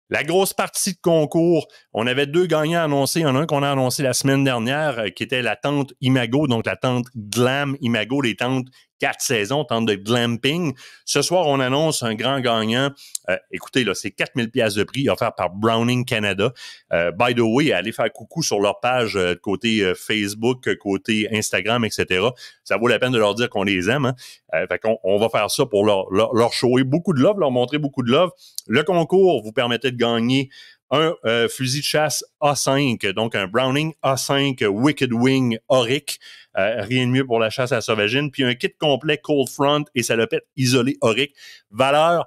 la grosse partie de concours, on avait deux gagnants annoncés. Il y en a un qu'on a annoncé la semaine dernière, euh, qui était la tente Imago, donc la tente Glam Imago, les tentes quatre saisons, tente de glamping. Ce soir, on annonce un grand gagnant. Euh, écoutez, là, c'est 4000 pièces de prix offert par Browning Canada. Euh, by the way, allez faire coucou sur leur page euh, côté Facebook, côté Instagram, etc. Ça vaut la peine de leur dire qu'on les aime. Hein. fait on va faire ça pour leur, leur, leur shower beaucoup de love, leur montrer beaucoup de love. Le concours vous permettait de gagner un euh, fusil de chasse A5, donc un Browning A5 Wicked Wing Auric, euh, rien de mieux pour la chasse à la sauvagine, puis un kit complet Cold Front et salopette isolée Auric, valeur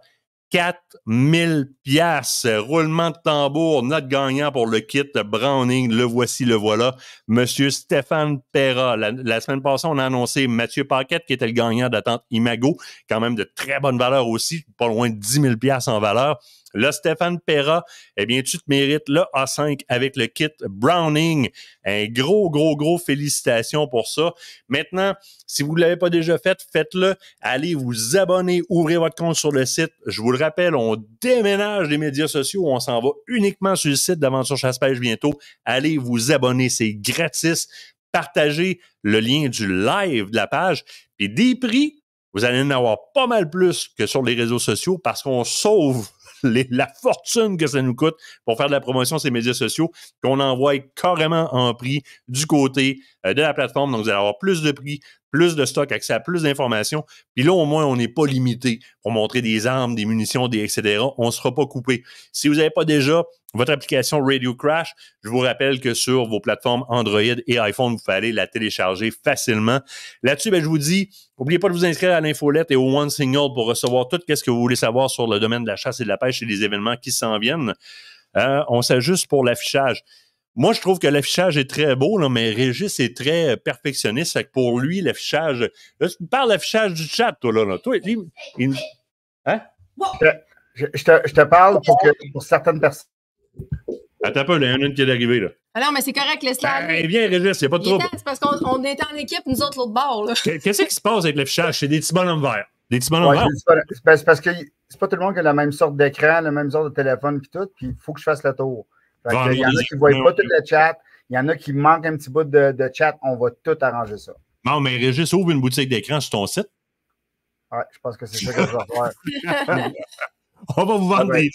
4000 pièces, roulement de tambour, notre gagnant pour le kit Browning, le voici, le voilà, Monsieur Stéphane Perra. La, semaine passée, on a annoncé Mathieu Paquette qui était le gagnant d'attente Imago, quand même de très bonne valeur aussi, pas loin de 10 000 pièces en valeur. Là, Stéphane Perra, eh bien, tu te mérites le A5 avec le kit Browning. Un gros, gros, gros félicitations pour ça. Maintenant, si vous ne l'avez pas déjà fait, faites-le. Allez vous abonner, ouvrez votre compte sur le site. Je vous le rappelle, on déménage les médias sociaux. On s'en va uniquement sur le site d'Aventure chasse page bientôt. Allez vous abonner, c'est gratis. Partagez le lien du live de la page. et des prix, vous allez en avoir pas mal plus que sur les réseaux sociaux parce qu'on sauve la fortune que ça nous coûte pour faire de la promotion sur ces médias sociaux, qu'on envoie carrément en prix du côté euh, de la plateforme. Donc, vous allez avoir plus de prix plus de stock, accès à plus d'informations. Puis là, au moins, on n'est pas limité pour montrer des armes, des munitions, des etc. On ne sera pas coupé. Si vous n'avez pas déjà votre application Radio Crash, je vous rappelle que sur vos plateformes Android et iPhone, vous allez la télécharger facilement. Là-dessus, ben, je vous dis, n'oubliez pas de vous inscrire à l'infolette et au One Signal pour recevoir tout ce que vous voulez savoir sur le domaine de la chasse et de la pêche et les événements qui s'en viennent. Euh, on s'ajuste pour l'affichage. Moi, je trouve que l'affichage est très beau, mais Régis est très perfectionniste. pour lui, l'affichage. tu parles l'affichage du chat, toi, là. Toi, Hein? Je, je, te, je, te, parle pour, que, pour certaines personnes. Attends un il y en a une qui est arrivé. là. Alors, ah non, mais c'est correct, laisse ben, viens, Régis, il n'y a pas de trouble. C'est parce qu'on est en équipe, nous autres, l'autre bord, Qu'est-ce qui se passe avec l'affichage? C'est des petits bonhommes verts. Des petits bonhommes verts. C'est parce, que que c'est pas tout le monde qui a la même sorte d'écran, la même sorte de téléphone, puis tout, puis il faut que je fasse le tour. Il y en a qui ne voient pas tout le chat. Il y en a qui manquent un petit bout de, chat. On va tout arranger ça. Non, mais Régis, ouvre une boutique d'écran sur ton site. Ouais, je pense que c'est ça que je vais faire. on va vous vendre ah ben.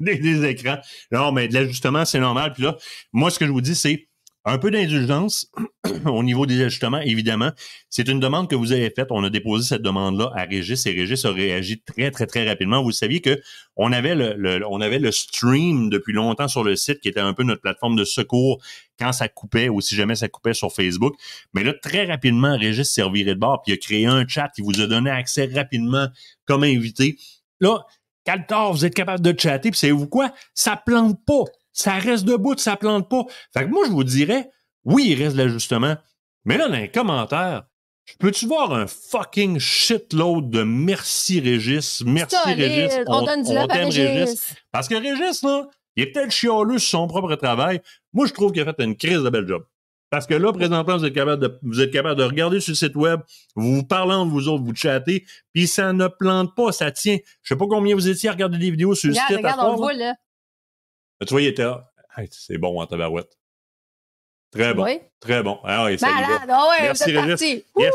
des, des, des, écrans. Non, mais de l'ajustement, c'est normal. Puis là, moi, ce que je vous dis, c'est un peu d'indulgence au niveau des ajustements, évidemment. C'est une demande que vous avez faite. On a déposé cette demande-là à Régis et Régis a réagi très, très, très rapidement. Vous saviez que on avait le, on avait le stream depuis longtemps sur le site qui était un peu notre plateforme de secours quand ça coupait ou si jamais ça coupait sur Facebook. Mais là, très rapidement, Régis s'est de bord puis il a créé un chat. qui vous a donné accès rapidement comme invité. Là, Caltor, vous êtes capable de chatter, puis savez-vous quoi? Ça plante pas. Ça reste debout, ça plante pas. Fait que moi, je vous dirais, oui, il reste l'ajustement. Mais là, dans les commentaires, Peux-tu voir un fucking shitload de merci Régis, merci Régis, on, Régis. Parce que Régis, là, il est peut-être chialeux sur son propre travail. Moi, je trouve qu'il a fait une crise de bel job. Parce que là, présentement, vous êtes capable de, vous êtes capable de regarder sur le site web, vous vous parlez entre vous autres, vous chattez, puis ça ne plante pas, ça tient. Je sais pas combien vous étiez à regarder des vidéos sur le site. on voit, là. Tu vois, il était là. c'est bon en tabarouette. Très bon. Très bon. Ah oui, Malade. Ben, ah oh, Merci, Régis. Yes.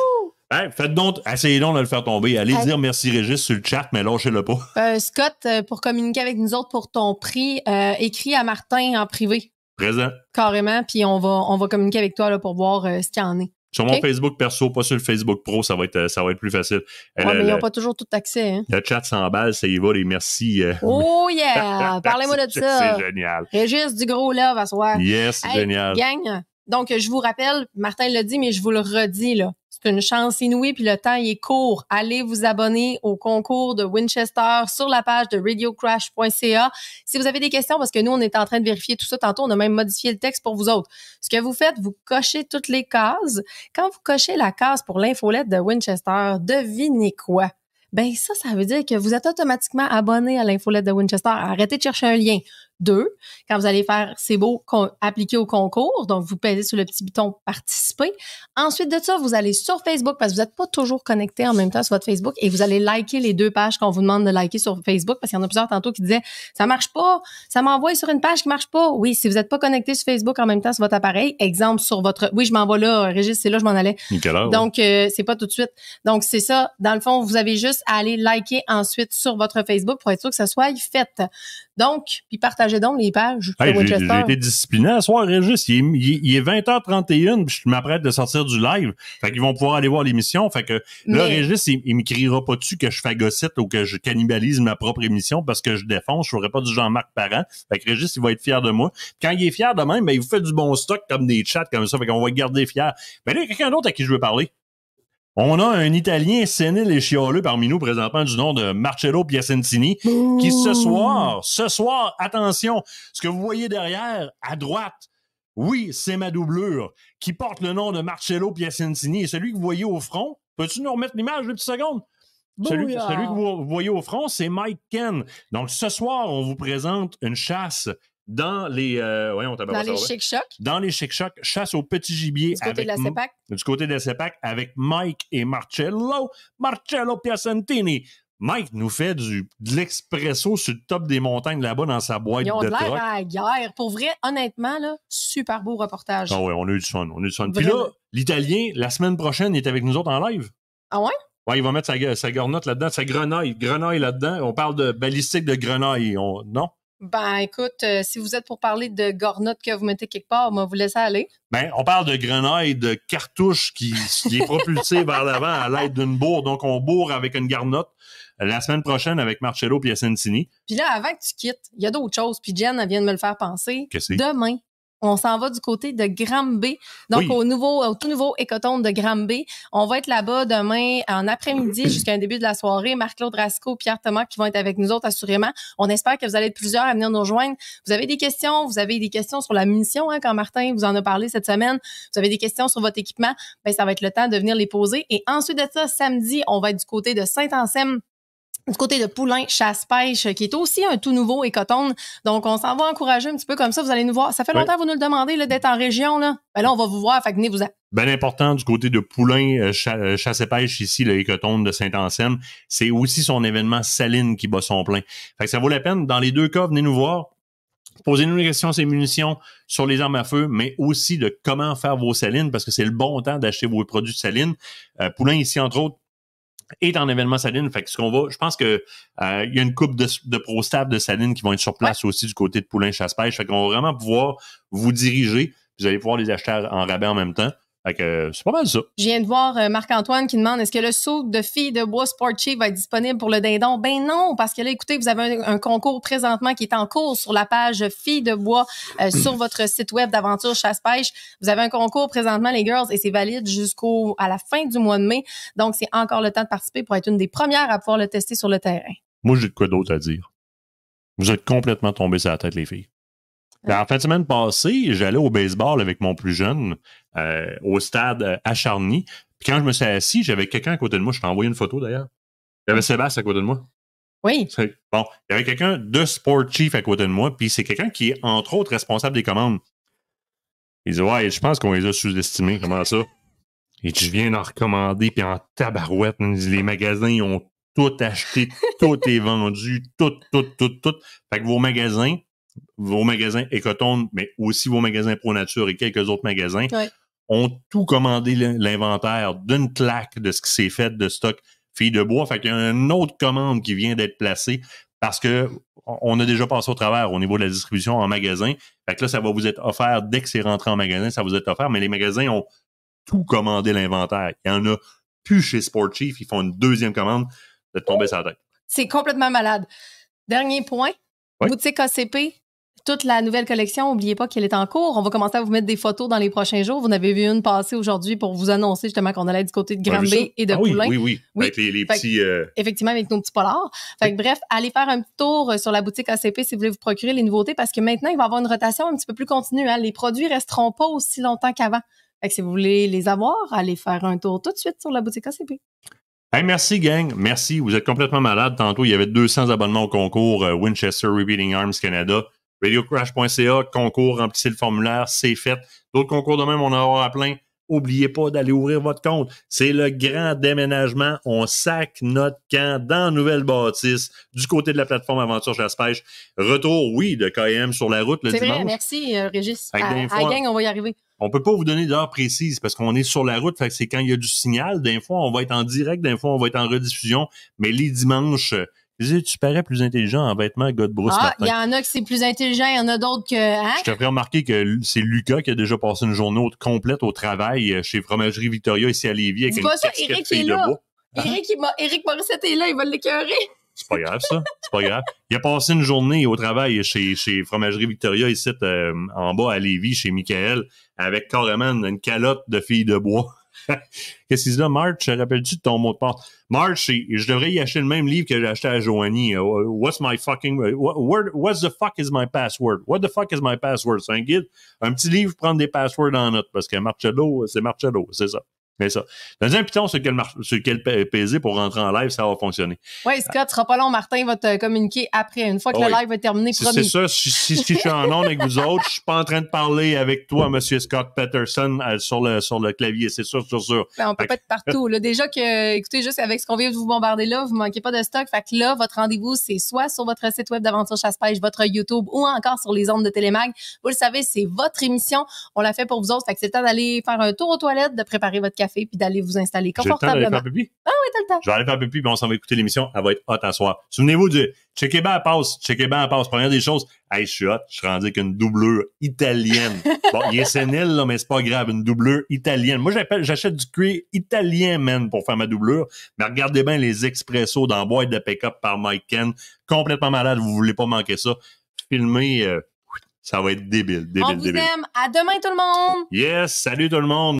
faites donc, essayez donc de le faire tomber. Allez dire merci Régis sur le chat, mais lâchez-le pas. Euh, Scott, euh, pour communiquer avec nous autres pour ton prix, euh, écris à Martin en privé. Présent. Carrément, puis on va, on va communiquer avec toi là, pour voir ce qu'il y en est. Sur mon Facebook perso, pas sur le Facebook pro, ça va être, euh, ça va être plus facile. Ouais, mais ils n'ont euh, pas toujours tout accès. Hein? Le chat s'emballe, ça y va, les merci. Euh. Oh yeah! Parlez-moi de ça. C'est génial. Régis du gros love à soir. Yes, hey, génial. Gang, donc, je vous rappelle, Martin l'a dit, mais je vous le redis, là. C'est une chance inouïe, puis le temps est court. Allez vous abonner au concours de Winchester sur la page de radiocrash.ca. Si vous avez des questions, parce que nous, on est en train de vérifier tout ça tantôt, on a même modifié le texte pour vous autres. Ce que vous faites, vous cochez toutes les cases. Quand vous cochez la case pour l'infolette de Winchester, devinez quoi? Ben ça, ça veut dire que vous êtes automatiquement abonné à l'infolette de Winchester. Arrêtez de chercher un lien. 2. Quand vous allez faire C'est beau appliquer au concours, donc vous pèsez sur le petit bouton Participer. Ensuite de ça, vous allez sur Facebook parce que vous n'êtes pas toujours connecté en même temps sur votre Facebook et vous allez liker les deux pages qu'on vous demande de liker sur Facebook parce qu'il y en a plusieurs tantôt qui disaient Ça marche pas, ça m'envoie sur une page qui marche pas. Oui, si vous n'êtes pas connecté sur Facebook en même temps sur votre appareil, exemple sur votre. Oui, je m'envoie là, euh, Régis, c'est là, je m'en allais. donc, ce euh, c'est pas tout de suite. Donc, c'est ça. Dans le fond, vous avez juste à aller liker ensuite sur votre Facebook pour être sûr que ça soit fait. Donc, puis partagez j'ai donc les pages J'ai été discipliné. À soir, Régis, il est, 20h31, puis je m'apprête de sortir du live. Fait qu'ils vont pouvoir aller voir l'émission. Fait que là, Régis, il, ne me criera pas dessus que je fagocite ou que je cannibalise ma propre émission parce que je défonce Je ferai pas du Jean-Marc Parent. Fait que Régis, il va être fier de moi. Quand il est fier de même, ben, il vous fait du bon stock comme des chats comme ça. Fait qu'on va garder fier. Mais ben là, il y a quelqu'un d'autre à qui je veux parler. On a un Italien sénile et chialeux parmi nous présentant du nom de Marcello Piacentini qui ce soir, ce soir, attention, ce que vous voyez derrière, à droite, oui, c'est ma doublure qui porte le nom de Marcello Piacentini et celui que vous voyez au front, peux-tu nous remettre l'image une petite seconde? celui, que vous voyez au front, c'est Mike Ken. Donc ce soir, on vous présente une chasse dans les euh, ouais, on dans les chic chocs dans les chic chocs chasse au petit gibier du côté avec, de la CEPAC du côté de la CEPAC avec Mike et Marcello Marcello Piacentini Mike nous fait du, de l'expresso sur le top des montagnes là-bas dans sa boîte Ils ont de l'air à la guerre. Pour vrai, honnêtement, là, super beau reportage. Ah ouais, on a eu du fun. On a eu du fun. Puis là, l'Italien, la semaine prochaine, il est avec nous autres en live. Ah ouais? Ouais, il va mettre sa, sa là-dedans, sa grenaille, grenaille là-dedans. On parle de balistique de grenaille. non? Ben, écoute, euh, si vous êtes pour parler de garnottes que vous mettez quelque part, on ben, va vous laisser aller. Ben, on parle de grenailles, de cartouches qui, qui est propulsée vers l'avant à l'aide d'une bourre. Donc, on bourre avec une garnotte la semaine prochaine avec Marcello puis Puis là, avant que tu quittes, il y a d'autres choses. Puis Jen, vient de me le faire penser. Demain, on s'en va du côté de B, donc au nouveau, au tout nouveau écotone de Grambé. On va être là-bas demain en après-midi jusqu'à un début de la soirée. Marc-Claude Rasco, Pierre Thomas qui vont être avec nous autres assurément. On espère que vous allez être plusieurs à venir nous rejoindre. Vous avez des questions, vous avez des questions sur la munition, hein, quand Martin vous en a parlé cette semaine. Vous avez des questions sur votre équipement, ben ça va être le temps de venir les poser. Et ensuite de ça, samedi, on va être du côté de Saint-Anselme du côté de Poulain, Chasse-Pêche, qui est aussi un tout nouveau écotone. Donc, on s'en va encourager un petit peu comme ça. Vous allez nous voir. Ça fait longtemps que vous nous le demandez d'être en région. Là. Ben on va vous voir. Fait que venez vous êtes. Bien important du côté de Poulain, euh, euh, chasse pêche ici, le écotone de Saint-Anselme, c'est aussi son événement Saline qui bat son plein. Fait que ça vaut la peine. Dans les deux cas, venez nous voir. Posez-nous des questions sur les munitions, sur les armes à feu, mais aussi de comment faire vos salines, parce que c'est le bon temps d'acheter vos produits de saline. Euh, Poulain, ici, entre autres, est en événement Saline. Fait que ce qu'on va, je pense que euh, il y a une coupe de, de pro de Saline qui vont être sur place aussi du côté de Poulain Chasse-Pêche. Fait qu'on va vraiment pouvoir vous diriger. Vous allez pouvoir les acheter en rabais en même temps. Fait euh, c'est pas mal ça. Je viens de voir euh, Marc-Antoine qui demande est-ce que le saut de filles de bois sportive va être disponible pour le dindon? Ben non, parce que là, écoutez, vous avez un, concours présentement qui est en cours sur la page filles de bois euh, sur votre site web d'aventure chasse-pêche. Vous avez un concours présentement, les girls, et c'est valide jusqu'au à la fin du mois de mai. Donc, c'est encore le temps de participer pour être une des premières à pouvoir le tester sur le terrain. Moi, j'ai de quoi d'autre à dire. Vous êtes complètement tombé sur la tête, les filles. Ben, en fin de semaine passée, j'allais au baseball avec mon plus jeune euh, au stade euh, à Charny. Puis quand je me suis assis, j'avais quelqu'un à côté de moi. Je t'ai envoyé une photo d'ailleurs. J'avais Sébastien à côté de moi. Oui. Bon, il y avait quelqu'un de Sport Chief à côté de moi, puis c'est quelqu'un qui est entre autres responsable des commandes. Il dit Ouais, je pense qu'on les a sous-estimés. Comment ça Et je viens d'en recommander, puis en tabarouette, les magasins, ont tout acheté, tout est vendu, tout, tout, tout, tout. Fait que vos magasins, vos magasins Écoton, mais aussi vos magasins Pro Nature et quelques autres magasins, ont tout commandé l'inventaire d'une claque de ce qui s'est fait de stock filles de bois. Fait qu'il y a une autre commande qui vient d'être placée parce que on a déjà passé au travers au niveau de la distribution en magasin. Fait que là, ça va vous être offert dès que c'est rentré en magasin, ça vous est offert, mais les magasins ont tout commandé l'inventaire. Il y en a plus chez Sport Chief, ils font une deuxième commande de tomber sa tête. C'est complètement malade. Dernier point, boutique ACP, toute la nouvelle collection, n'oubliez pas qu'elle est en cours. On va commencer à vous mettre des photos dans les prochains jours. Vous en avez vu une passer aujourd'hui pour vous annoncer justement qu'on allait du côté de Granby et de ah Poulain. Oui, oui, oui. Euh, effectivement, avec nos petits polars. bref, allez faire un petit tour euh, sur la boutique ACP si vous voulez vous procurer les nouveautés parce que maintenant, il va y avoir une rotation un petit peu plus continue. Hein. Les produits ne resteront pas aussi longtemps qu'avant. si vous voulez les avoir, allez faire un tour tout de suite sur la boutique ACP. merci, gang. Merci. Vous êtes complètement malade. Tantôt, il y avait 200 abonnements au concours euh, Winchester Repeating Arms Canada radiocrash.ca, concours, remplissez le formulaire, c'est fait. D'autres concours de même, on en aura plein. Oubliez pas d'aller ouvrir votre compte. C'est le grand déménagement. On sac notre camp dans Nouvelle Bâtisse, du côté de la plateforme Aventure Chasse Pêche. Retour, oui, de KM sur la route le dimanche. merci, euh, Régis. on va y arriver. On peut pas vous donner d'heure précise parce qu'on est sur la route. c'est quand il y a du signal. D'un fois, on va être en direct. D'un fois, on va être en rediffusion. Mais les dimanches, tu parais plus intelligent en vêtements gars Ah, il y en a qui c'est plus intelligent, il y en a d'autres que. Hein? Je t'ai fait remarquer que c'est Lucas qui a déjà passé une journée complète au travail euh, chez Fromagerie Victoria ici à Lévis avec Dis une pas ça, Eric est là. Eric, ah. Marisset Morissette est là, il va l'écœurer. C'est pas grave, ça. C'est pas grave. Il a passé une journée au travail chez, Fromagerie Victoria, ici, euh, en bas à Lévis, chez Michael, avec carrément une calotte de fille de bois. Qu'est-ce qu'il dit là, March? rappelles-tu de ton mot de passe? March, je devrais y acheter le même livre que j'ai acheté à Joanie. Euh, what's my fucking, euh, what, the fuck is my password? What the fuck is my password? C'est un guide, un petit livre, prendre des passwords en note parce que Marcello, c'est Marcello, c'est ça. Mais ça. Dans un piton sur quel sur peser pour rentrer en live, ça va fonctionner. Oui, Scott, ce sera pas long. Martin va te communiquer après, une fois que le live est terminé. C'est ça. Si, je suis en onde avec vous autres, je suis pas en train de parler avec toi, Monsieur Scott Patterson, euh, sur, le, sur le clavier. C'est sûr, sûr, sûr. Ben, on peut pas être partout. Là. Déjà que, écoutez, juste avec ce qu'on vient de vous bombarder là, vous manquez pas de stock. Fait que là, votre rendez-vous, c'est soit sur votre site web d'Aventure Chasse-Pêche, votre YouTube ou encore sur les ondes de Télémag. Vous le savez, c'est votre émission. On l'a fait pour vous autres. Fait que c'est le temps d'aller faire un tour aux toilettes, de préparer votre café puis d'aller vous installer confortablement. faire pipi? Ah oui, t'as le temps. Je vais aller faire pipi, puis on s'en va écouter l'émission. Elle va être hot en soir. Souvenez-vous du checker ben passe, checker ben à passe. Première des choses, hey, je suis hot, je suis rendu avec une doublure italienne. bon, il est sénile, là, mais c'est pas grave, une doublure italienne. Moi, j'achète du cuir italien, man, pour faire ma doublure. Mais regardez bien les expressos dans boîte de pick-up par Mike Ken. Complètement malade, vous voulez pas manquer ça. Filmé, euh, ça va être débile, débile, On vous aime. À demain, tout le monde. Yes, salut tout le monde.